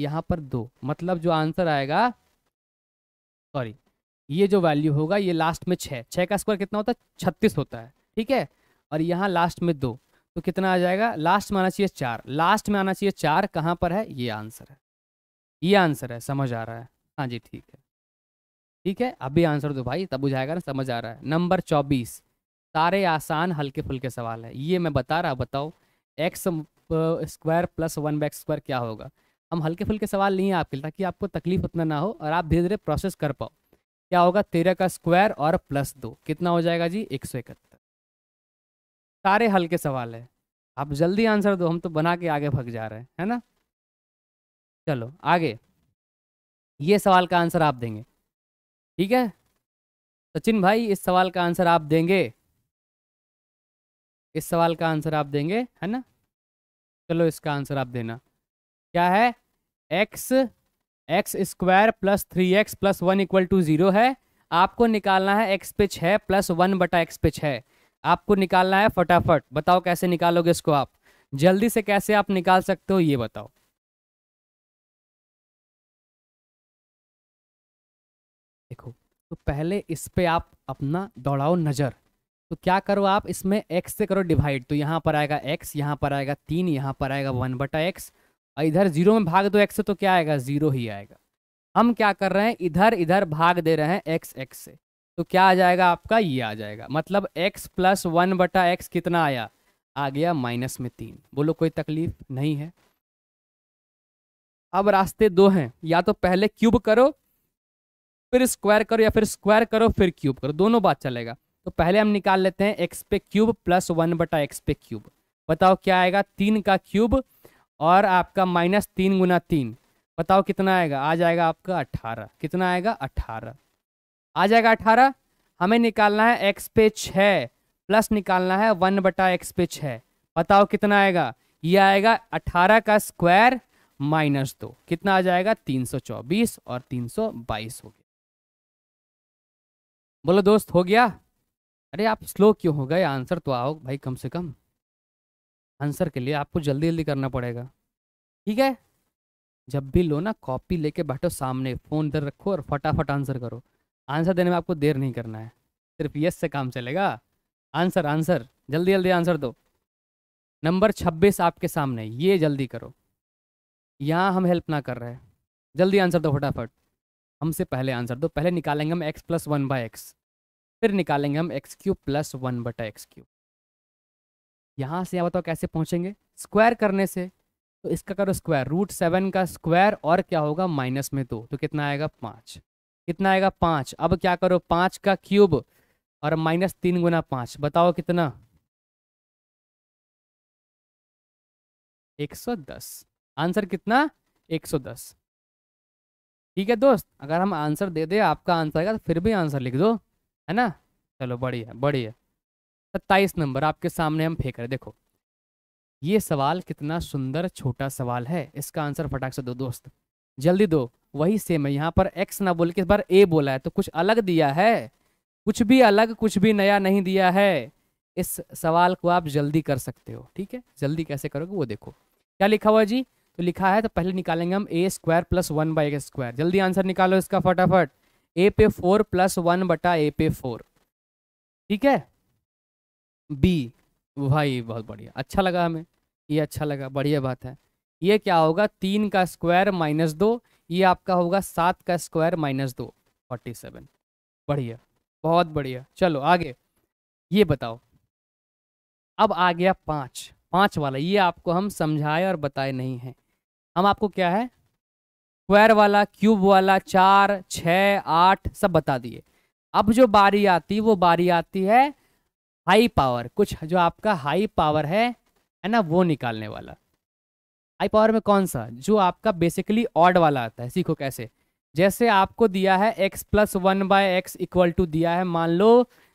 यहाँ पर दो मतलब जो आंसर आएगा सॉरी ये जो वैल्यू होगा ये लास्ट में छः छः का स्क्वायर कितना होता है छत्तीस होता है ठीक है और यहाँ लास्ट में दो तो कितना आ जाएगा लास्ट में आना चाहिए चार लास्ट में आना चाहिए चार कहाँ पर है ये आंसर है ये आंसर है समझ आ रहा है हाँ जी ठीक है ठीक है अभी आंसर दो भाई तब बुझाएगा ना समझ आ रहा है नंबर चौबीस सारे आसान हल्के फुल्के सवाल है ये मैं बता रहा बताओ x square plus one by x square क्या होगा हम हल्के फुल्के सवाल नहीं है आपके लिए ताकि आपको तकलीफ उतना ना हो और आप धीरे धीरे प्रोसेस कर पाओ क्या होगा तेरह का स्क्वायर और प्लस दो कितना हो जाएगा जी एक सौ इकहत्तर सारे हल्के सवाल है आप जल्दी आंसर दो हम तो बना के आगे भग जा रहे हैं है ना चलो आगे ये सवाल का आंसर आप देंगे ठीक है सचिन भाई इस सवाल का आंसर आप देंगे इस सवाल का आंसर आप देंगे है ना चलो इसका आंसर आप देना क्या है x x square plus three x plus one equal to zero है आपको निकालना है एक्स पे छः प्लस वन बटा एक्स पे छः आपको निकालना है फटाफट बताओ कैसे निकालोगे इसको आप जल्दी से कैसे आप निकाल सकते हो ये बताओ देखो तो पहले इस पे आप अपना दौड़ाओ नज़र तो क्या करो आप इसमें एक्स से करो डिवाइड तो यहाँ पर आएगा एक्स यहाँ पर आएगा तीन यहाँ पर आएगा वन बटा एक्स इधर जीरो में भाग दो एक्स से तो क्या आएगा जीरो ही आएगा हम क्या कर रहे हैं इधर इधर भाग दे रहे हैं एक्स एक्स से तो क्या आ जाएगा आपका ये आ जाएगा मतलब एक्स प्लस वन बटा एक्स कितना आया आ गया माइनस में तीन बोलो कोई तकलीफ नहीं है अब रास्ते दो हैं या तो पहले क्यूब करो फिर स्क्वायर करो या फिर स्क्वायर करो फिर क्यूब करो दोनों बात चलेगा तो पहले हम निकाल लेते हैं एक्स पे क्यूब प्लस वन बटा एक्स पे क्यूब बताओ क्या आएगा तीन का क्यूब और आपका माइनस तीन गुना तीन बताओ कितना आएगा आ जाएगा आपका अट्ठारह कितना आएगा अट्ठारह आ जाएगा अट्ठारह हमें निकालना है एक्स पे छः प्लस निकालना है वन बटा एक्स पे छः बताओ कितना आएगा ये आएगा अट्ठारह का स्क्वायर माइनस दो कितना आ जाएगा तीन सौ चौबीस और तीन सौ बाईस हो गया बोलो दोस्त हो गया अरे आप स्लो क्यों हो गए आंसर तो आओ भाई कम से कम आंसर के लिए आपको जल्दी जल्दी करना पड़ेगा ठीक है जब भी लो ना कॉपी लेके बैठो सामने फ़ोन इधर रखो और फटाफट आंसर करो आंसर देने में आपको देर नहीं करना है सिर्फ यस से काम चलेगा आंसर आंसर जल्दी जल्दी आंसर दो नंबर छब्बीस आपके सामने ये जल्दी करो यहाँ हम हेल्प ना कर रहे हैं जल्दी आंसर दो फटाफट हमसे पहले आंसर दो पहले निकालेंगे हम x plus one by x फिर निकालेंगे हम एक्स क्यू प्लस वन बटा एक्स क्यू यहाँ से यहाँ बताओ कैसे पहुँचेंगे स्क्वायर करने से तो इसका करो स्क्वायर रूट सेवन का स्क्वायर और क्या होगा माइनस में दो तो कितना आएगा पाँच कितना आएगा पाँच अब क्या करो पाँच का क्यूब और माइनस तीन गुना पाँच बताओ कितना एक सौ दस आंसर कितना एक सौ दस ठीक है दोस्त अगर हम आंसर दे दे आपका आंसर आएगा तो फिर भी आंसर लिख दो है ना चलो बढ़िया बढ़िया सत्ताईस नंबर आपके सामने हम फेंक रहे देखो ये सवाल कितना सुंदर छोटा सवाल है इसका आंसर फटाक से दो दोस्त जल्दी दो वही सेम है यहाँ पर एक्स ना बोल के इस बार ए बोला है तो कुछ अलग दिया है कुछ भी अलग कुछ भी नया नहीं दिया है इस सवाल को आप जल्दी कर सकते हो ठीक है जल्दी कैसे करोगे वो देखो क्या लिखा हुआ जी तो लिखा है तो पहले निकालेंगे हम a square plus one by square जल्दी आंसर निकालो इसका फटाफट ए पे फोर प्लस वन बटा ए पे फोर ठीक है बी भाई बहुत बढ़िया अच्छा लगा हमें ये अच्छा लगा बढ़िया बात है ये क्या होगा तीन का स्क्वायर माइनस दो ये आपका होगा सात का स्क्वायर माइनस दो फोर्टी सेवन बढ़िया बहुत बढ़िया चलो आगे ये बताओ अब आ गया पाँच पाँच वाला ये आपको हम समझाए और बताए नहीं हैं हम आपको क्या है स्क्वायर वाला क्यूब वाला चार छः आठ सब बता दिए अब जो बारी आती वो बारी आती है हाई पावर कुछ जो आपका हाई पावर है है ना वो निकालने वाला हाई पावर में कौन सा जो आपका बेसिकली ऑड वाला आता है सीखो कैसे जैसे आपको दिया है x plus one by x equal to दिया है मान लो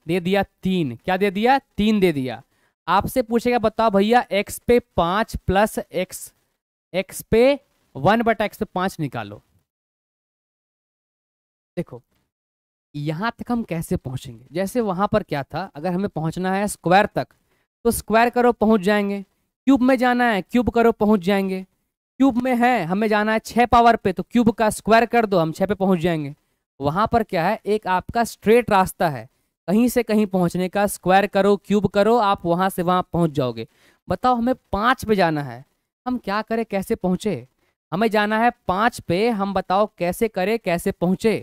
दे दिया तीन क्या दे दिया तीन दे दिया आपसे पूछेगा बताओ भैया x पे पाँच प्लस एक्स एक्स पे वन बट एक्स पे पाँच निकालो देखो यहाँ तक हम कैसे पहुँचेंगे जैसे वहाँ पर क्या था अगर हमें पहुँचना है स्क्वायर तक तो स्क्वायर करो पहुँच जाएंगे क्यूब में जाना है क्यूब करो पहुँच जाएंगे क्यूब में है हमें जाना है छः पावर पे तो क्यूब का स्क्वायर कर दो हम छः पे पहुँच जाएंगे वहाँ पर क्या है एक आपका स्ट्रेट रास्ता है कहीं से कहीं पहुँचने का स्क्वायर करो क्यूब करो आप वहाँ से वहाँ पहुँच जाओगे बताओ हमें पाँच पे जाना है हम क्या करें कैसे पहुँचे हमें जाना है पाँच पे हम बताओ कैसे करें कैसे पहुँचे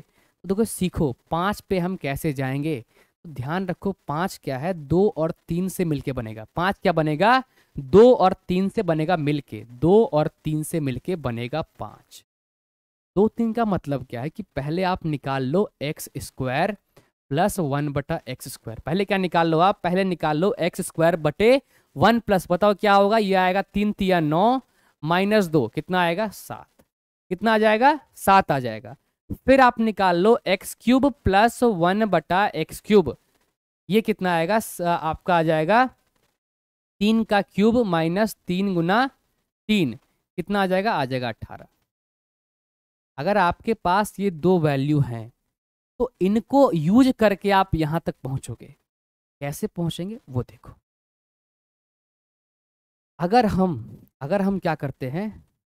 तो देखो सीखो पाँच पे हम कैसे जाएंगे तो ध्यान रखो पाँच क्या है दो और तीन से मिलके बनेगा पाँच क्या बनेगा दो और तीन से बनेगा मिलके दो और तीन से मिलके बनेगा पाँच दो तीन का मतलब क्या है कि पहले आप निकाल लो एक्स स्क्वायर प्लस वन बटा एक्स स्क्वायर पहले क्या निकाल लो आप पहले निकाल लो एक्स स्क्वायर बटे वन प्लस बताओ क्या होगा ये आएगा तीन तिया नौ माइनस दो कितना आएगा सात कितना आ जाएगा सात आ जाएगा फिर आप निकाल लो एक्स क्यूब प्लस वन बटा एक्स क्यूब ये कितना आएगा आपका आ जाएगा तीन का क्यूब माइनस तीन गुना तीन कितना आ जाएगा आ जाएगा अट्ठारह अगर आपके पास ये दो वैल्यू हैं तो इनको यूज करके आप यहां तक पहुंचोगे कैसे पहुंचेंगे वो देखो अगर हम अगर हम क्या करते हैं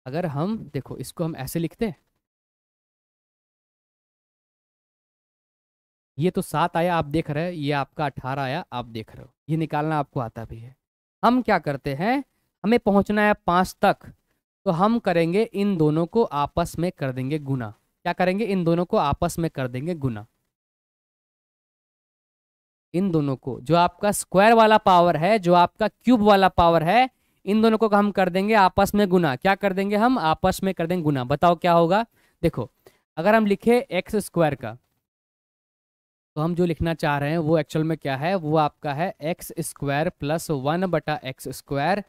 अगर हम देखो इसको हम ऐसे लिखते हैं ये तो सात आया आप देख रहे हो ये आपका अठारह आया आप देख रहे हो ये निकालना आपको आता भी है हम क्या करते हैं हमें पहुंचना है पाँच तक तो हम करेंगे इन दोनों को आपस में कर देंगे गुना क्या करेंगे इन दोनों को आपस में कर देंगे गुना इन दोनों को जो आपका स्क्वायर वाला पावर है जो आपका क्यूब वाला पावर है इन दोनों को हम कर देंगे आपस में गुना क्या कर देंगे हम आपस में कर देंगे गुना बताओ क्या होगा देखो अगर हम लिखे एक्स स्क्वायर का तो हम जो लिखना चाह रहे हैं वो एक्चुअल में क्या है वो आपका है एक्स स्क्वायर प्लस वन बटा एक्स स्क्वायर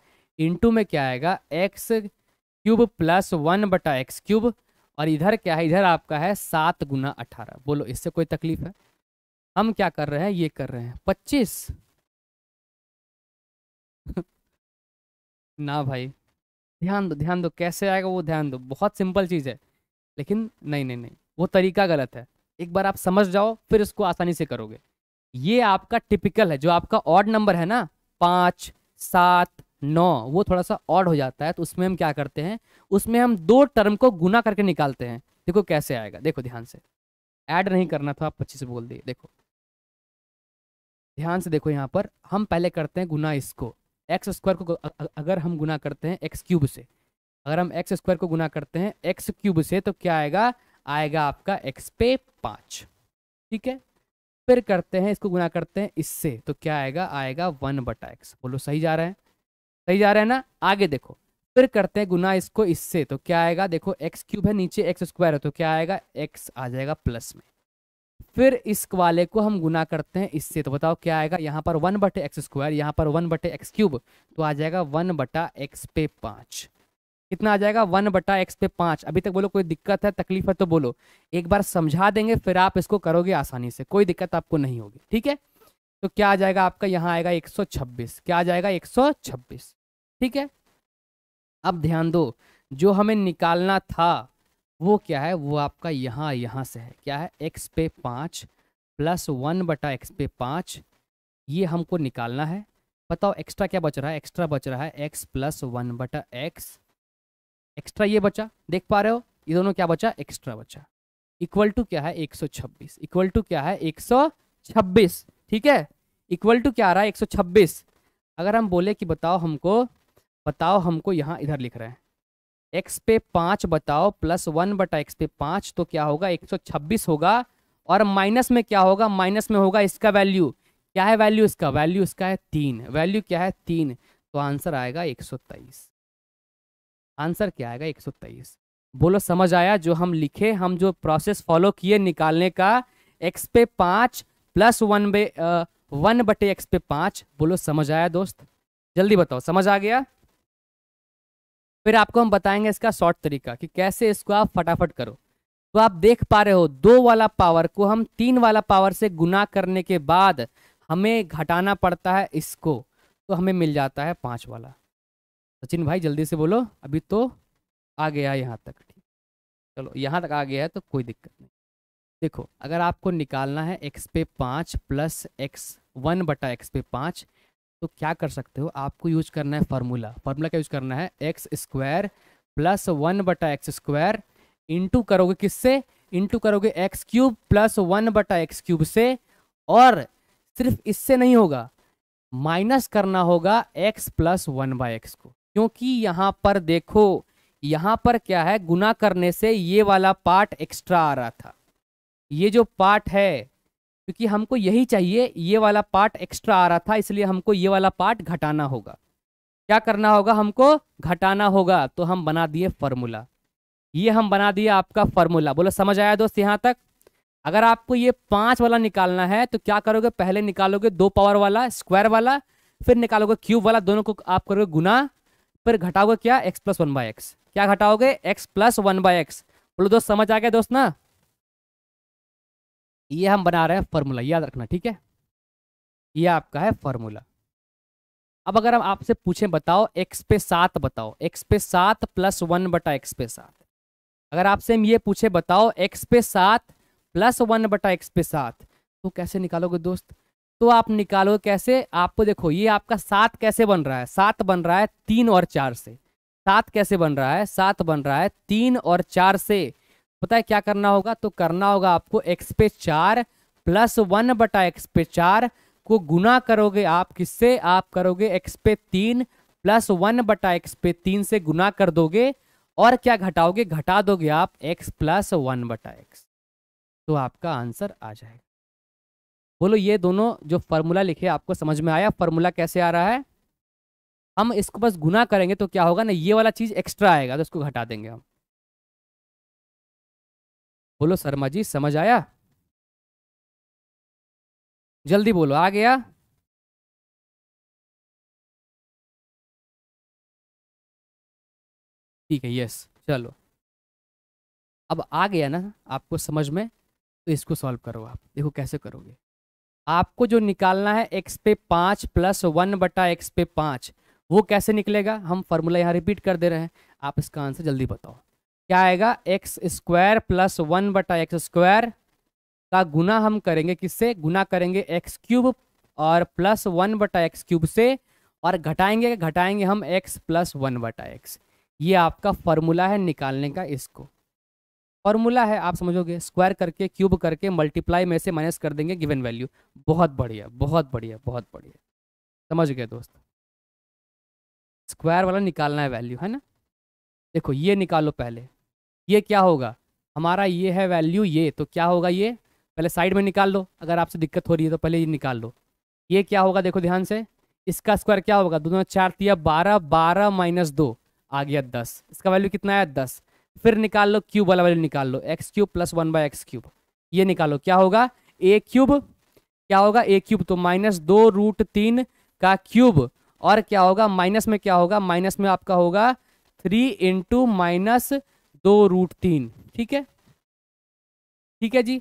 इंटू में क्या आएगा एक्स क्यूब प्लस वन बटा एक्स क्यूब और इधर क्या है इधर आपका है सात गुना अठारह बोलो इससे कोई तकलीफ है हम क्या कर रहे हैं ये कर रहे हैं पच्चीस ना भाई ध्यान दो ध्यान दो कैसे आएगा वो ध्यान दो बहुत सिंपल चीज़ है लेकिन नहीं नहीं नहीं वो तरीका गलत है एक बार आप समझ जाओ फिर उसको आसानी से करोगे ये आपका टिपिकल है जो आपका ऑड नंबर है ना पाँच सात नौ वो थोड़ा सा ऑड हो जाता है तो उसमें हम क्या करते हैं उसमें हम दो टर्म को गुना करके निकालते हैं देखो कैसे आएगा देखो ध्यान से ऐड नहीं करना था आप पच्चीस बोल दिए देखो ध्यान से देखो यहाँ पर हम पहले करते हैं गुना इसको एक्स स्क्वायर को अगर हम गुना करते हैं एक्स क्यूब से अगर हम एक्स स्क्वायर को गुना करते हैं एक्स क्यूब से तो क्या आएगा आएगा आपका एक्स पे पाँच ठीक है फिर करते हैं इसको गुना करते हैं इससे तो क्या आएगा आएगा वन बटा एक्स बोलो सही जा रहा है सही जा रहा है ना आगे देखो फिर करते हैं गुना इसको इससे तो क्या आएगा देखो एक्स क्यूब है नीचे एक्स स्क्वायर है तो क्या आएगा एक्स आ जाएगा प्लस में फिर इस वाले को हम गुना करते हैं इससे तो बताओ क्या आएगा यहाँ पर वन बटे एक्स स्क्वायर यहाँ पर वन बटे एक्स क्यूब तो आ जाएगा वन बटा एक्स पे पाँच कितना आ जाएगा वन बटा एक्स पे पाँच अभी तक बोलो कोई दिक्कत है तकलीफ है तो बोलो एक बार समझा देंगे फिर आप इसको करोगे आसानी से कोई दिक्कत आपको नहीं होगी ठीक है तो क्या आ जाएगा आपका यहाँ आएगा छब्बीस क्या आ जाएगा छब्बीस ठीक है अब ध्यान दो जो हमें निकालना था वो क्या है वो आपका यहाँ यहाँ से है क्या है एक्स पे पाँच प्लस वन बटा एक्स पे पाँच ये हमको निकालना है बताओ एक्स्ट्रा क्या बच रहा है एक्स्ट्रा बच रहा है एक्स प्लस वन बटा एक्स एक्स्ट्रा ये बचा देख पा रहे हो ये दोनों क्या बचा एक्स्ट्रा बचा इक्वल टू क्या है 126 इक्वल टू क्या है 126 ठीक है इक्वल टू क्या आ रहा है 126 अगर हम बोले कि बताओ हमको बताओ हमको यहाँ इधर लिख रहे हैं एक्स पे पाँच बताओ प्लस वन बटा एक्स पे पाँच तो क्या होगा 126 होगा और माइनस में क्या होगा माइनस में होगा इसका वैल्यू क्या है वैल्यू इसका वैल्यू इसका है तीन वैल्यू क्या है तीन तो आंसर आएगा एक आंसर क्या आएगा एक सौ तेईस बोलो समझ आया जो हम लिखे हम जो प्रोसेस फॉलो किए निकालने का एक्स पे पाँच प्लस वन बे वन बटे एक्स पे पाँच बोलो समझ आया दोस्त जल्दी बताओ समझ आ गया फिर आपको हम बताएंगे इसका शॉर्ट तरीका कि कैसे इसको आप फटाफट करो तो आप देख पा रहे हो दो वाला पावर को हम तीन वाला पावर से गुना करने के बाद हमें घटाना पड़ता है इसको तो हमें मिल जाता है पाँच वाला सचिन भाई जल्दी से बोलो अभी तो आ गया यहाँ तक ठीक चलो यहाँ तक आ गया है तो कोई दिक्कत नहीं देखो अगर आपको निकालना है एक्स पे पाँच प्लस एक्स वन बटा एक्स पे पाँच तो क्या कर सकते हो आपको यूज करना है फार्मूला फार्मूला क्या यूज करना है एक्स स्क्वायर प्लस वन बटा एक्स स्क्वायर इंटू करोगे किससे इंटू करोगे एक्स क्यूब प्लस वन बटा एक्स क्यूब से और सिर्फ इससे नहीं होगा माइनस करना होगा x plus one by x को क्योंकि यहाँ पर देखो यहाँ पर क्या है गुना करने से ये वाला पार्ट एक्स्ट्रा आ रहा था ये जो पार्ट है क्योंकि हमको यही चाहिए ये वाला पार्ट एक्स्ट्रा आ रहा था इसलिए हमको ये वाला पार्ट घटाना होगा क्या करना होगा हमको घटाना होगा तो हम बना दिए फॉर्मूला ये हम बना दिए आपका फॉर्मूला बोलो समझ आया दोस्त यहाँ तक अगर आपको ये पाँच वाला निकालना है तो क्या करोगे पहले निकालोगे दो पावर वाला स्क्वायर वाला फिर निकालोगे क्यूब वाला दोनों को आप करोगे गुना फिर घटाओगे क्या x plus one by x क्या घटाओगे x plus one by x बोलो दोस्त समझ आ गया दोस्त ना ये हम बना रहे हैं फॉर्मूला याद रखना ठीक है ये आपका है फॉर्मूला अब अगर हम आपसे पूछें बताओ एक्स पे सात बताओ एक्स पे सात प्लस वन बटा एक्स पे सात अगर आपसे हम ये पूछे बताओ एक्स पे सात प्लस वन बटा एक्स पे सात तो कैसे निकालोगे दोस्त तो आप निकालोगे कैसे आपको देखो ये आपका सात कैसे बन रहा है सात बन रहा है तीन और चार से सात कैसे बन रहा है सात बन रहा है तीन और चार से पता है क्या करना होगा तो करना होगा आपको एक्स पे चार प्लस वन बटा एक्स पे चार को गुना करोगे आप किससे आप करोगे एक्स पे तीन प्लस वन बटा एक्स पे तीन से गुना कर दोगे और क्या घटाओगे घटा दोगे आप एक्स प्लस वन बटा एक्स तो आपका आंसर आ जाएगा बोलो ये दोनों जो फार्मूला लिखे आपको समझ में आया फार्मूला कैसे आ रहा है हम इसको बस गुना करेंगे तो क्या होगा ना ये वाला चीज़ एक्स्ट्रा आएगा तो इसको घटा देंगे हम बोलो शर्मा जी समझ आया जल्दी बोलो आ गया ठीक है यस चलो अब आ गया ना आपको समझ में तो इसको सॉल्व करो आप देखो कैसे करोगे आपको जो निकालना है एक्स पे पाँच प्लस वन बटा एक्स पे पाँच वो कैसे निकलेगा हम फार्मूला यहाँ रिपीट कर दे रहे हैं आप इसका आंसर जल्दी बताओ क्या आएगा एक्स स्क्वायर प्लस वन बटा एक्स स्क्वायर का गुना हम करेंगे किससे गुना करेंगे एक्स क्यूब और प्लस वन बटा एक्स क्यूब से और घटाएंगे घटाएंगे हम एक्स प्लस वन बटा एक्स ये आपका फार्मूला है निकालने का इसको फॉर्मूला है आप समझोगे स्क्वायर करके क्यूब करके मल्टीप्लाई में से माइनस कर देंगे गिवन वैल्यू बहुत बढ़िया बहुत बढ़िया बहुत बढ़िया समझ गए दोस्त स्क्वायर वाला निकालना है वैल्यू है ना देखो ये निकालो पहले ये क्या होगा हमारा ये है वैल्यू ये तो क्या होगा ये पहले साइड में निकाल लो अगर आपसे दिक्कत हो रही है तो पहले ये निकाल लो ये क्या होगा देखो ध्यान से इसका स्क्वायर क्या होगा दोनों चार दिया बारह बारह माइनस दो आ गया दस इसका वैल्यू कितना है दस फिर निकाल लो क्यूब वाला वैल्यू निकाल लो x cube plus one by x cube ये निकालो क्या होगा ए क्यूब क्या होगा ए क्यूब तो माइनस दो रूट तीन का क्यूब और क्या होगा माइनस में क्या होगा माइनस में आपका होगा थ्री इंटू माइनस दो रूट तीन ठीक है ठीक है जी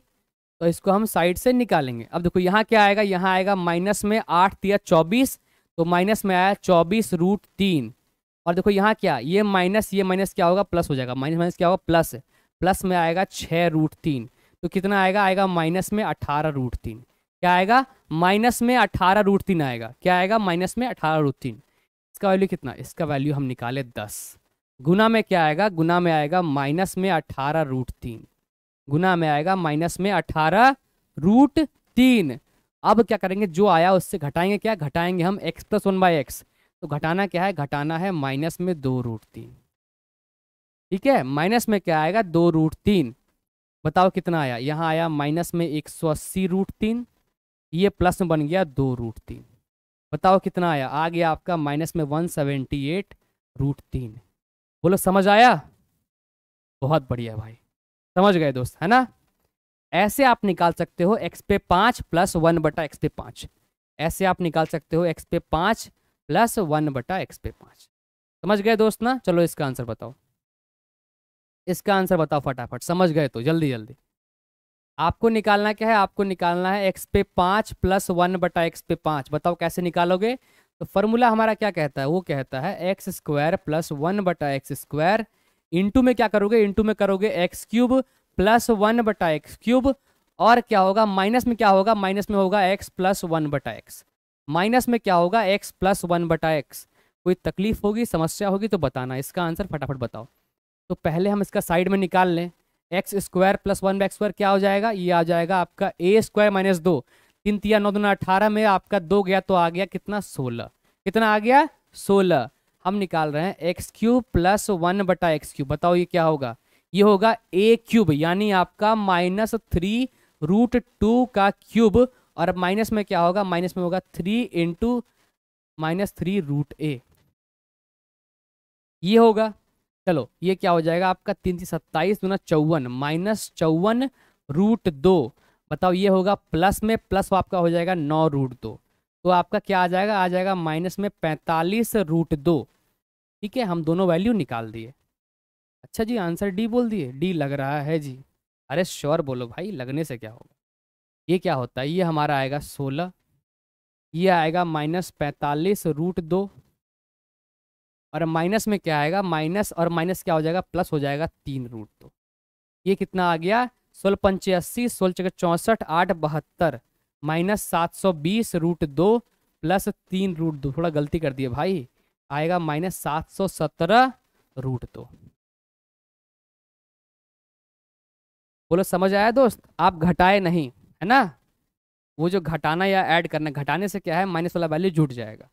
तो इसको हम साइड से निकालेंगे अब देखो यहाँ क्या आएगा यहाँ आएगा माइनस में आठ दिया चौबीस तो माइनस में आया चौबीस रूट तीन और देखो यहाँ क्या ये माइनस ये माइनस क्या होगा प्लस हो जाएगा माइनस माइनस क्या होगा प्लस प्लस में आएगा छः रूट तीन तो कितना आएगा आएगा माइनस में अठारह रूट तीन क्या आएगा माइनस में अठारह रूट तीन आएगा क्या आएगा माइनस में अठारह रूट तीन इसका वैल्यू कितना इसका वैल्यू हम निकाले दस गुना में क्या आएगा गुना में आएगा माइनस में अठारह रूट तीन गुना में आएगा माइनस में अठारह रूट तीन अब क्या करेंगे जो आया उससे घटाएंगे क्या घटाएंगे हम x plus one by x तो घटाना क्या है घटाना है माइनस में दो रूट तीन ठीक है माइनस में क्या आएगा दो रूट तीन बताओ कितना आया यहाँ आया माइनस में एक सौ अस्सी रूट तीन ये प्लस में बन गया दो रूट तीन बताओ कितना आया आ गया आपका माइनस में वन सेवेंटी एट रूट तीन बोलो समझ आया बहुत बढ़िया भाई समझ गए दोस्त है ना ऐसे आप निकाल सकते हो एक्स पे पाँच प्लस वन बटा एक्स पे पाँच ऐसे आप निकाल सकते हो एक्स पे पाँच प्लस वन बटा एक्स पे पाँच समझ गए दोस्त ना चलो इसका आंसर बताओ इसका आंसर बताओ फटाफट समझ गए तो जल्दी जल्दी आपको निकालना क्या है आपको निकालना है एक्स पे पाँच प्लस वन बटा एक्स पे पाँच बताओ कैसे निकालोगे तो फॉर्मूला हमारा क्या कहता है वो कहता है एक्स स्क्वायर प्लस वन बटा एक्स स्क्वायर इंटू में क्या करोगे इंटू में करोगे एक्स क्यूब प्लस वन बटा एक्स क्यूब और क्या होगा माइनस में क्या होगा माइनस में होगा एक्स प्लस वन बटा एक्स माइनस में क्या होगा एक्स प्लस वन बटा एक्स कोई तकलीफ होगी समस्या होगी तो बताना इसका आंसर फटाफट बताओ तो पहले हम इसका साइड में निकाल लें x square plus one x square क्या हो जाएगा ये आ जाएगा आपका ए स्क्वायर माइनस दो तीन तिया नौ दोना अठारह में आपका दो गया तो आ गया कितना सोलह कितना आ गया सोलह हम निकाल रहे हैं एक्स क्यूब प्लस वन बटा एक्स क्यूब बताओ ये क्या होगा ये होगा ए क्यूब यानी आपका माइनस थ्री रूट टू का क्यूब और अब माइनस में क्या होगा माइनस में होगा three into minus three root a ये होगा चलो ये क्या हो जाएगा आपका तीन से सत्ताईस दूना चौवन माइनस चौवन रूट दो बताओ ये होगा प्लस में प्लस आपका हो जाएगा नौ रूट दो तो आपका क्या आ जाएगा आ जाएगा माइनस में पैंतालीस रूट दो ठीक है हम दोनों वैल्यू निकाल दिए अच्छा जी आंसर डी बोल दिए डी लग रहा है जी अरे श्योर बोलो भाई लगने से क्या होगा ये क्या होता है ये हमारा आएगा सोलह ये आएगा माइनस पैंतालीस रूट दो और माइनस में क्या आएगा माइनस और माइनस क्या हो जाएगा प्लस हो जाएगा तीन रूट दो ये कितना आ गया सोलह पंचे अस्सी सोलह चौके चौंसठ आठ बहत्तर माइनस सात सौ बीस रूट दो प्लस तीन रूट दो थोड़ा गलती कर दिए भाई आएगा माइनस सात सौ सत्रह रूट दो बोलो समझ आया दोस्त आप घटाए नहीं है ना वो जो घटाना या ऐड करना घटाने से क्या है माइनस वाला वैल्यू जुट जाएगा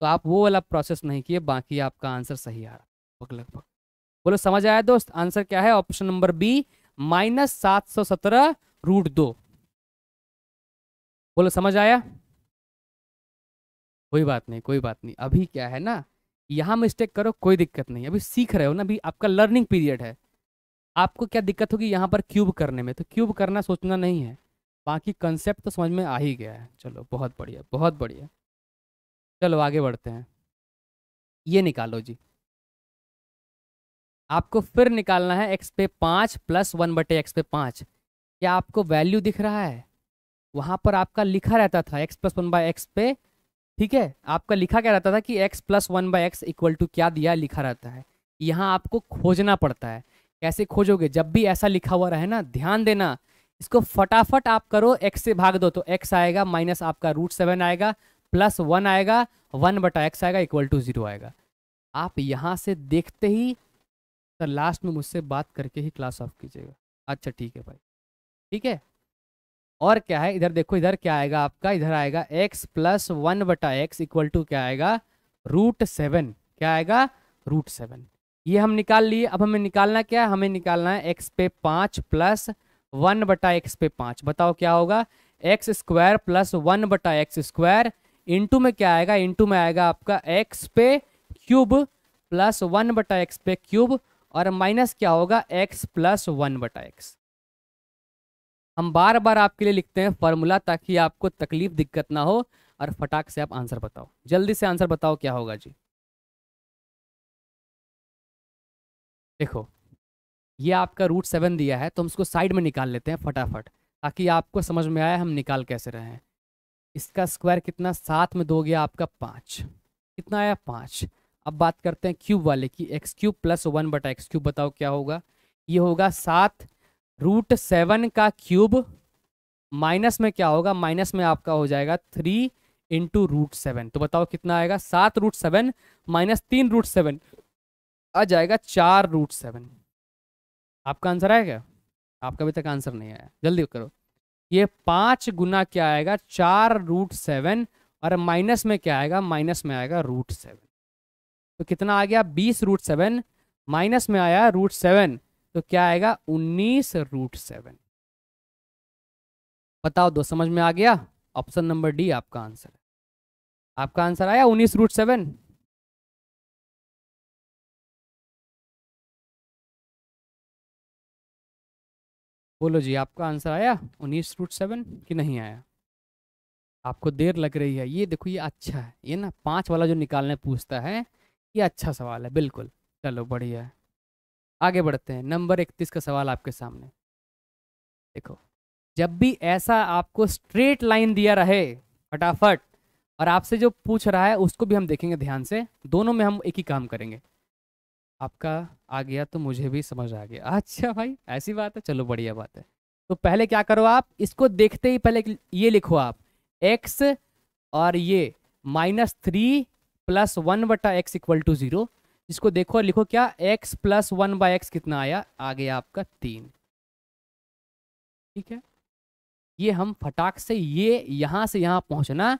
तो आप वो वाला प्रोसेस नहीं किए बाकी आपका आंसर सही आ रहा लगभग बोलो समझ आया दोस्त आंसर क्या है ऑप्शन नंबर बी माइनस सात सौ सत्रह रूट दो बोलो समझ आया कोई बात नहीं कोई बात नहीं अभी क्या है ना यहाँ मिस्टेक करो कोई दिक्कत नहीं अभी सीख रहे हो ना अभी आपका लर्निंग पीरियड है आपको क्या दिक्कत होगी यहाँ पर क्यूब करने में तो क्यूब करना सोचना नहीं है बाकी कंसेप्ट तो समझ में आ ही गया है चलो बहुत बढ़िया बहुत बढ़िया चलो आगे बढ़ते हैं ये निकालो जी आपको फिर निकालना है एक्स पे पाँच प्लस वन बटे एक्स पे पाँच क्या आपको वैल्यू दिख रहा है वहाँ पर आपका लिखा रहता था x plus one by x पे ठीक है आपका लिखा क्या रहता था कि x plus one by x equal to क्या दिया लिखा रहता है यहाँ आपको खोजना पड़ता है कैसे खोजोगे जब भी ऐसा लिखा हुआ रहे ना ध्यान देना इसको फटाफट आप करो एक्स से भाग दो तो एक्स आएगा माइनस आपका रूट सेवन आएगा प्लस वन आएगा वन बटा एक्स आएगा इक्वल टू जीरो आएगा आप यहाँ से देखते ही सर लास्ट में मुझसे बात करके ही क्लास ऑफ कीजिएगा अच्छा ठीक है भाई ठीक है और क्या है इधर देखो इधर क्या आएगा आपका इधर आएगा x प्लस वन बटा एक्स इक्वल टू क्या आएगा रूट सेवन क्या आएगा रूट सेवन ये हम निकाल लिए अब हमें निकालना क्या है हमें निकालना है x पे पाँच प्लस वन बटा एक्स पे पाँच बताओ क्या होगा एक्स स्क्वायर प्लस वन बटा एक्स स्क्वायर इंटू में क्या आएगा इंटू में आएगा आपका एक्स पे क्यूब प्लस वन बटा एक्स पे क्यूब और माइनस क्या होगा एक्स प्लस वन बटा एक्स हम बार बार आपके लिए लिखते हैं फॉर्मूला ताकि आपको तकलीफ दिक्कत ना हो और फटाक से आप आंसर बताओ जल्दी से आंसर बताओ क्या होगा जी देखो ये आपका रूट सेवन दिया है तो हम इसको साइड में निकाल लेते हैं फटाफट ताकि आपको समझ में आए हम निकाल कैसे रहे हैं इसका स्क्वायर कितना सात में दो गया आपका पाँच कितना आया पाँच अब बात करते हैं क्यूब वाले की एक्स क्यूब प्लस वन बटा एक्स क्यूब बताओ क्या होगा ये होगा सात रूट सेवन का क्यूब माइनस में क्या होगा माइनस में आपका हो जाएगा थ्री इंटू रूट सेवन तो बताओ कितना आएगा सात रूट सेवन माइनस तीन रूट सेवन आ जाएगा चार रूट सेवन आपका आंसर आया क्या आपका अभी तक आंसर नहीं आया जल्दी करो ये पाँच गुना क्या आएगा चार रूट सेवन और माइनस में क्या आएगा माइनस में आएगा रूट सेवन तो कितना आ गया बीस रूट सेवन माइनस में आया रूट सेवन तो क्या आएगा उन्नीस रूट सेवन बताओ दो समझ में आ गया ऑप्शन नंबर डी आपका आंसर है आपका आंसर आया उन्नीस रूट सेवन बोलो जी आपका आंसर आया उन्नीस रूट सेवन कि नहीं आया आपको देर लग रही है ये देखो ये अच्छा है ये ना पाँच वाला जो निकालने पूछता है ये अच्छा सवाल है बिल्कुल चलो बढ़िया है आगे बढ़ते हैं नंबर इकतीस का सवाल आपके सामने देखो जब भी ऐसा आपको स्ट्रेट लाइन दिया रहे फटाफट और आपसे जो पूछ रहा है उसको भी हम देखेंगे ध्यान से दोनों में हम एक ही काम करेंगे आपका आ गया तो मुझे भी समझ आ गया अच्छा भाई ऐसी बात है चलो बढ़िया बात है तो पहले क्या करो आप इसको देखते ही पहले ये लिखो आप एक्स और ये माइनस थ्री प्लस वन बटा एक्स इक्वल टू ज़ीरो इसको देखो और लिखो क्या x plus one by x कितना आया आ गया आपका तीन ठीक है ये हम फटाक से ये यहाँ से यहाँ पहुँचना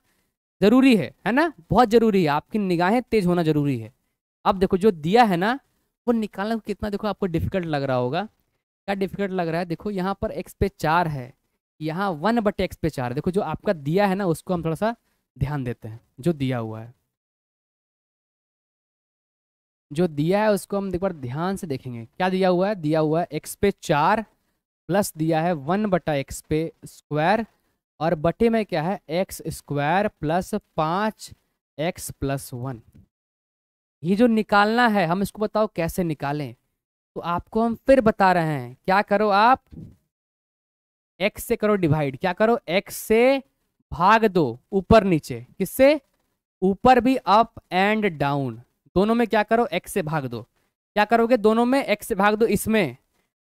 ज़रूरी है है ना बहुत ज़रूरी है आपकी निगाहें तेज होना ज़रूरी है अब देखो जो दिया है ना वो निकालना तो कितना देखो आपको डिफिकल्ट लग रहा होगा क्या डिफिकल्ट लग रहा है देखो यहाँ पर एक्स पे चार है यहाँ वन बटे एक्स पे चार देखो जो आपका दिया है ना उसको हम थोड़ा सा ध्यान देते हैं जो दिया हुआ है जो दिया है उसको हम एक बार ध्यान से देखेंगे क्या दिया हुआ है दिया हुआ है एक्स पे चार प्लस दिया है वन बटा एक्स पे स्क्वायर और बटे में क्या है एक्स स्क्वायर प्लस पाँच एक्स प्लस वन ये जो निकालना है हम इसको बताओ कैसे निकालें तो आपको हम फिर बता रहे हैं क्या करो आप एक्स से करो डिवाइड क्या करो एक्स से भाग दो ऊपर नीचे किससे ऊपर भी अप एंड डाउन दोनों में क्या करो एक्स से भाग दो क्या करोगे दोनों में एक्स से भाग दो इसमें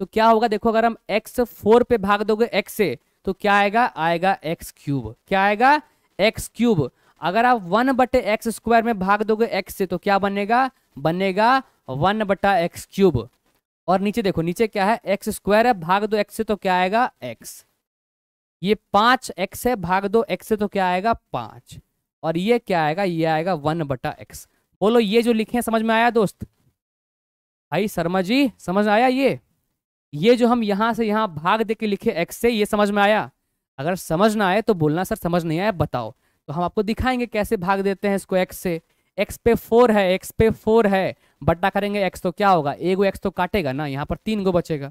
तो क्या होगा देखो अगर हम एक्स फोर पे भाग दोगे एक्स से तो क्या आएगा आएगा एक्स क्यूब क्या आएगा एक्स क्यूब अगर आप वन बटे एक्स स्क्वायर में भाग दोगे एक्स से तो क्या बनेगा बनेगा वन बटा एक्स क्यूब और नीचे देखो नीचे क्या है एक्स स्क्वायर है भाग दो एक्स से तो क्या आएगा एक्स ये पांच एक्स है भाग दो एक्स से तो क्या आएगा पांच और ये क्या आएगा ये आएगा वन बटा एक्स बोलो ये जो लिखे समझ में आया दोस्त भाई शर्मा जी समझ में आया ये ये जो हम यहां से यहां भाग दे के लिखे एक्स से ये समझ में आया अगर समझ ना आए तो बोलना सर समझ नहीं आया बताओ तो हम आपको दिखाएंगे कैसे भाग देते हैं इसको एक्स से एक्स पे फोर है एक्स पे फोर है बट्टा करेंगे एक्स तो क्या होगा एक गो एक्स तो काटेगा ना यहाँ पर तीन गो बचेगा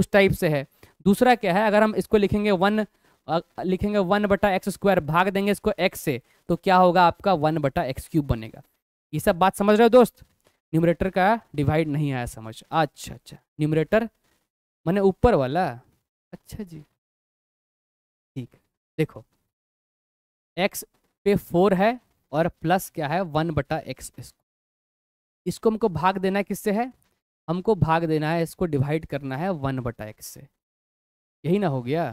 उस टाइप से है दूसरा क्या है अगर हम इसको लिखेंगे वन लिखेंगे वन बटा एक्स स्क्वायर भाग देंगे इसको एक्स से तो क्या होगा आपका वन बटा एक्स क्यूब बनेगा ये सब बात समझ रहे हो दोस्त न्यूमरेटर का डिवाइड नहीं आया समझ अच्छा अच्छा न्यूमरेटर मैंने ऊपर वाला अच्छा जी ठीक देखो एक्स पे फोर है और प्लस क्या है वन बटा एक्स इसको हमको भाग देना किससे है हमको भाग देना है इसको डिवाइड करना है वन बटा एक्स से यही ना हो गया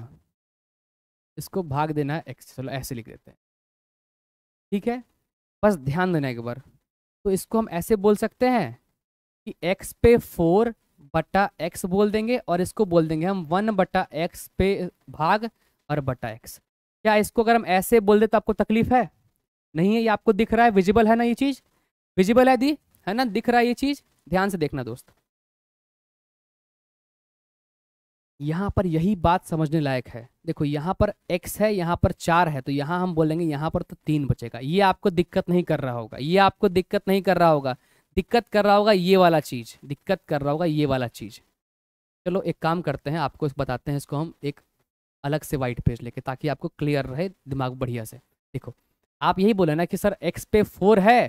इसको भाग देना है एक्स चलो ऐसे लिख देते हैं ठीक है बस ध्यान देना एक बार तो इसको हम ऐसे बोल सकते हैं कि एक्स पे फोर बटा एक्स बोल देंगे और इसको बोल देंगे हम वन बटा एक्स पे भाग और बटा एक्स क्या इसको अगर हम ऐसे बोल दे तो आपको तकलीफ है नहीं है ये आपको दिख रहा है विजिबल है ना ये चीज़ विजिबल है दी है ना दिख रहा है ये चीज़ ध्यान से देखना दोस्त यहां पर यही बात समझने लायक है देखो यहां पर x है यहां पर चार है तो यहां हम बोलेंगे यहां पर तो तीन बचेगा ये आपको दिक्कत नहीं कर रहा होगा ये आपको दिक्कत नहीं कर रहा होगा दिक्कत कर रहा होगा ये वाला चीज़ दिक्कत कर रहा होगा ये वाला चीज़ चलो एक काम करते हैं आपको बताते हैं इसको हम एक अलग से वाइट पेज लेके ताकि आपको क्लियर रहे दिमाग बढ़िया से देखो आप यही बोले ना कि सर एक्स पे फोर है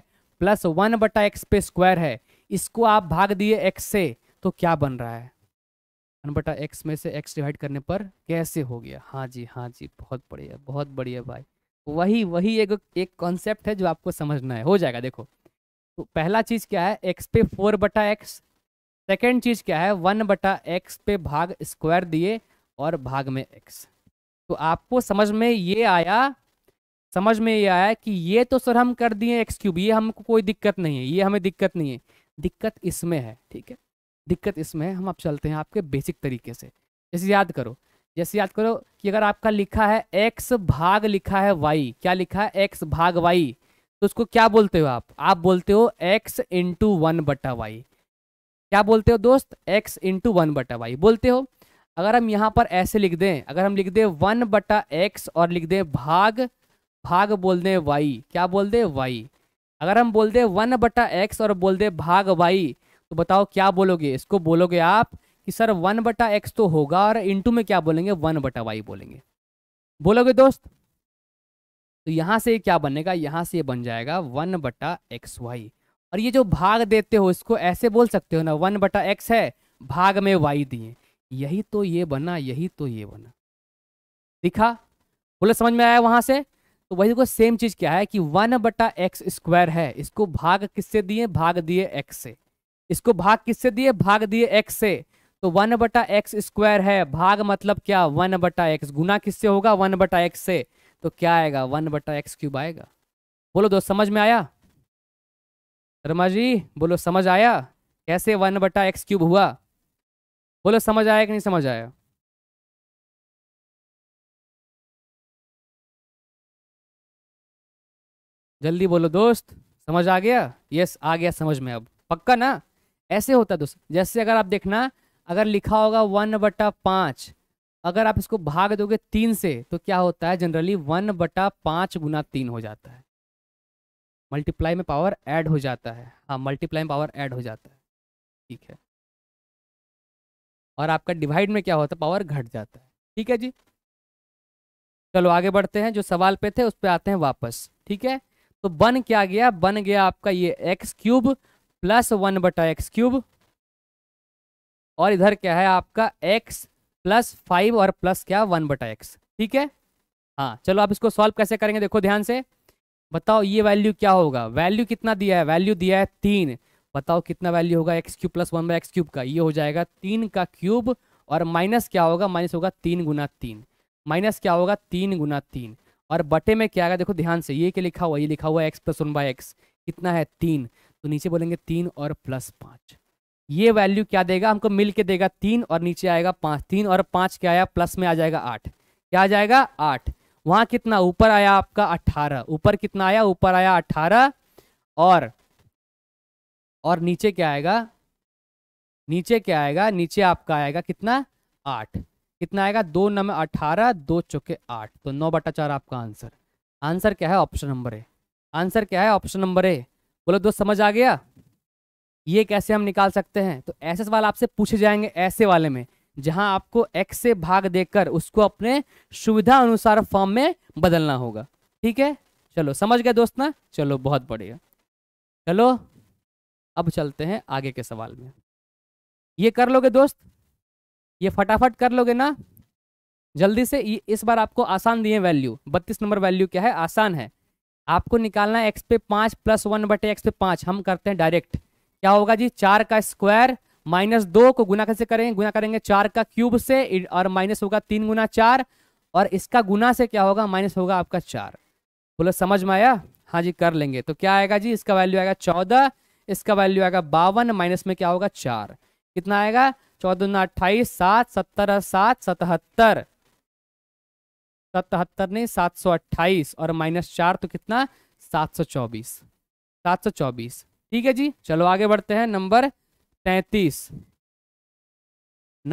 प्लस वन बटा एक्स पे स्क्वायर है इसको आप भाग दिए एक्स से तो क्या बन रहा है वन बटा एक्स में से एक्स डिवाइड करने पर कैसे हो गया हाँ जी हाँ जी बहुत बढ़िया बहुत बढ़िया भाई वही वही एक एक कॉन्सेप्ट है जो आपको समझना है हो जाएगा देखो तो पहला चीज़ क्या है एक्स पे फोर बटा एक्स सेकेंड चीज़ क्या है वन बटा एक्स पे भाग स्क्वायर दिए और भाग में एक्स तो आपको समझ में ये आया समझ में ये आया कि ये तो सर हम कर दिए एक्स क्यूब ये हमको कोई दिक्कत नहीं है ये हमें दिक्कत नहीं है दिक्कत इसमें है ठीक है दिक्कत इसमें है हम आप चलते हैं आपके बेसिक तरीके से जैसे याद करो जैसे याद करो कि अगर आपका लिखा है एक्स भाग लिखा है वाई क्या लिखा है एक्स भाग वाई तो उसको क्या बोलते हो आप आप बोलते हो एक्स इंटू वन बटा वाई क्या बोलते हो दोस्त एक्स इंटू वन बटा वाई बोलते हो अगर हम यहाँ पर ऐसे लिख दें अगर हम लिख दें वन बटा एक्स और लिख दें भाग भाग बोल दें वाई क्या बोल दें वाई अगर हम बोल दें वन बटा एक्स और बोल दें भाग वाई तो बताओ क्या बोलोगे इसको बोलोगे आप कि सर वन बटा एक्स तो होगा और इंटू में क्या बोलेंगे वन बटा वाई बोलेंगे बोलोगे दोस्त तो यहाँ से क्या बनेगा यहाँ से ये बन जाएगा वन बटा एक्स वाई और ये जो भाग देते हो इसको ऐसे बोल सकते हो ना वन बटा एक्स है भाग में वाई दिए यही तो ये बना यही तो ये बना दिखा बोले समझ में आया वहां से तो वही देखो सेम चीज क्या है कि वन बटा एक्स स्क्वायर है इसको भाग किससे दिए भाग दिए एक्स से इसको भाग किससे दिए भाग दिए एक्स से तो वन बटा एक्स स्क्वायर है भाग मतलब क्या वन बटा एक्स गुना किससे होगा वन बटा एक्स से तो क्या आएगा वन बटा एक्स क्यूब आएगा बोलो दोस्त समझ में आया शर्मा जी बोलो समझ आया कैसे वन बटा एक्स क्यूब हुआ बोलो समझ आया कि नहीं समझ आया जल्दी बोलो दोस्त समझ आ गया यस आ गया समझ में अब पक्का ना ऐसे होता है दोस्त जैसे अगर आप देखना अगर लिखा होगा वन बटा पाँच अगर आप इसको भाग दोगे तीन से तो क्या होता है जनरली वन बटा पाँच गुना तीन हो जाता है मल्टीप्लाई में पावर ऐड हो जाता है हाँ मल्टीप्लाई में पावर ऐड हो जाता है ठीक है और आपका डिवाइड में क्या होता है पावर घट जाता है ठीक है जी चलो आगे बढ़ते हैं जो सवाल पे थे उस पर आते हैं वापस ठीक है तो बन क्या गया बन गया आपका ये एक्स क्यूब प्लस वन बटा एक्स क्यूब और इधर क्या है आपका एक्स प्लस फाइव और प्लस क्या वन बटा एक्स ठीक है हाँ चलो आप इसको सॉल्व कैसे करेंगे देखो ध्यान से बताओ ये वैल्यू क्या होगा वैल्यू कितना दिया है वैल्यू दिया है तीन बताओ कितना वैल्यू होगा x cube plus one by x cube का ये हो जाएगा तीन का क्यूब और माइनस क्या होगा माइनस होगा तीन गुना तीन माइनस क्या होगा तीन गुना तीन और बटे में क्या आएगा देखो ध्यान से ये क्या लिखा हुआ ये लिखा हुआ x plus one by x कितना है तीन तो नीचे बोलेंगे तीन और प्लस पाँच ये वैल्यू क्या देगा हमको मिल के देगा तीन और नीचे आएगा पाँच तीन और पाँच क्या आया प्लस में आ जाएगा आठ क्या आ जाएगा आठ वहाँ कितना ऊपर आया आपका अट्ठारह ऊपर कितना आया ऊपर आया अट्ठारह और और नीचे क्या आएगा नीचे क्या आएगा नीचे आपका आएगा कितना आठ कितना आएगा दो नंबर अठारह दो चौके आठ तो नौ बटा चार आपका आंसर आंसर क्या है ऑप्शन नंबर ए आंसर क्या है ऑप्शन नंबर ए बोलो दोस्त समझ आ गया ये कैसे हम निकाल सकते हैं तो ऐसे सवाल आपसे पूछे जाएंगे ऐसे वाले में जहां आपको एक्स से भाग देकर उसको अपने सुविधा अनुसार फॉर्म में बदलना होगा ठीक है चलो समझ गए दोस्त ना चलो बहुत बढ़िया चलो अब चलते हैं आगे के सवाल में ये कर लोगे दोस्त ये फटाफट कर लोगे ना जल्दी से इस बार आपको आसान दिए वैल्यू बत्तीस नंबर वैल्यू क्या है आसान है आपको निकालना है एक्स पे पाँच प्लस वन बटे एक्स पे पाँच हम करते हैं डायरेक्ट क्या होगा जी चार का स्क्वायर माइनस दो को गुना कैसे करेंगे गुना करेंगे चार का क्यूब से और माइनस होगा तीन गुना चार और इसका गुना से क्या होगा माइनस होगा आपका चार बोलो समझ में आया हाँ जी कर लेंगे तो क्या आएगा जी इसका वैल्यू आएगा चौदह इसका वैल्यू आएगा बावन माइनस में क्या होगा चार कितना आएगा चौदह ना अट्ठाईस सात सत्तर सात सतहत्तर सतहत्तर नहीं सात सौ अट्ठाईस और माइनस चार तो कितना सात सौ चौबीस सात सौ चौबीस ठीक है जी चलो आगे बढ़ते हैं नंबर तैतीस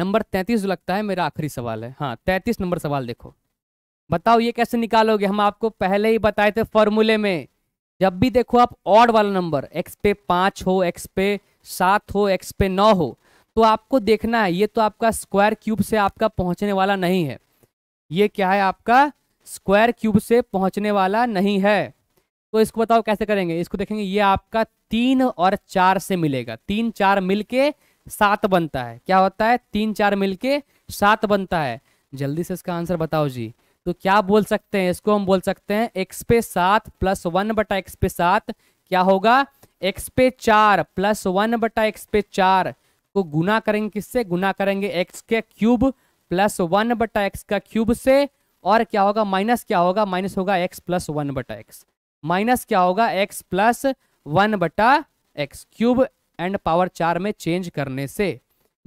नंबर तैतीस जो लगता है मेरा आखिरी सवाल है हाँ तैतीस नंबर सवाल देखो बताओ ये कैसे निकालोगे हम आपको पहले ही बताए थे फॉर्मूले में जब भी देखो आप ऑड वाला नंबर एक्स पे पाँच हो एक्स पे सात हो एक्स पे नौ हो तो आपको देखना है ये तो आपका स्क्वायर क्यूब से आपका पहुंचने वाला नहीं है ये क्या है आपका स्क्वायर क्यूब से पहुंचने वाला नहीं है तो इसको बताओ कैसे करेंगे इसको देखेंगे ये आपका तीन और चार से मिलेगा तीन चार मिल के सात बनता है क्या होता है तीन चार मिल के सात बनता है जल्दी से इसका आंसर बताओ जी तो क्या बोल सकते हैं इसको हम बोल सकते हैं एक्स पे सात प्लस वन बटा एक्स पे सात क्या होगा एक्स पे चार प्लस वन बटा एक्स पे चार को गुना करेंगे किससे गुना करेंगे एक्स के क्यूब प्लस वन बटा एक्स का क्यूब से और क्या होगा माइनस क्या होगा माइनस होगा एक्स प्लस वन बटा एक्स माइनस क्या होगा एक्स प्लस वन बटा एक्स क्यूब एंड पावर चार में चेंज करने से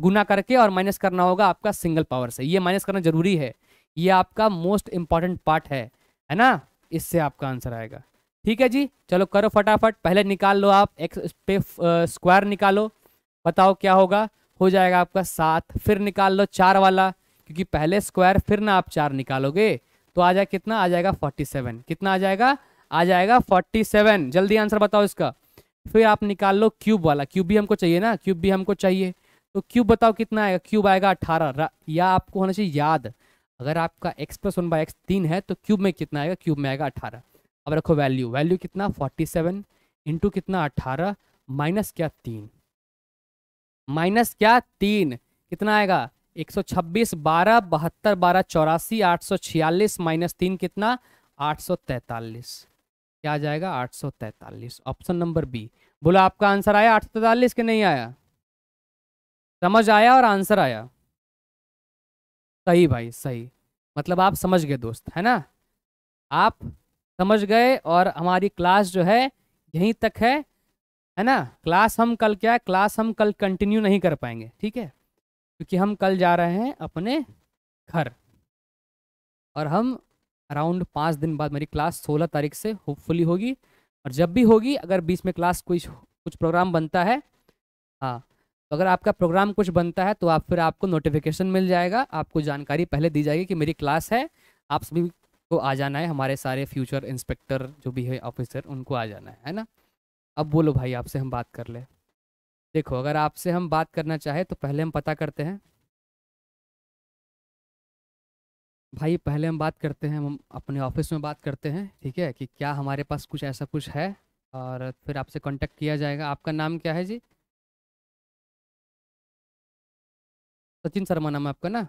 गुना करके और माइनस करना होगा आपका सिंगल पावर से ये माइनस करना जरूरी है ये आपका मोस्ट इंपॉर्टेंट पार्ट है है ना इससे आपका आंसर आएगा ठीक है जी चलो करो फटाफट पहले निकाल लो आप एक्स पे स्क्वायर निकालो बताओ क्या होगा हो जाएगा आपका सात फिर निकाल लो चार वाला क्योंकि पहले स्क्वायर फिर ना आप चार निकालोगे तो आ जाए कितना आ जाएगा फोर्टी सेवन कितना आ जाएगा आ जाएगा फोर्टी सेवन जल्दी आंसर बताओ इसका फिर आप निकाल लो क्यूब वाला क्यूब भी हमको चाहिए ना क्यूब भी हमको चाहिए तो क्यूब बताओ कितना आएगा क्यूब आएगा अट्ठारह या आपको होना चाहिए याद अगर आपका x plus one by x तीन है तो क्यूब में कितना आएगा क्यूब में आएगा अठारह अब रखो वैल्यू वैल्यू कितना फोर्टी सेवन इंटू कितना अट्ठारह माइनस क्या तीन माइनस क्या तीन कितना आएगा एक सौ छब्बीस बारह बहत्तर बारह चौरासी आठ सौ छियालीस माइनस तीन कितना आठ सौ तैतालीस क्या आ जाएगा आठ सौ तैतालीस ऑप्शन नंबर बी बोला आपका आंसर आया आठ सौ तैतालीस के नहीं आया समझ आया और आंसर आया सही भाई सही मतलब आप समझ गए दोस्त है ना आप समझ गए और हमारी क्लास जो है यहीं तक है है ना क्लास हम कल क्या क्लास हम कल कंटिन्यू नहीं कर पाएंगे ठीक है क्योंकि हम कल जा रहे हैं अपने घर और हम अराउंड पाँच दिन बाद मेरी क्लास सोलह तारीख से होपफुली होगी और जब भी होगी अगर बीच में क्लास कोई कुछ प्रोग्राम बनता है हाँ तो अगर आपका प्रोग्राम कुछ बनता है तो आप फिर आपको नोटिफिकेशन मिल जाएगा आपको जानकारी पहले दी जाएगी कि मेरी क्लास है आप सभी को आ जाना है हमारे सारे फ्यूचर इंस्पेक्टर जो भी है ऑफिसर उनको आ जाना है है ना अब बोलो भाई आपसे हम बात कर ले देखो अगर आपसे हम बात करना चाहें तो पहले हम पता करते हैं भाई पहले हम बात करते हैं हम अपने ऑफिस में बात करते हैं ठीक है कि क्या हमारे पास कुछ ऐसा कुछ है और फिर आपसे कांटेक्ट किया जाएगा आपका नाम क्या है जी सचिन शर्मा नाम है आपका ना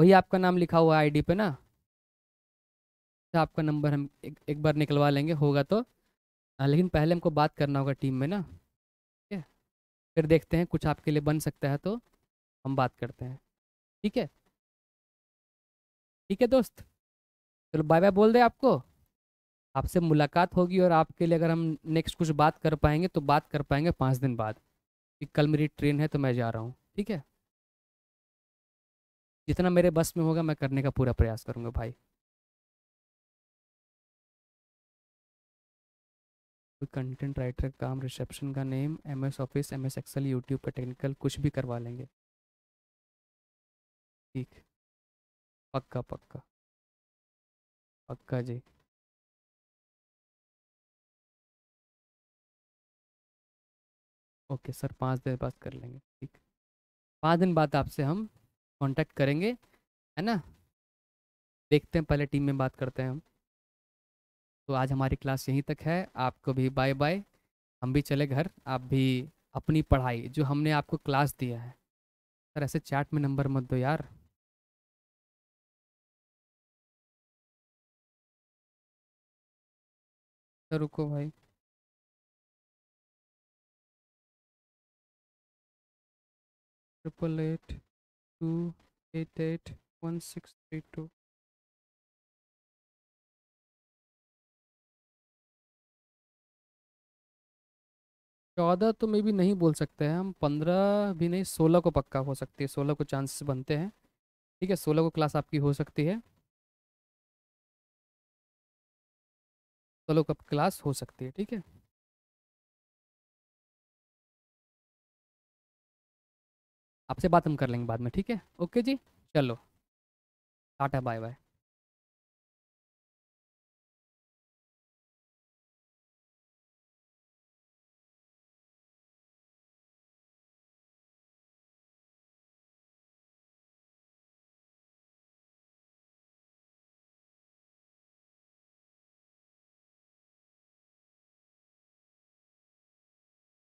वही आपका नाम लिखा हुआ है आईडी पे ना अच्छा आपका नंबर हम एक, एक बार निकलवा लेंगे होगा तो आ, हाँ, लेकिन पहले हमको बात करना होगा टीम में ना ठीक है फिर देखते हैं कुछ आपके लिए बन सकता है तो हम बात करते हैं ठीक है ठीक है दोस्त चलो बाय बाय बोल दे आपको आपसे मुलाकात होगी और आपके लिए अगर हम नेक्स्ट कुछ बात कर पाएंगे तो बात कर पाएंगे पाँच दिन बाद कि कल मेरी ट्रेन है तो मैं जा रहा हूँ ठीक है जितना मेरे बस में होगा मैं करने का पूरा प्रयास करूँगा भाई कंटेंट राइटर काम रिसेप्शन का name M S office M S Excel YouTube पर टेक्निकल कुछ भी करवा लेंगे ठीक पक्का पक्का पक्का जी ओके सर पाँच दिन बाद कर लेंगे ठीक पाँच दिन बाद आपसे हम कांटेक्ट करेंगे है ना देखते हैं पहले टीम में बात करते हैं हम तो आज हमारी क्लास यहीं तक है आपको भी बाय बाय हम भी चले घर आप भी अपनी पढ़ाई जो हमने आपको क्लास दिया है सर ऐसे चैट में नंबर मत दो यार सर रुको भाई triple eight two eight eight one six three two चौदह तो मे भी नहीं बोल सकते हैं हम पंद्रह भी नहीं सोलह को पक्का हो सकती है सोलह को चांस बनते हैं ठीक है सोलह को क्लास आपकी हो सकती है सोलह को क्लास हो सकती है ठीक है आपसे बात हम कर लेंगे बाद में ठीक है ओके जी चलो टाटा बाय बाय